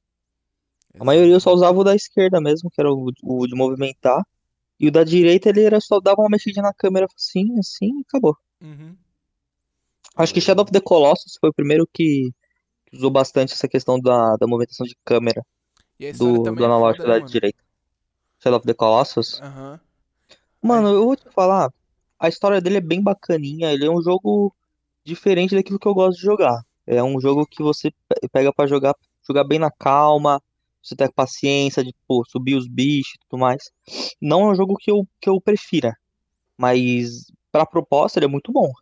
A maioria eu só usava o da esquerda mesmo, que era o, o de movimentar. E o da direita ele era só dava uma mexida na câmera assim, assim e acabou. Uhum. Acho que Shadow of the Colossus foi o primeiro que usou bastante essa questão da, da movimentação de câmera do, do é analógico foda, da né, mano. direita. Shadow of the Colossus. Uhum. Mano, eu vou te falar, a história dele é bem bacaninha, ele é um jogo diferente daquilo que eu gosto de jogar. É um jogo que você pega para jogar, jogar bem na calma, você ter paciência de pô, subir os bichos e tudo mais. Não é um jogo que eu, que eu prefira, mas pra proposta ele é muito bom.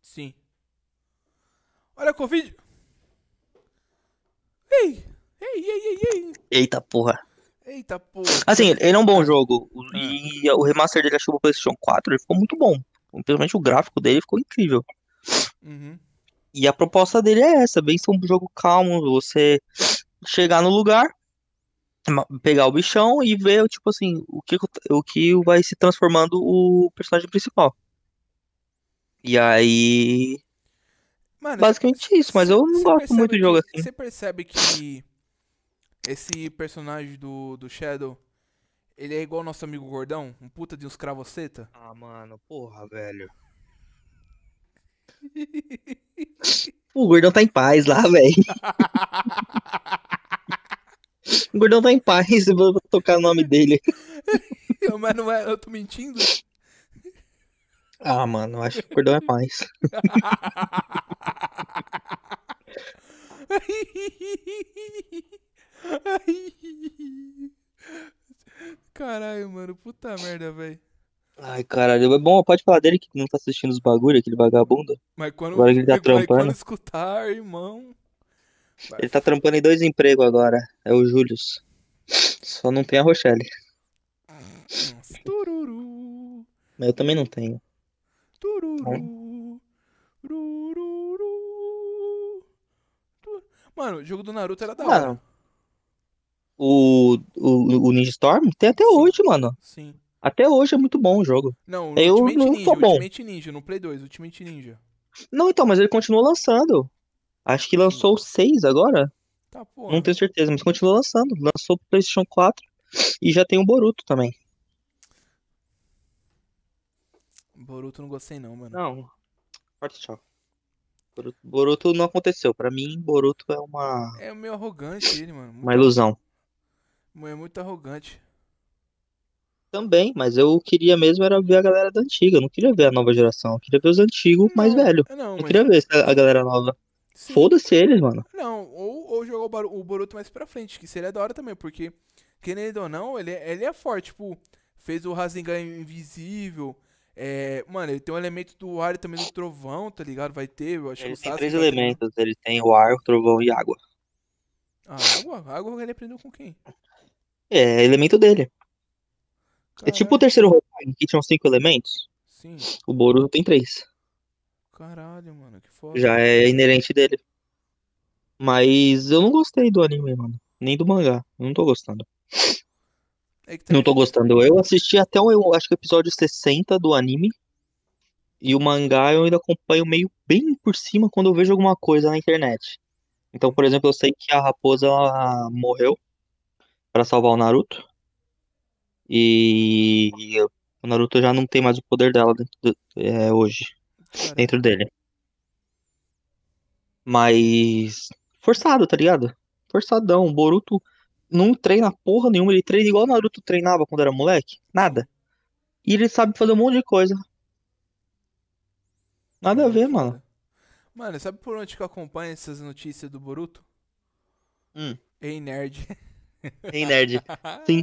Sim. Olha o Covid. Ei, ei, ei, ei, ei. Eita porra. Eita porra. Assim, ele é um bom jogo. Ah. E o remaster dele achou pro PlayStation 4, ele ficou muito bom. Principalmente o gráfico dele ficou incrível. Uhum. E a proposta dele é essa, bem ser um jogo calmo, você chegar no lugar, pegar o bichão e ver, tipo assim, o que, o que vai se transformando o personagem principal. E aí. Mano, basicamente isso, mas eu não gosto muito de jogo assim. Você percebe que esse personagem do, do Shadow, ele é igual ao nosso amigo gordão? Um puta de uns cravoceta? Ah, mano, porra, velho. O gordão tá em paz lá, velho. o gordão tá em paz, eu vou tocar o nome dele. Mas não é, eu tô mentindo? Ah, mano, eu acho que o gordão é paz. Caralho, mano, puta merda, velho. Ai, caralho, é bom, pode falar dele que não tá assistindo os bagulho, aquele vagabundo. Mas quando, agora que ele tá trampando. Quando escutar, irmão. Ele tá trampando em dois empregos agora. É o Júlio. Só não tem a Rochelle. Nossa, tururu. Mas eu também não tenho. Tururu. Tururu. Mano, o jogo do Naruto era da hora. Mano, o, o, o Ninja Storm tem até hoje, mano. Sim. Até hoje é muito bom o jogo. Não, o eu Ultimate não Ninja, tô bom. Ultimate Ninja, no Play 2, Ultimate Ninja. Não, então, mas ele continua lançando. Acho que lançou seis agora. Tá, porra. Não tenho certeza, mas continua lançando. Lançou pro PlayStation 4 e já tem o Boruto também. Boruto não gostei não, mano. Não. Forte tchau. Boruto, Boruto não aconteceu. Pra mim, Boruto é uma. É meio arrogante ele, mano. uma ilusão. É muito arrogante. Também, mas eu queria mesmo era ver a galera da antiga. Eu não queria ver a nova geração. Eu queria ver os antigos mais não, velhos. É, não, queria ver a galera nova. Foda-se eles, mano. Não, ou, ou jogar o, o Boruto mais pra frente, que seria da hora também, porque, querendo ou não, ele, é, ele é forte. Tipo, fez o Rasengan invisível. É, mano, ele tem um elemento do ar e também do trovão, tá ligado? Vai ter, eu acho ele que o Sasuke tem três elementos, ter... ele tem o ar, o trovão e ah, água. A água? Água ele aprendeu com quem? É, elemento dele. É tipo o terceiro Hokage, que tinham cinco elementos. Sim. O Boruto tem três. Caralho, mano, que foda. Já é inerente dele. Mas eu não gostei do anime, mano. Nem do mangá. Eu não tô gostando. É tá não tô gostando. Eu assisti até o, acho que o episódio 60 do anime. E o mangá eu ainda acompanho meio bem por cima quando eu vejo alguma coisa na internet. Então, por exemplo, eu sei que a raposa morreu para salvar o Naruto. E, e o Naruto já não tem mais o poder dela do, é, hoje. Caramba. Dentro dele. Mas. Forçado, tá ligado? Forçadão. O Boruto não treina porra nenhuma. Ele treina igual o Naruto treinava quando era moleque. Nada. E ele sabe fazer um monte de coisa. Nada a ver, mano. Mano, sabe por onde que eu acompanho essas notícias do Boruto? Hum. Ei, nerd. Ei, nerd. Sim.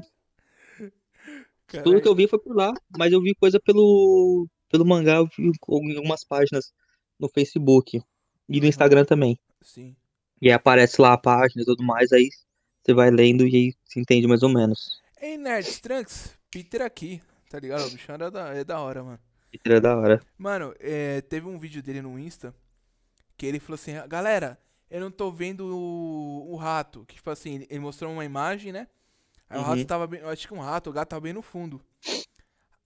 Tudo que eu vi foi por lá, mas eu vi coisa pelo, pelo mangá, eu algumas páginas no Facebook e no Instagram também. Sim. E aí aparece lá a página e tudo mais, aí você vai lendo e aí se entende mais ou menos. Ei, Nerd Trunks, Peter aqui, tá ligado? O bichão é da, é da hora, mano. Peter é da hora. Mano, é, teve um vídeo dele no Insta que ele falou assim: galera, eu não tô vendo o, o rato. Que tipo assim, ele mostrou uma imagem, né? Aí uhum. o rato tava bem. Eu acho que um rato, o gato tava bem no fundo.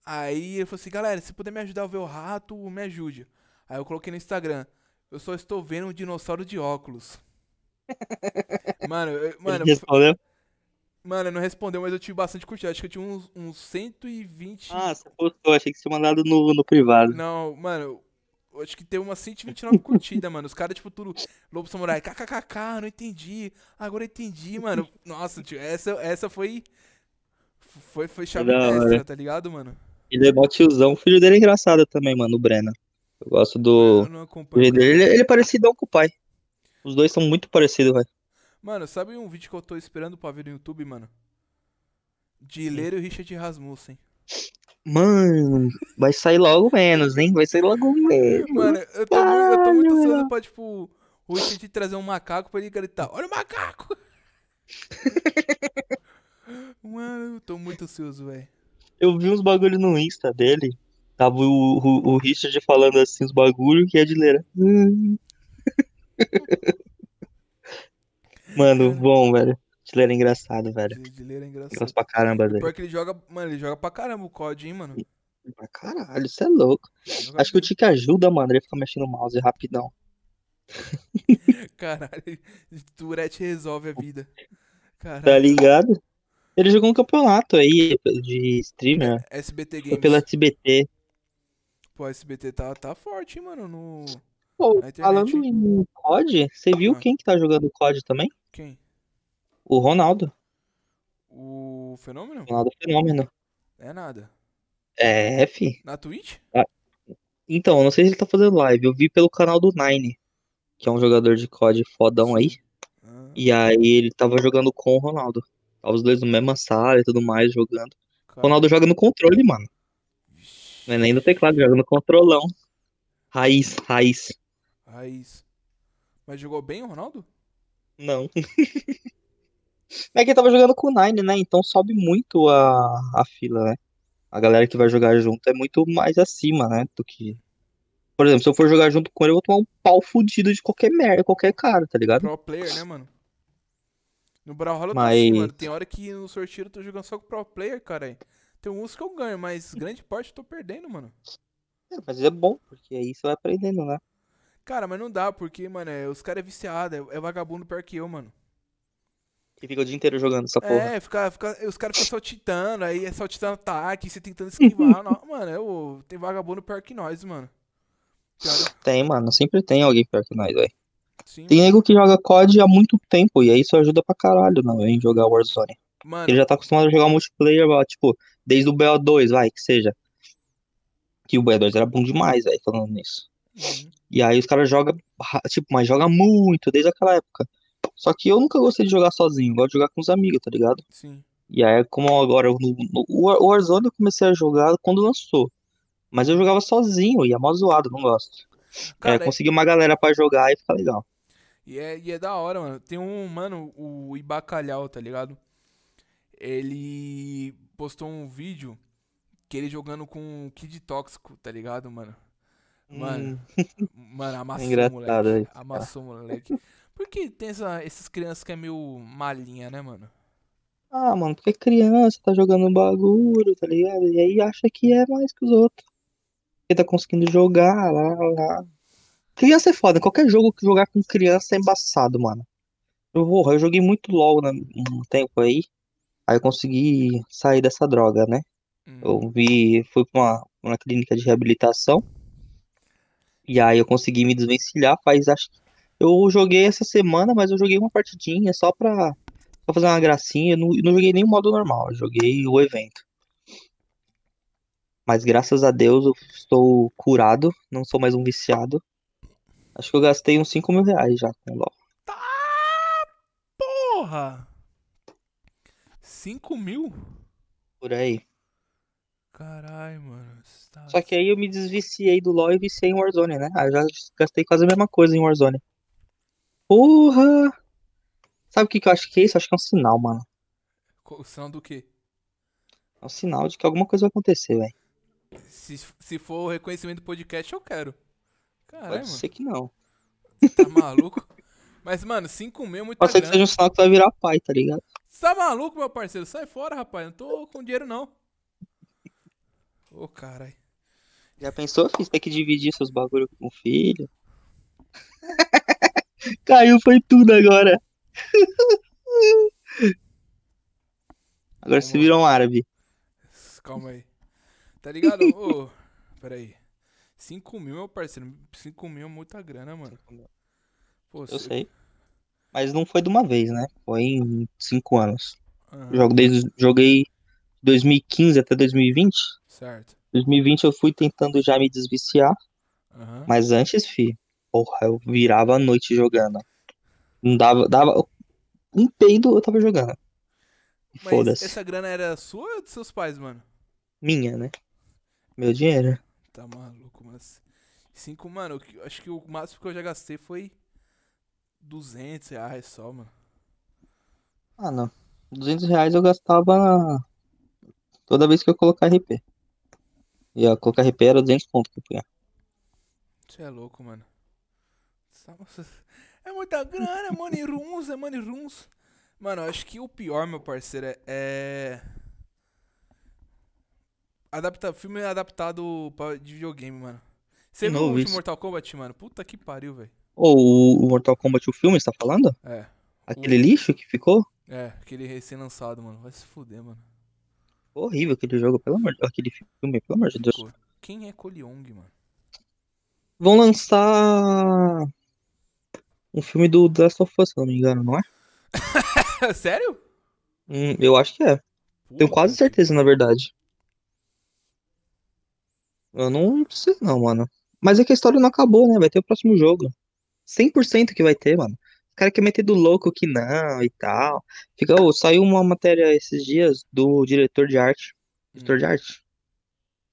Aí ele falou assim, galera, se puder me ajudar a ver o rato, me ajude. Aí eu coloquei no Instagram. Eu só estou vendo um dinossauro de óculos. mano, eu, mano. Ele respondeu? Mano, não respondeu, mas eu tive bastante curtida. Acho que eu tinha uns, uns 120. Ah, você postou, achei que você tinha mandado no, no privado. Não, mano, acho que tem umas 129 curtidas, mano. Os caras, tipo, tudo. Lobo Samurai, kkkk, não entendi. Agora entendi, mano. Nossa, tio, essa, essa foi. Foi, foi chave mestra, tá ligado, mano? Ele é mó tiozão. O filho dele é engraçado também, mano, o Breno Eu gosto do. Eu ele, ele, ele é parecidão com o pai. Os dois são muito parecidos, velho. Mano, sabe um vídeo que eu tô esperando pra ver no YouTube, mano? De Sim. Hum. e Richard Rasmussen. Mano, vai sair logo menos, hein? Vai sair logo menos. Mano, eu tô, eu tô muito ansioso pra, tipo, o Richard trazer um macaco pra ele gritar: Olha o macaco! Mano, eu tô muito ansioso, velho. Eu vi uns bagulho no Insta dele. Tava o, o, o Richard falando assim os bagulho que a é Adileira. Hum. Mano, bom, velho. Dileiro é engraçado, velho. Dileiro é engraçado. Gosto pra caramba dele. Porque ele joga, mano, ele joga pra caramba o COD, hein, mano. Pra caralho, isso é louco. Acho que o Tique ajuda, mano, ele fica mexendo o mouse rapidão. Caralho, Tourette resolve a vida. Caralho. Tá ligado? Ele jogou um campeonato aí de streamer. É, SBT Games. Foi pelo SBT. Pô, SBT tá, tá forte, hein, mano, no... Pô, falando em COD, você viu ah. quem que tá jogando COD também? Quem? O Ronaldo. O Fenômeno? Ronaldo é Fenômeno. É nada. É, fi. Na Twitch? Ah, então, eu não sei se ele tá fazendo live. Eu vi pelo canal do Nine, que é um jogador de COD fodão aí. Ah. E aí ele tava jogando com o Ronaldo. Tava os dois no mesma sala e tudo mais, jogando. Caramba. Ronaldo joga no controle, mano. Não é nem no teclado, joga no controlão. Raiz, raiz. Raiz. Mas jogou bem o Ronaldo? Não. É que ele tava jogando com o Nine, né? Então sobe muito a, a fila, né? A galera que vai jogar junto é muito mais acima, né? Do que. Por exemplo, se eu for jogar junto com ele, eu vou tomar um pau fudido de qualquer merda, qualquer cara, tá ligado? Pro player, né, mano? No Brawlhalla assim, mas... eu assim, mano. Tem hora que no sorteio eu tô jogando só com pro player, cara. Tem uns que eu ganho, mas grande parte eu tô perdendo, mano. É, mas é bom, porque aí você vai aprendendo, né? Cara, mas não dá, porque, mano, é, os caras é viciado, é, é vagabundo pior que eu, mano e fica o dia inteiro jogando essa porra. É, fica, fica, os caras ficam saltitando, aí é saltitando ataque, você tentando esquivar. não, mano, eu, é tem vagabundo pior que nós, mano. Cara. Tem, mano, sempre tem alguém pior que nós, velho. tem nego que joga COD há muito tempo, e aí isso ajuda pra caralho não em jogar Warzone. Mano. Ele já tá acostumado a jogar multiplayer, tipo, desde o BO2, vai, que seja. Que o BO2 era bom demais, velho, falando nisso. Uhum. E aí os caras jogam, tipo, mas joga muito desde aquela época. Só que eu nunca gostei de jogar sozinho, gosto de jogar com os amigos, tá ligado? Sim. E aí, como agora, no, no, o Warzone eu comecei a jogar quando lançou. Mas eu jogava sozinho e é mó zoado, não gosto. É, cara, é, consegui uma galera para jogar e fica legal. E é, e é da hora, mano. Tem um, mano, o Ibacalhau, tá ligado? Ele postou um vídeo que ele jogando com o Kid Tóxico, tá ligado, mano? Mano, hum. mano é amassou engraçado, moleque. amassou, moleque. Por que tem essa, essas crianças que é meio malinha, né, mano? Ah, mano, porque criança tá jogando bagulho, tá ligado? E aí acha que é mais que os outros. Porque tá conseguindo jogar lá, lá. Criança é foda, qualquer jogo que jogar com criança é embaçado, mano. Eu, porra, eu joguei muito LOL né, um tempo aí. Aí eu consegui sair dessa droga, né? Hum. Eu vi, fui pra uma, uma clínica de reabilitação. E aí eu consegui me desvencilhar faz acho que eu joguei essa semana, mas eu joguei uma partidinha só pra, pra fazer uma gracinha. Eu não, não joguei nem o modo normal, eu joguei o evento. Mas graças a Deus eu estou curado, não sou mais um viciado. Acho que eu gastei uns 5 mil reais já com o LOL. Tá, porra! 5 mil? Por aí. Caralho, mano. Tá... Só que aí eu me desviciei do LoL e viciei em Warzone, né? Eu ah, já gastei quase a mesma coisa em Warzone. Porra! Sabe o que, que eu acho que é isso? Acho que é um sinal, mano. O sinal do quê? É um sinal de que alguma coisa vai acontecer, velho. Se, se for o reconhecimento do podcast, eu quero. Caralho, Pode mano. ser que não. tá maluco? Mas, mano, 5 mil é muito Pode ser que seja um sinal que vai virar pai, tá ligado? Você tá maluco, meu parceiro? Sai fora, rapaz. Não tô com dinheiro, não. Ô, oh, caralho. Já pensou, filho? Você tem que dividir seus bagulho com o filho? Caiu, foi tudo agora. Agora você virou um árabe. Calma aí. Tá ligado? Ô, aí. peraí. 5 mil, meu parceiro. 5 mil é muita grana, mano. Pô, eu sei. Mas não foi de uma vez, né? Foi em 5 anos. Uhum. Jogo desde, joguei 2015 até 2020. Certo. 2020 eu fui tentando já me desviciar. Uhum. Mas antes, fi, Porra, eu virava a noite jogando. Não dava. dava um peido eu tava jogando. Mas essa grana era sua ou é dos seus pais, mano? Minha, né? Meu dinheiro. Tá maluco, mas. Cinco, mano, eu, acho que o máximo que eu já gastei foi 200 reais só, mano. Ah, não. 200 reais eu gastava toda vez que eu colocar RP. E a colocar RP era 200 pontos que eu punha. Você é louco, mano. É muita grana, money runs, é money runs. É mano, acho que o pior, meu parceiro, é. é... Adapta... Filme adaptado pra... de videogame, mano. Você viu o último Mortal Kombat, mano? Puta que pariu, velho. Ou oh, o Mortal Kombat, o filme, você tá falando? É. Aquele o... lixo que ficou? É, aquele recém-lançado, mano. Vai se fuder, mano. Horrível aquele jogo, pelo amor de Aquele filme, pelo amor de Deus. Quem é Coliong, mano? Vão lançar um filme do The Last of Us, se não me engano, não é? Sério? Hum, eu acho que é. Tenho quase certeza, na verdade. Eu não sei não, mano. Mas é que a história não acabou, né? Vai ter o próximo jogo. 100% que vai ter, mano. O cara quer meter do louco que não e tal. Fica, oh, saiu uma matéria esses dias do diretor de arte. Hum. Diretor hum. de arte?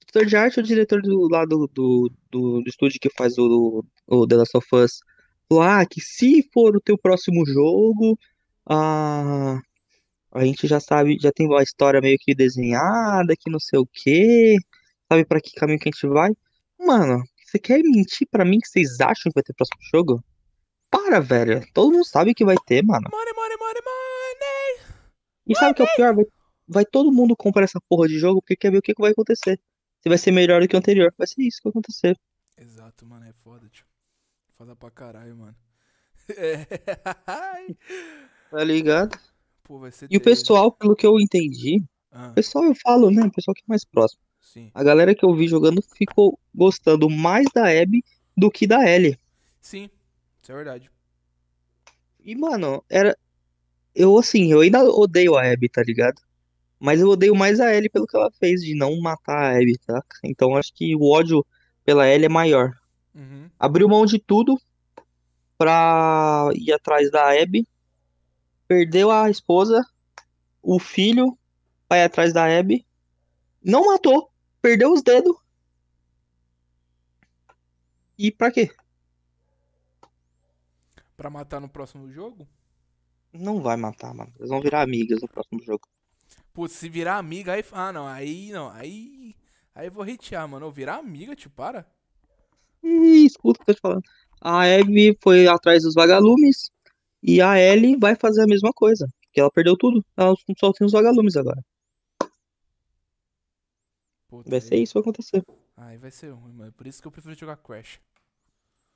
Diretor de arte ou diretor do lado do, do, do estúdio que faz o, o The Last of Us? lá que se for o teu próximo jogo, ah, a gente já sabe, já tem uma história meio que desenhada, que não sei o que, sabe para que caminho que a gente vai. Mano, você quer mentir para mim que vocês acham que vai ter próximo jogo? Para, velho. Todo mundo sabe que vai ter, mano. Money, money, money, money. E sabe o que é o pior? Vai, vai, todo mundo comprar essa porra de jogo porque quer ver o que, que vai acontecer. Se vai ser melhor do que o anterior. Vai ser isso que vai acontecer. Exato, mano. É foda, tipo. Foda pra caralho, mano. É. Tá ligado? Pô, vai ser e o pessoal, pelo que eu entendi, ah. o pessoal eu falo, né? O pessoal que é mais próximo. Sim. A galera que eu vi jogando ficou gostando mais da Abby do que da Ellie. Sim, isso é verdade. E, mano, era. Eu, assim, eu ainda odeio a Abby, tá ligado? Mas eu odeio mais a Ellie pelo que ela fez de não matar a Abby, tá? Então acho que o ódio pela Ellie é maior. Uhum. Abriu mão de tudo pra ir atrás da Abby. Perdeu a esposa, o filho, vai atrás da Abby. Não matou, perdeu os dedos. E pra quê? Pra matar no próximo jogo? Não vai matar, mano. Eles vão virar amigas no próximo jogo. Putz, se virar amiga, aí. Ah, não. Aí não. Aí. Aí eu vou hatear, mano. Eu virar amiga, te para escuta o que eu tô te falando. A Eve foi atrás dos vagalumes e a Ellie vai fazer a mesma coisa. Porque ela perdeu tudo. Ela só tem os vagalumes agora. Puta vai ser isso vai acontecer. aí vai ser ruim, mano. Por isso que eu prefiro jogar Crash.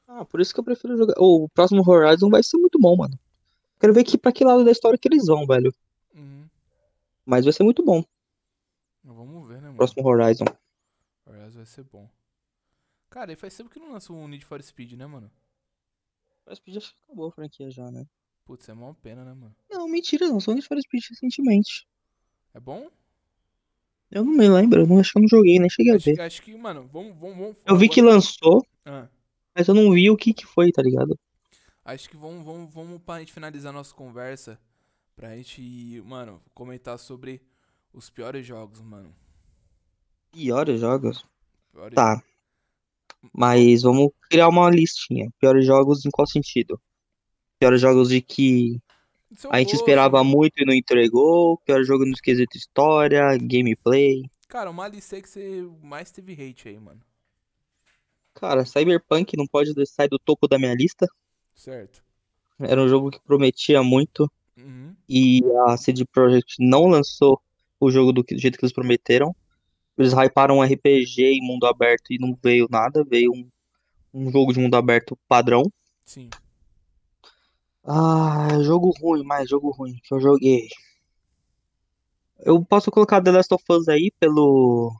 Ah, por isso que eu prefiro jogar. o próximo Horizon vai ser muito bom, mano. Quero ver que, pra que lado da história que eles vão, velho. Uhum. Mas vai ser muito bom. Vamos ver, né, mano? Próximo Horizon. Horizon vai ser bom. Cara, e faz tempo que não lança um Need for Speed, né, mano? Need for Speed acho que acabou a franquia já, né? Putz, é uma pena, né, mano? Não, mentira, não. Só Need for Speed recentemente. É bom? Eu não me lembro, eu não, acho que eu não joguei, nem cheguei acho, a ver. Acho que, mano, vamos. vamos, vamos eu vi que lançou, ah. mas eu não vi o que, que foi, tá ligado? Acho que vamos, vamos, vamos pra gente finalizar nossa conversa. Pra gente, mano, comentar sobre os piores jogos, mano. Piores jogos? Piores tá. Jogos. Mas vamos criar uma listinha. Piores jogos em qual sentido? Piores jogos de que São a gente boas, esperava né? muito e não entregou. Pior jogo no quesito história, gameplay. Cara, uma lista que você mais teve hate aí, mano. Cara, Cyberpunk não pode sair do topo da minha lista. Certo. Era um jogo que prometia muito. Uhum. E a CD Projekt não lançou o jogo do jeito que eles prometeram. Eles hyparam um RPG em mundo aberto e não veio nada, veio um, um jogo de mundo aberto padrão. Sim. Ah, jogo ruim, mais jogo ruim que eu joguei. Eu posso colocar The Last of Us aí pelo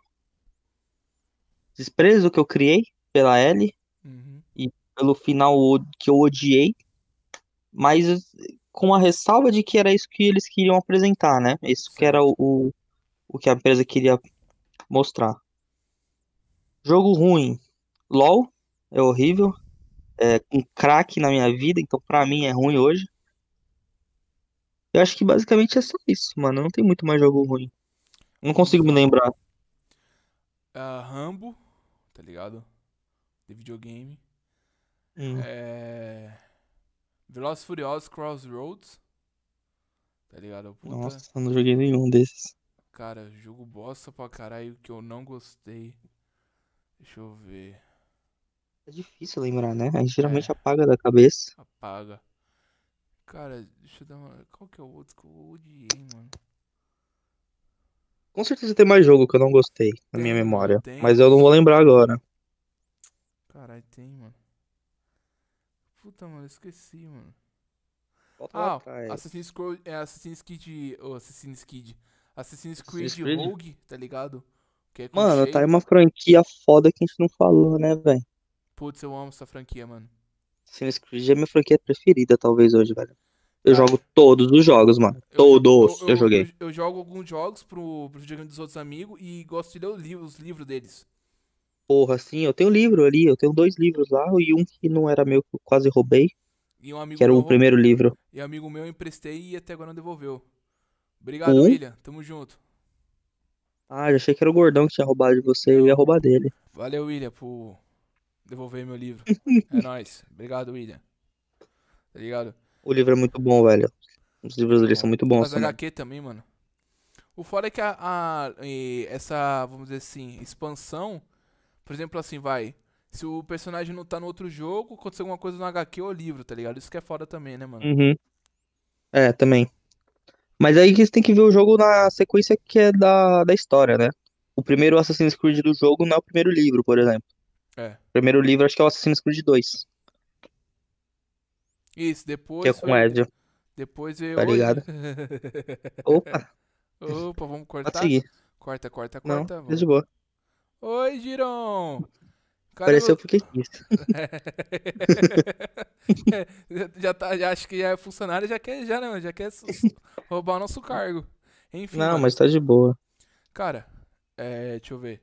desprezo que eu criei pela Ellie uhum. e pelo final que eu odiei, mas com a ressalva de que era isso que eles queriam apresentar, né? Isso que era o, o, o que a empresa queria mostrar. Jogo ruim. LOL é horrível. É um craque na minha vida, então pra mim é ruim hoje. Eu acho que basicamente é só isso, mano. Não tem muito mais jogo ruim. Não consigo me lembrar. Uh, Rambo, tá ligado? De videogame. Hum. É... Velozes Furiosos Crossroads. Tá ligado? Puta. Nossa, não joguei nenhum desses. Cara, jogo bosta pra caralho que eu não gostei. Deixa eu ver. É difícil lembrar, né? A gente geralmente é. apaga da cabeça. Apaga. Cara, deixa eu dar uma. Qual que é o outro que eu odiei, mano? Com certeza tem mais jogo que eu não gostei tem, na minha memória. Tem, mas eu não vou lembrar agora. Caralho, tem, mano. Puta, mano, esqueci, mano. Volta ah, Assassin's Creed, é Assassin's Creed, oh, Assassin's Creed Assassin's Creed, Assassin's Creed? Rogue, tá ligado? É mano, cheio. tá aí uma franquia foda que a gente não falou, né, velho? Putz, eu amo essa franquia, mano. Assassin's Creed é minha franquia preferida, talvez, hoje, velho. Eu jogo todos os jogos, mano. Eu, todos eu, eu, eu joguei. Eu, jogo alguns jogos pro, pro videogame dos outros amigos e gosto de ler os livros, os livros deles. Porra, sim, eu tenho um livro ali, eu tenho dois livros lá e um que não era meu, que eu quase roubei. E um amigo que era o primeiro livro. E um amigo meu emprestei e até agora não devolveu. Obrigado, Ou... William. Tamo junto. Ah, já achei que era o gordão que tinha roubado de você. Eu ia roubar dele. Valeu, William, por devolver meu livro. é nóis. Obrigado, William. Obrigado. Tá o livro é muito bom, velho. Os livros dele são muito bons. Mas HQ também, mano. O foda é que a, a, essa, vamos dizer assim, expansão, por exemplo, assim, vai. Se o personagem não tá no outro jogo, aconteceu alguma coisa no HQ ou livro, tá ligado? Isso que é foda também, né, mano? Uhum. É, também. Mas aí você tem que ver o jogo na sequência que é da, da história, né? O primeiro Assassin's Creed do jogo não é o primeiro livro, por exemplo. É. O primeiro livro acho que é o Assassin's Creed 2. Isso, depois. Que é com tá o Ezio. Depois eu. Tá ligado? Opa! Opa, vamos cortar? Pode seguir. Corta, corta, corta. Não, é de boa. Oi, Giron! Cara, Apareceu porque quis. É. é. já, tá, já acho que já é funcionário, já quer, já não, já quer roubar o nosso cargo. Enfim. Não, mano. mas tá de boa. Cara, é, deixa eu ver.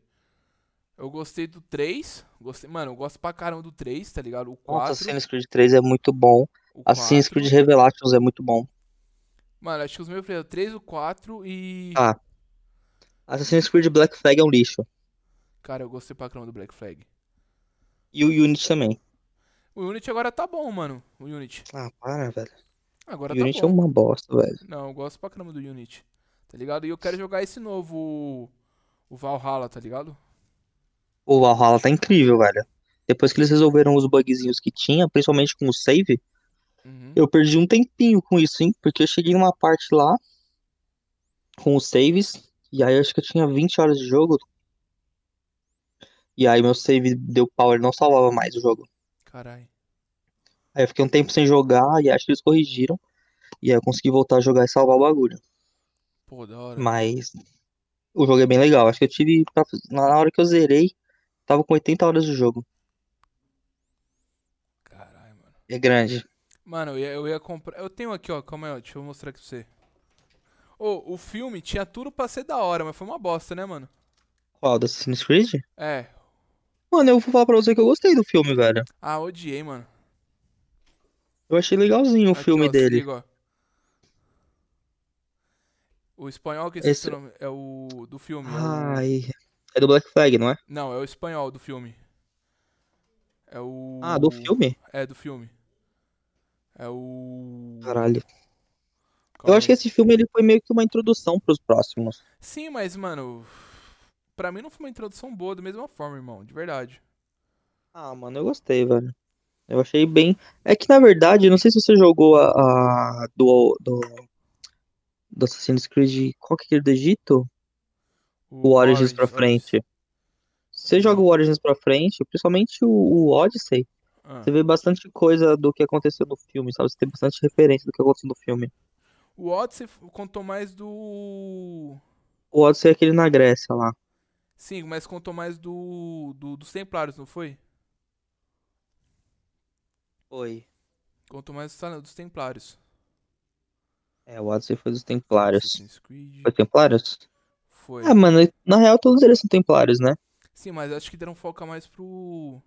Eu gostei do 3. Gostei, mano, eu gosto pra caramba do 3, tá ligado? O 4. Nossa, Assassin's Creed 3 é muito bom. Assassin's Creed Revelations é muito bom. Mano, acho que os meus preferidos, 3, o 4 e. Ah. Assassin's Creed Black Flag é um lixo. Cara, eu gostei pra caramba do Black Flag. E o Unity também. O Unity agora tá bom, mano. O Unity. Ah, para, velho. Agora o tá Unity é bom. é uma bosta, velho. Não, eu gosto pra caramba do Unity. Tá ligado? E eu quero jogar esse novo. O Valhalla, tá ligado? O Valhalla tá incrível, velho. Depois que eles resolveram os bugzinhos que tinha, principalmente com o save, uhum. eu perdi um tempinho com isso, hein? Porque eu cheguei numa parte lá com os saves, e aí acho que eu tinha 20 horas de jogo, e aí meu save deu pau, ele não salvava mais o jogo. Caralho. Aí eu fiquei um tempo sem jogar e acho que eles corrigiram. E aí eu consegui voltar a jogar e salvar o bagulho. Pô, da hora. Mas o jogo é bem legal. Acho que eu tive. Pra... Na hora que eu zerei, tava com 80 horas de jogo. Caralho, mano. É grande. Mano, eu ia, eu ia comprar. Eu tenho aqui, ó. Calma aí, ó. Deixa eu mostrar aqui pra você. Ô, oh, o filme tinha tudo pra ser da hora, mas foi uma bosta, né, mano? Qual? Do Assassin's Creed? É, Mano, eu vou falar pra você que eu gostei do filme, velho. Ah, odiei, mano. Eu achei legalzinho o Aqui, filme ó, se dele. liga, ó. O espanhol que Esse- nome é o do filme. é Ai. É do Black Flag, não é? Não, é o espanhol do filme. É o. Ah, do filme? É, do filme. É o. Caralho. Eu Calma acho que aí. esse filme ele foi meio que uma introdução pros próximos. Sim, mas, mano. Pra mim não foi uma introdução boa da mesma forma, irmão, de verdade. Ah, mano, eu gostei, velho. Eu achei bem. É que na verdade, não sei se você jogou a, a do, do. Do Assassin's Creed. Qual que é aquele do Egito? O, o Origins, Origins pra frente. Você joga o Origins pra frente, principalmente o, o Odyssey. Ah. Você vê bastante coisa do que aconteceu no filme, sabe? Você tem bastante referência do que aconteceu no filme. O Odyssey contou mais do. O Odyssey é aquele na Grécia lá. Sim, mas contou mais do, do dos Templários, não foi? Foi. Contou mais dos Templários. É, o Odyssey foi dos Templários. Foi Templários? Foi. Ah, mano, na real todos eles são Templários, né? Sim, mas acho que deram foco mais pro.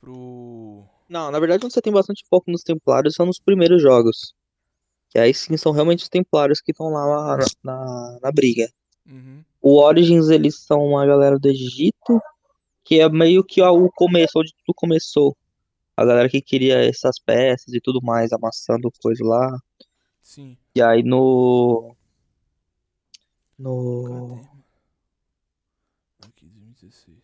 Pro. Não, na verdade você tem bastante foco nos Templários são nos primeiros jogos. Que aí sim são realmente os Templários que estão lá na, uhum. na, na, briga. Uhum. O Origins, eles são uma galera do Egito, que é meio que o começo, onde tudo começou. A galera que queria essas peças e tudo mais, amassando coisa lá. Sim. E aí no. No. Aqui, 2016.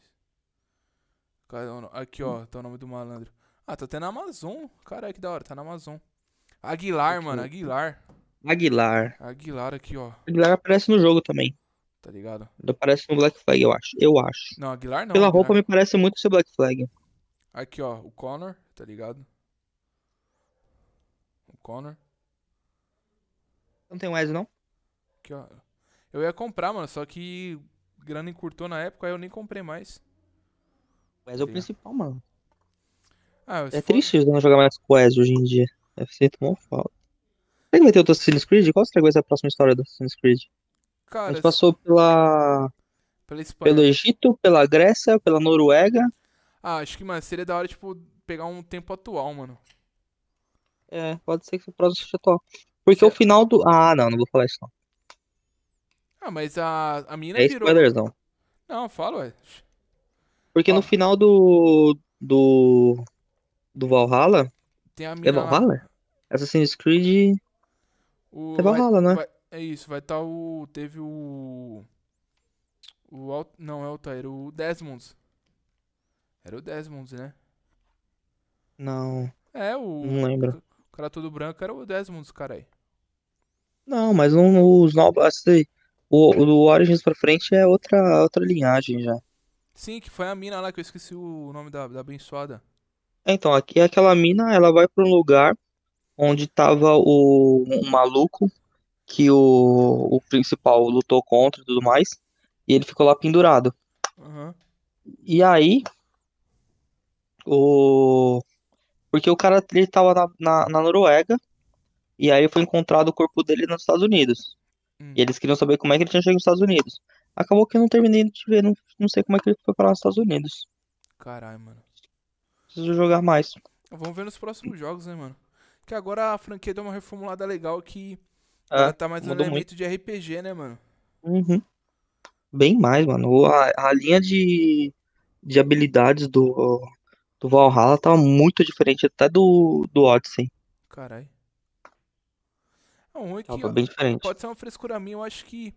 Aqui, ó, tá o nome do malandro. Ah, tá até na Amazon. Caralho, que da hora, tá na Amazon. Aguilar, aqui. mano, Aguilar. Aguilar. Aguilar aqui, ó. Aguilar aparece no jogo também. Tá ligado? Parece um Black Flag, eu acho. Eu acho. Não, Aguilar não. Pela Aguilar. roupa me parece muito ser Black Flag. Aqui, ó, o Connor, tá ligado? O Connor. Não tem mais, não? Aqui, ó. Eu ia comprar, mano, só que grana encurtou na época, aí eu nem comprei mais. Mas é o tá principal, mano. Ah, é for... triste não jogar mais com Quest hoje em dia. é ser tão falta. Será que vai ter outro Assassin's Creed? Qual será que vai ser a próxima história do Assassin's Creed? Cara, a gente passou pela. pela Espanha. Pelo Egito, pela Grécia, pela Noruega. Ah, acho que, mano, seria da hora, tipo, pegar um tempo atual, mano. É, pode ser que o próximo seja atual. Porque certo. o final do. Ah, não, não vou falar isso não. Ah, mas a, a mina é virou. Spoilerzão. Não, fala, ué. Porque fala. no final do. Do. Do Valhalla. Tem a é mina. É Valhalla? Lá... Assassin's Creed. O... É Valhalla, vai... né? Vai... É isso, vai estar tá o. Teve o. O Alt, não, é o Altair, o Desmond. Era o Desmond, né? Não. É, o. Não lembro. O cara todo branco era o Desmond, cara aí. Não, mas um, os novos. o, o Origins pra frente é outra, outra linhagem já. Sim, que foi a mina lá que eu esqueci o nome da, da abençoada. Então, aqui é aquela mina, ela vai pra um lugar onde tava o o maluco que o, o principal lutou contra e tudo mais. E ele ficou lá pendurado. Uhum. E aí. O. Porque o cara ele tava na, na, na Noruega. E aí foi encontrado o corpo dele nos Estados Unidos. Uhum. E eles queriam saber como é que ele tinha chegado nos Estados Unidos. Acabou que eu não terminei de ver, não, não sei como é que ele foi para nos Estados Unidos. Caralho, mano. Preciso jogar mais. Vamos ver nos próximos jogos, né, mano? Que agora a franquia deu uma reformulada legal que ah, tá mais um elemento muito. de RPG, né, mano? Uhum. Bem mais, mano. A, a linha de, de habilidades do, do Valhalla tá muito diferente até do, do Odyssey. Caralho. É um bem diferente. Pode ser uma frescura minha, eu acho que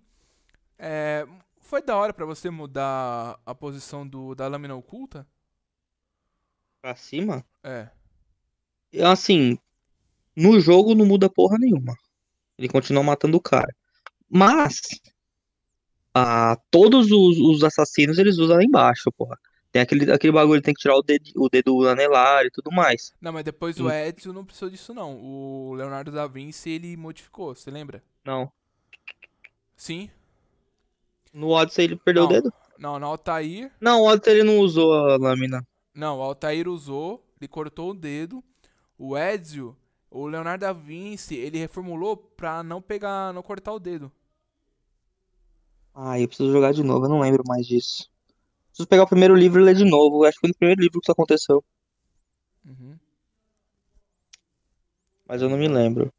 é, foi da hora para você mudar a posição do, da lâmina oculta? Pra cima? É. Assim, no jogo não muda porra nenhuma. Ele continuou matando o cara. Mas a ah, todos os, os, assassinos eles usam lá embaixo, porra. Tem aquele, aquele bagulho, tem que tirar o dedo, o dedo anelar e tudo mais. Não, mas depois e... o hum. Edson não precisou disso, não. O Leonardo da Vinci, ele modificou, você lembra? Não. Sim. No Odyssey ele perdeu não. o dedo? Não, no Altair... Não, o Altair ele não usou a lâmina. Não, o Altair usou, ele cortou o dedo. O Ezio, o Leonardo da Vinci, ele reformulou pra não pegar, não cortar o dedo. Ah, eu preciso jogar de novo, eu não lembro mais disso. Preciso pegar o primeiro livro e ler de novo. Acho que foi no primeiro livro que isso aconteceu. Uhum. Mas eu não me lembro.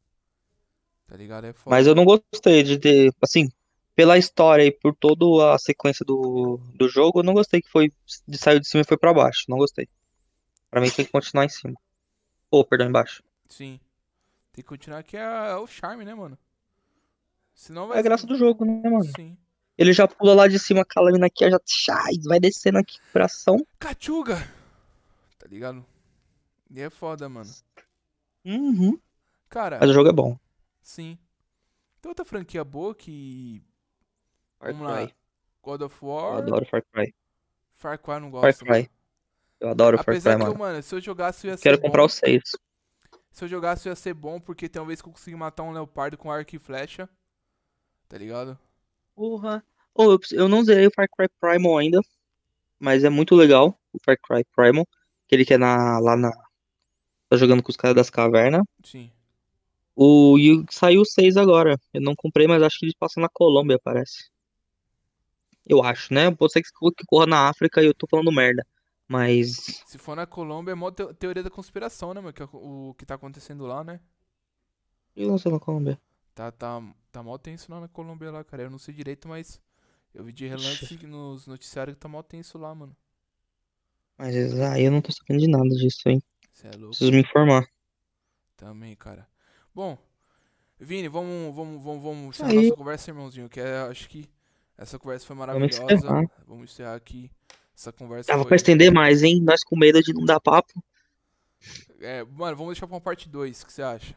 Tá ligado? É foda. Mas eu não gostei de ter. Assim, pela história e por toda a sequência do, do jogo, eu não gostei que foi. De saiu de cima e foi pra baixo. Não gostei. Pra mim tem que continuar em cima. Ou, oh, perdão, embaixo. Sim. Tem que continuar, que é, é o charme, né, mano? Senão vai. É a graça do jogo, né, mano? Sim. Ele já pula lá de cima, cala a mina aqui, já chai, vai descendo aqui, coração. Cachuga! Tá ligado? E é foda, mano. Uhum. Cara. Mas o jogo é bom. Sim. Tem outra franquia boa que. Far Vamos Cry. lá. God of War. Eu adoro Far Cry. Far Cry não gosto. Far Cry. Mano. Eu adoro Apesar Far Cry, que, mano. mano. Se eu jogasse, eu ia ser. Quero bom. comprar os seis. Se eu jogasse eu ia ser bom, porque tem uma vez que eu consegui matar um leopardo com arco e flecha. Tá ligado? Porra. Oh, eu, eu não zerei o Far Cry Primal ainda. Mas é muito legal o Far Cry Primal. Que ele que é na, lá na. Tá jogando com os caras das cavernas. Sim. O, e saiu 6 agora. Eu não comprei, mas acho que ele passa na Colômbia, parece. Eu acho, né? Pode ser que corra na África e eu tô falando merda. Mas. Se for na Colômbia, é mó teoria da conspiração, né, meu? Que, o que tá acontecendo lá, né? E não sei na Colômbia. Tá, tá, tá mó tenso lá na Colômbia lá, cara. Eu não sei direito, mas eu vi de relance nos noticiários que tá mó tenso lá, mano. Mas ah, eu não tô sabendo de nada disso, hein? Você é louco. Preciso me informar. Também, cara. Bom, Vini, vamos, vamos, vamos, vamos encerrar nossa conversa, irmãozinho. Que é, acho que essa conversa foi maravilhosa. Vamos encerrar, vamos encerrar aqui. Essa conversa. Tava foi... pra estender mais, hein? Nós com medo de não dar papo. É, mano, vamos deixar pra uma parte 2, o que você acha?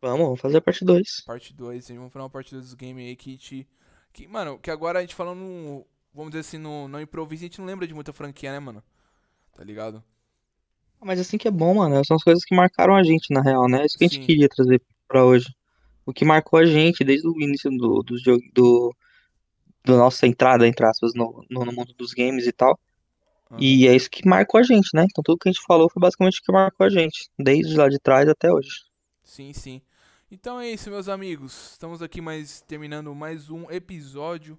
Vamos, vamos fazer a parte 2. Parte 2, vamos fazer uma parte 2 do game aí que te. Que, mano, que agora a gente falando. Vamos dizer assim, no, no improviso, a gente não lembra de muita franquia, né, mano? Tá ligado? Ah, mas assim que é bom, mano. São as coisas que marcaram a gente, na real, né? É isso que Sim. a gente queria trazer pra hoje. O que marcou a gente desde o início do, do, do, da nossa entrada, entre aspas, no, no, mundo dos games e tal. Ah. E é isso que marcou a gente, né? Então tudo que a gente falou foi basicamente o que marcou a gente, desde lá de trás até hoje. Sim, sim. Então é isso, meus amigos. Estamos aqui mais terminando mais um episódio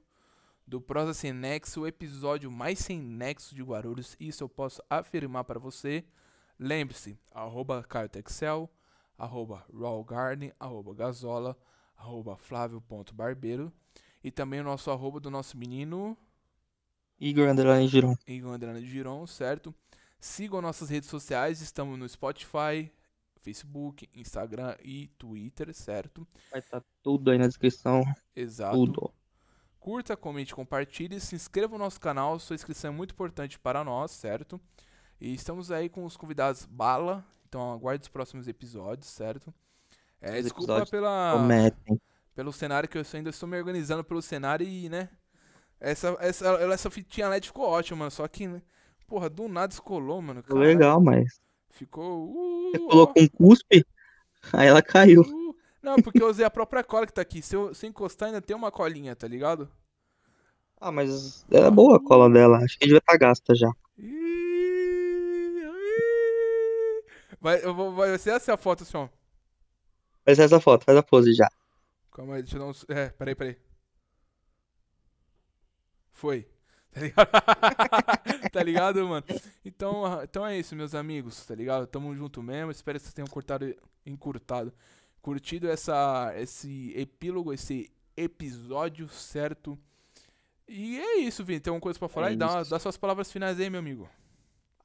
do Prosa Sem Nexo, o episódio mais sem nexo de Guarulhos. Isso eu posso afirmar para você. Lembre-se, arroba Caio Texel, arroba Raw Garden, arroba Gazola, arroba Flávio.barbeiro. E também o nosso arroba do nosso menino. Igor Andrade Giron. Igor Andrade Giron, certo? Sigam nossas redes sociais, estamos no Spotify, Facebook, Instagram e Twitter, certo? Vai estar tá tudo aí na descrição. Exato. Tudo. Curta, comente, compartilhe, se inscreva no nosso canal, sua inscrição é muito importante para nós, certo? E estamos aí com os convidados bala, então aguarde os próximos episódios, certo? É, desculpa episódios pela. Prometem. Pelo cenário que eu ainda estou me organizando pelo cenário e, né? Essa, essa, essa fitinha LED ficou ótima, mano. Só que, né? Porra, do nada descolou, mano. Legal, mas. Ficou. Uh, Você uh, colocou um cuspe, aí ela caiu. Uh, não, porque eu usei a própria cola que tá aqui. Se eu, se encostar, ainda tem uma colinha, tá ligado? Ah, mas é boa a cola dela. Acho que devia estar tá gasta já. Vai, vai ser essa a foto, senhor. Vai ser essa foto, faz a pose já. Calma aí, deixa eu dar uns. É, peraí, peraí. Foi. Tá ligado? tá ligado, mano? Então, ah, então é isso, meus amigos, tá ligado? Tamo junto mesmo. Espero que vocês tenham encurtado, curtido essa, esse epílogo, esse episódio, certo? E é isso, Vini. Tem alguma coisa pra falar? É dá, dá suas palavras finais aí, meu amigo.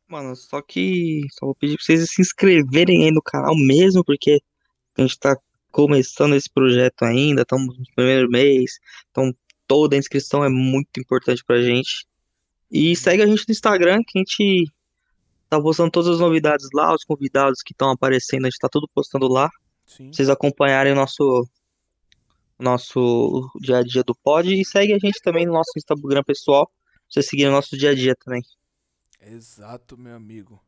Mano, só que só vou pedir pra vocês se inscreverem aí no canal mesmo, porque a gente tá começando esse projeto ainda, estamos no primeiro mês, então toda a inscrição é muito importante pra gente. E segue a gente no Instagram, que a gente tá postando todas as novidades lá, os convidados que estão aparecendo, a gente tá tudo postando lá. Sim. Vocês acompanharem o nosso nosso dia a dia do pod e segue a gente também no nosso Instagram pessoal, pra vocês seguirem o nosso dia a dia também. Exato, meu amigo.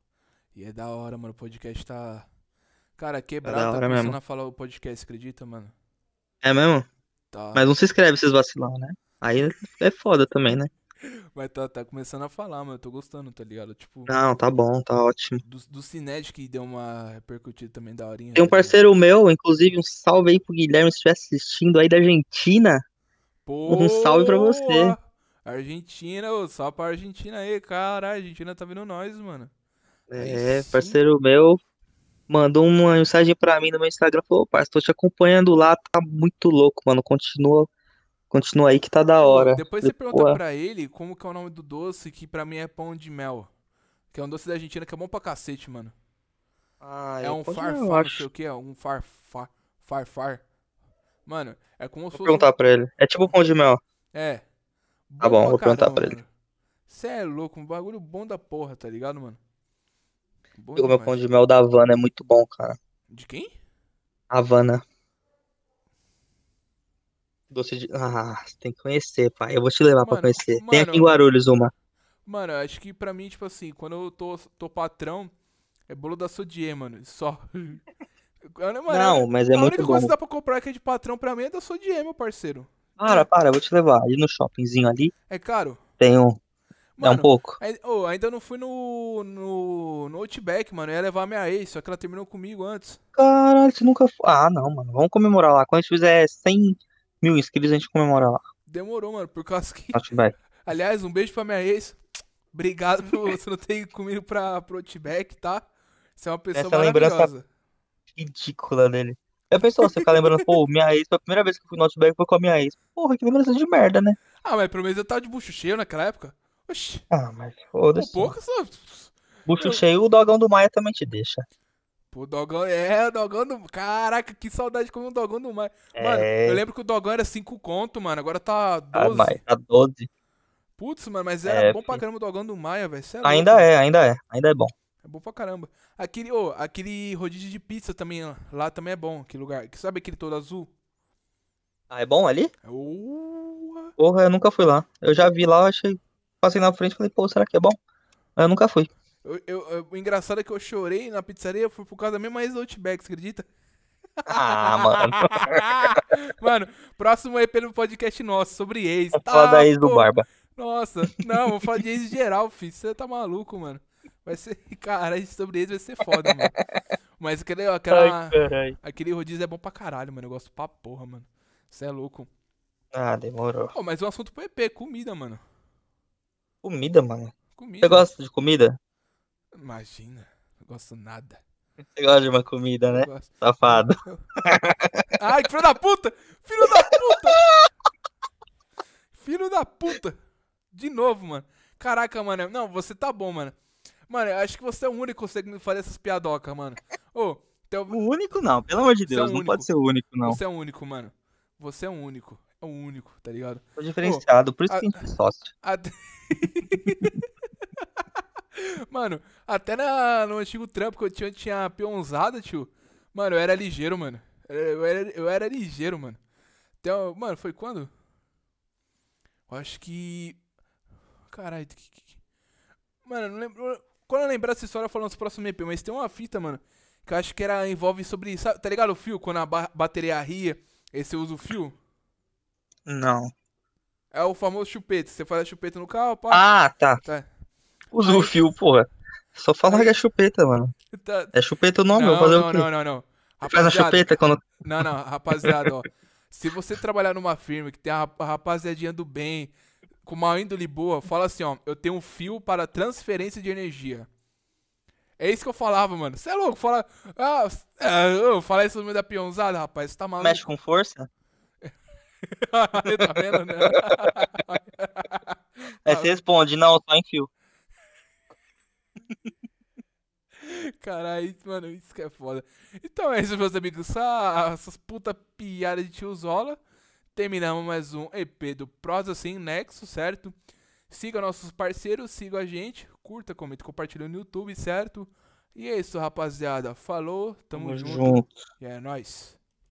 E é da hora, mano, o podcast tá Cara, quebrado tá começando mesmo. a falar o podcast, acredita, mano? É mesmo? Tá. Mas não se inscreve, vocês vacilão né? Aí é foda também, né? Mas tá, tá começando a falar, mano. Eu tô gostando, tá ligado? Tipo. Não, tá bom, tá ótimo. Do, do que deu uma repercutida também da horinha. Tem um tá parceiro meu, inclusive, um salve aí pro Guilherme se estiver assistindo aí da Argentina. um salve pra você. Argentina, ô, salve pra Argentina aí, cara. A Argentina tá vindo nós, mano. É, parceiro meu, mandou uma mensagem para mim no meu Instagram, falou, opa, estou te acompanhando lá, tá muito louco, mano, continua, continua aí que tá da hora. Depois você pergunta pra ele como que é o nome do doce, que pra mim é pão de mel, que é um doce da Argentina que é bom pra cacete, mano. Ah, é um farfar, não sei o que, é um farfar, farfar. Mano, é como se fosse... Vou perguntar pra ele, é tipo pão de mel. É. Bom tá bom, vou caramba, perguntar pra ele. Você é louco, um bagulho bom da porra, tá ligado, mano? Boa o meu pão de mel da Havana é muito bom, cara. De quem? Havana. Doce de. Ah, tem que conhecer, pai. Eu vou te levar mano, pra conhecer. Mano, tem aqui em Guarulhos uma. Mano, acho que pra mim, tipo assim, quando eu tô, tô patrão, é bolo da Sodier, mano. Só. Mano, não, mas é muito bom. A única coisa que dá pra comprar que é de patrão pra mim é da Sodier, meu parceiro. Para, para, eu vou te levar. Ali no shoppingzinho ali. É caro? Tem um. Mano, é um pouco. Aí, oh, ainda não fui no, no, no Outback, mano. Eu ia levar a minha ex, só que ela terminou comigo antes. Caralho, você nunca foi. Ah, não, mano. Vamos comemorar lá. Quando a gente fizer 100 mil inscritos, a gente comemora lá. Demorou, mano, por causa que. Outback. Aliás, um beijo pra minha ex. Obrigado por você não ter comigo pra, pro Outback, tá? Você é uma pessoa Essa maravilhosa. ridícula dele. é pessoal, você fica lembrando, pô, minha ex, foi a primeira vez que eu fui no Outback foi com a minha ex. Porra, que lembrança de merda, né? Ah, mas pelo menos eu tava de bucho cheio naquela época. Oxi. Ah, mas foda-se. Pouco, só... Bucho eu... cheio, o dogão do Maia também te deixa. O Dogão, é, o Dogão do. Caraca, que saudade comer o Dogão do Maia. É. Mano, é... eu lembro que o Dogão era 5 conto, mano. Agora tá 12. Ah, mas tá 12. Putz, mano, mas era é, bom pra caramba o Dogão do Maia, velho. É ainda louco, é, mano. ainda é, ainda é bom. É bom pra caramba. Aquele, oh, aquele rodízio de pizza também, lá também é bom, aquele lugar. Sabe aquele todo azul? Ah, é bom ali? Uh... Porra, eu nunca fui lá. Eu já vi lá, eu achei passei na frente e falei, pô, será que é bom? Eu nunca fui. Eu, eu, o engraçado é que eu chorei na pizzaria foi por causa da mesma ex-Outback, você acredita? Ah, mano. mano, próximo EP no podcast nosso, sobre ex. Tá, Fala da ex do Barba. Nossa, não, vou falar de ex geral, filho. Você tá maluco, mano. Vai ser. Cara, sobre ex vai ser foda, mano. Mas aquele, aquela, Ai, aquele rodízio é bom pra caralho, mano. Eu gosto pra porra, mano. Você é louco. Ah, demorou. Pô, mas um assunto pro EP, comida, mano. Comida, mano. Comida. Você gosta de comida? Imagina, não gosto nada. Você gosta de uma comida, né? Safado. Ai, filho da puta! Filho da puta! filho da puta! De novo, mano. Caraca, mano. Não, você tá bom, mano. Mano, eu acho que você é o único que consegue fazer essas piadocas, mano. Ô, oh, então teu... O único não, pelo amor de é Deus. É não único. pode ser o único, não. Você é o único, mano. Você é o único é o único, tá ligado? Tô diferenciado, Pô, por isso a... que tem sócio. mano, até na, no antigo trampo que eu tinha, tinha peãozada, tio. Mano, eu era ligeiro, mano. É, eu era, eu era ligeiro, mano. Então, mano, foi quando? Eu acho que. Caralho, que, que... Mano, não lembro. Quando eu lembrar essa história, eu falo nos próximos EP, mas tem uma fita, mano, que eu acho que era envolve sobre. Sabe, tá ligado o fio? Quando a bateria ria, esse usa o fio? Não. É o famoso chupeta. Você faz a chupeta no carro, pá. Ah, tá. tá. Usa o fio, porra. Só falar que é chupeta, mano. Tá. É chupeta o nome, não, eu fazer não, o quê? Não, não, não. Rapaziada, faz a chupeta quando. Não, não, rapaziada, ó. Se você trabalhar numa firma que tem a rapaziadinha do bem, com uma índole boa, fala assim, ó. Eu tenho um fio para transferência de energia. É isso que eu falava, mano. Você é louco? Fala. Ah, é, eu falar isso no meio da peãozada, rapaz. Você tá maluco. Mexe com força? tá vendo, né? Aí você responde, não, só em fio. Caralho, mano, isso que é foda. Então é isso, meus amigos. essas puta piadas de Zola. Terminamos mais um EP do Prosa Sim Nexo, certo? Siga nossos parceiros, siga a gente, curta, comenta, compartilha no YouTube, certo? E é isso, rapaziada. Falou, tamo, tamo junto. junto. E é nóis.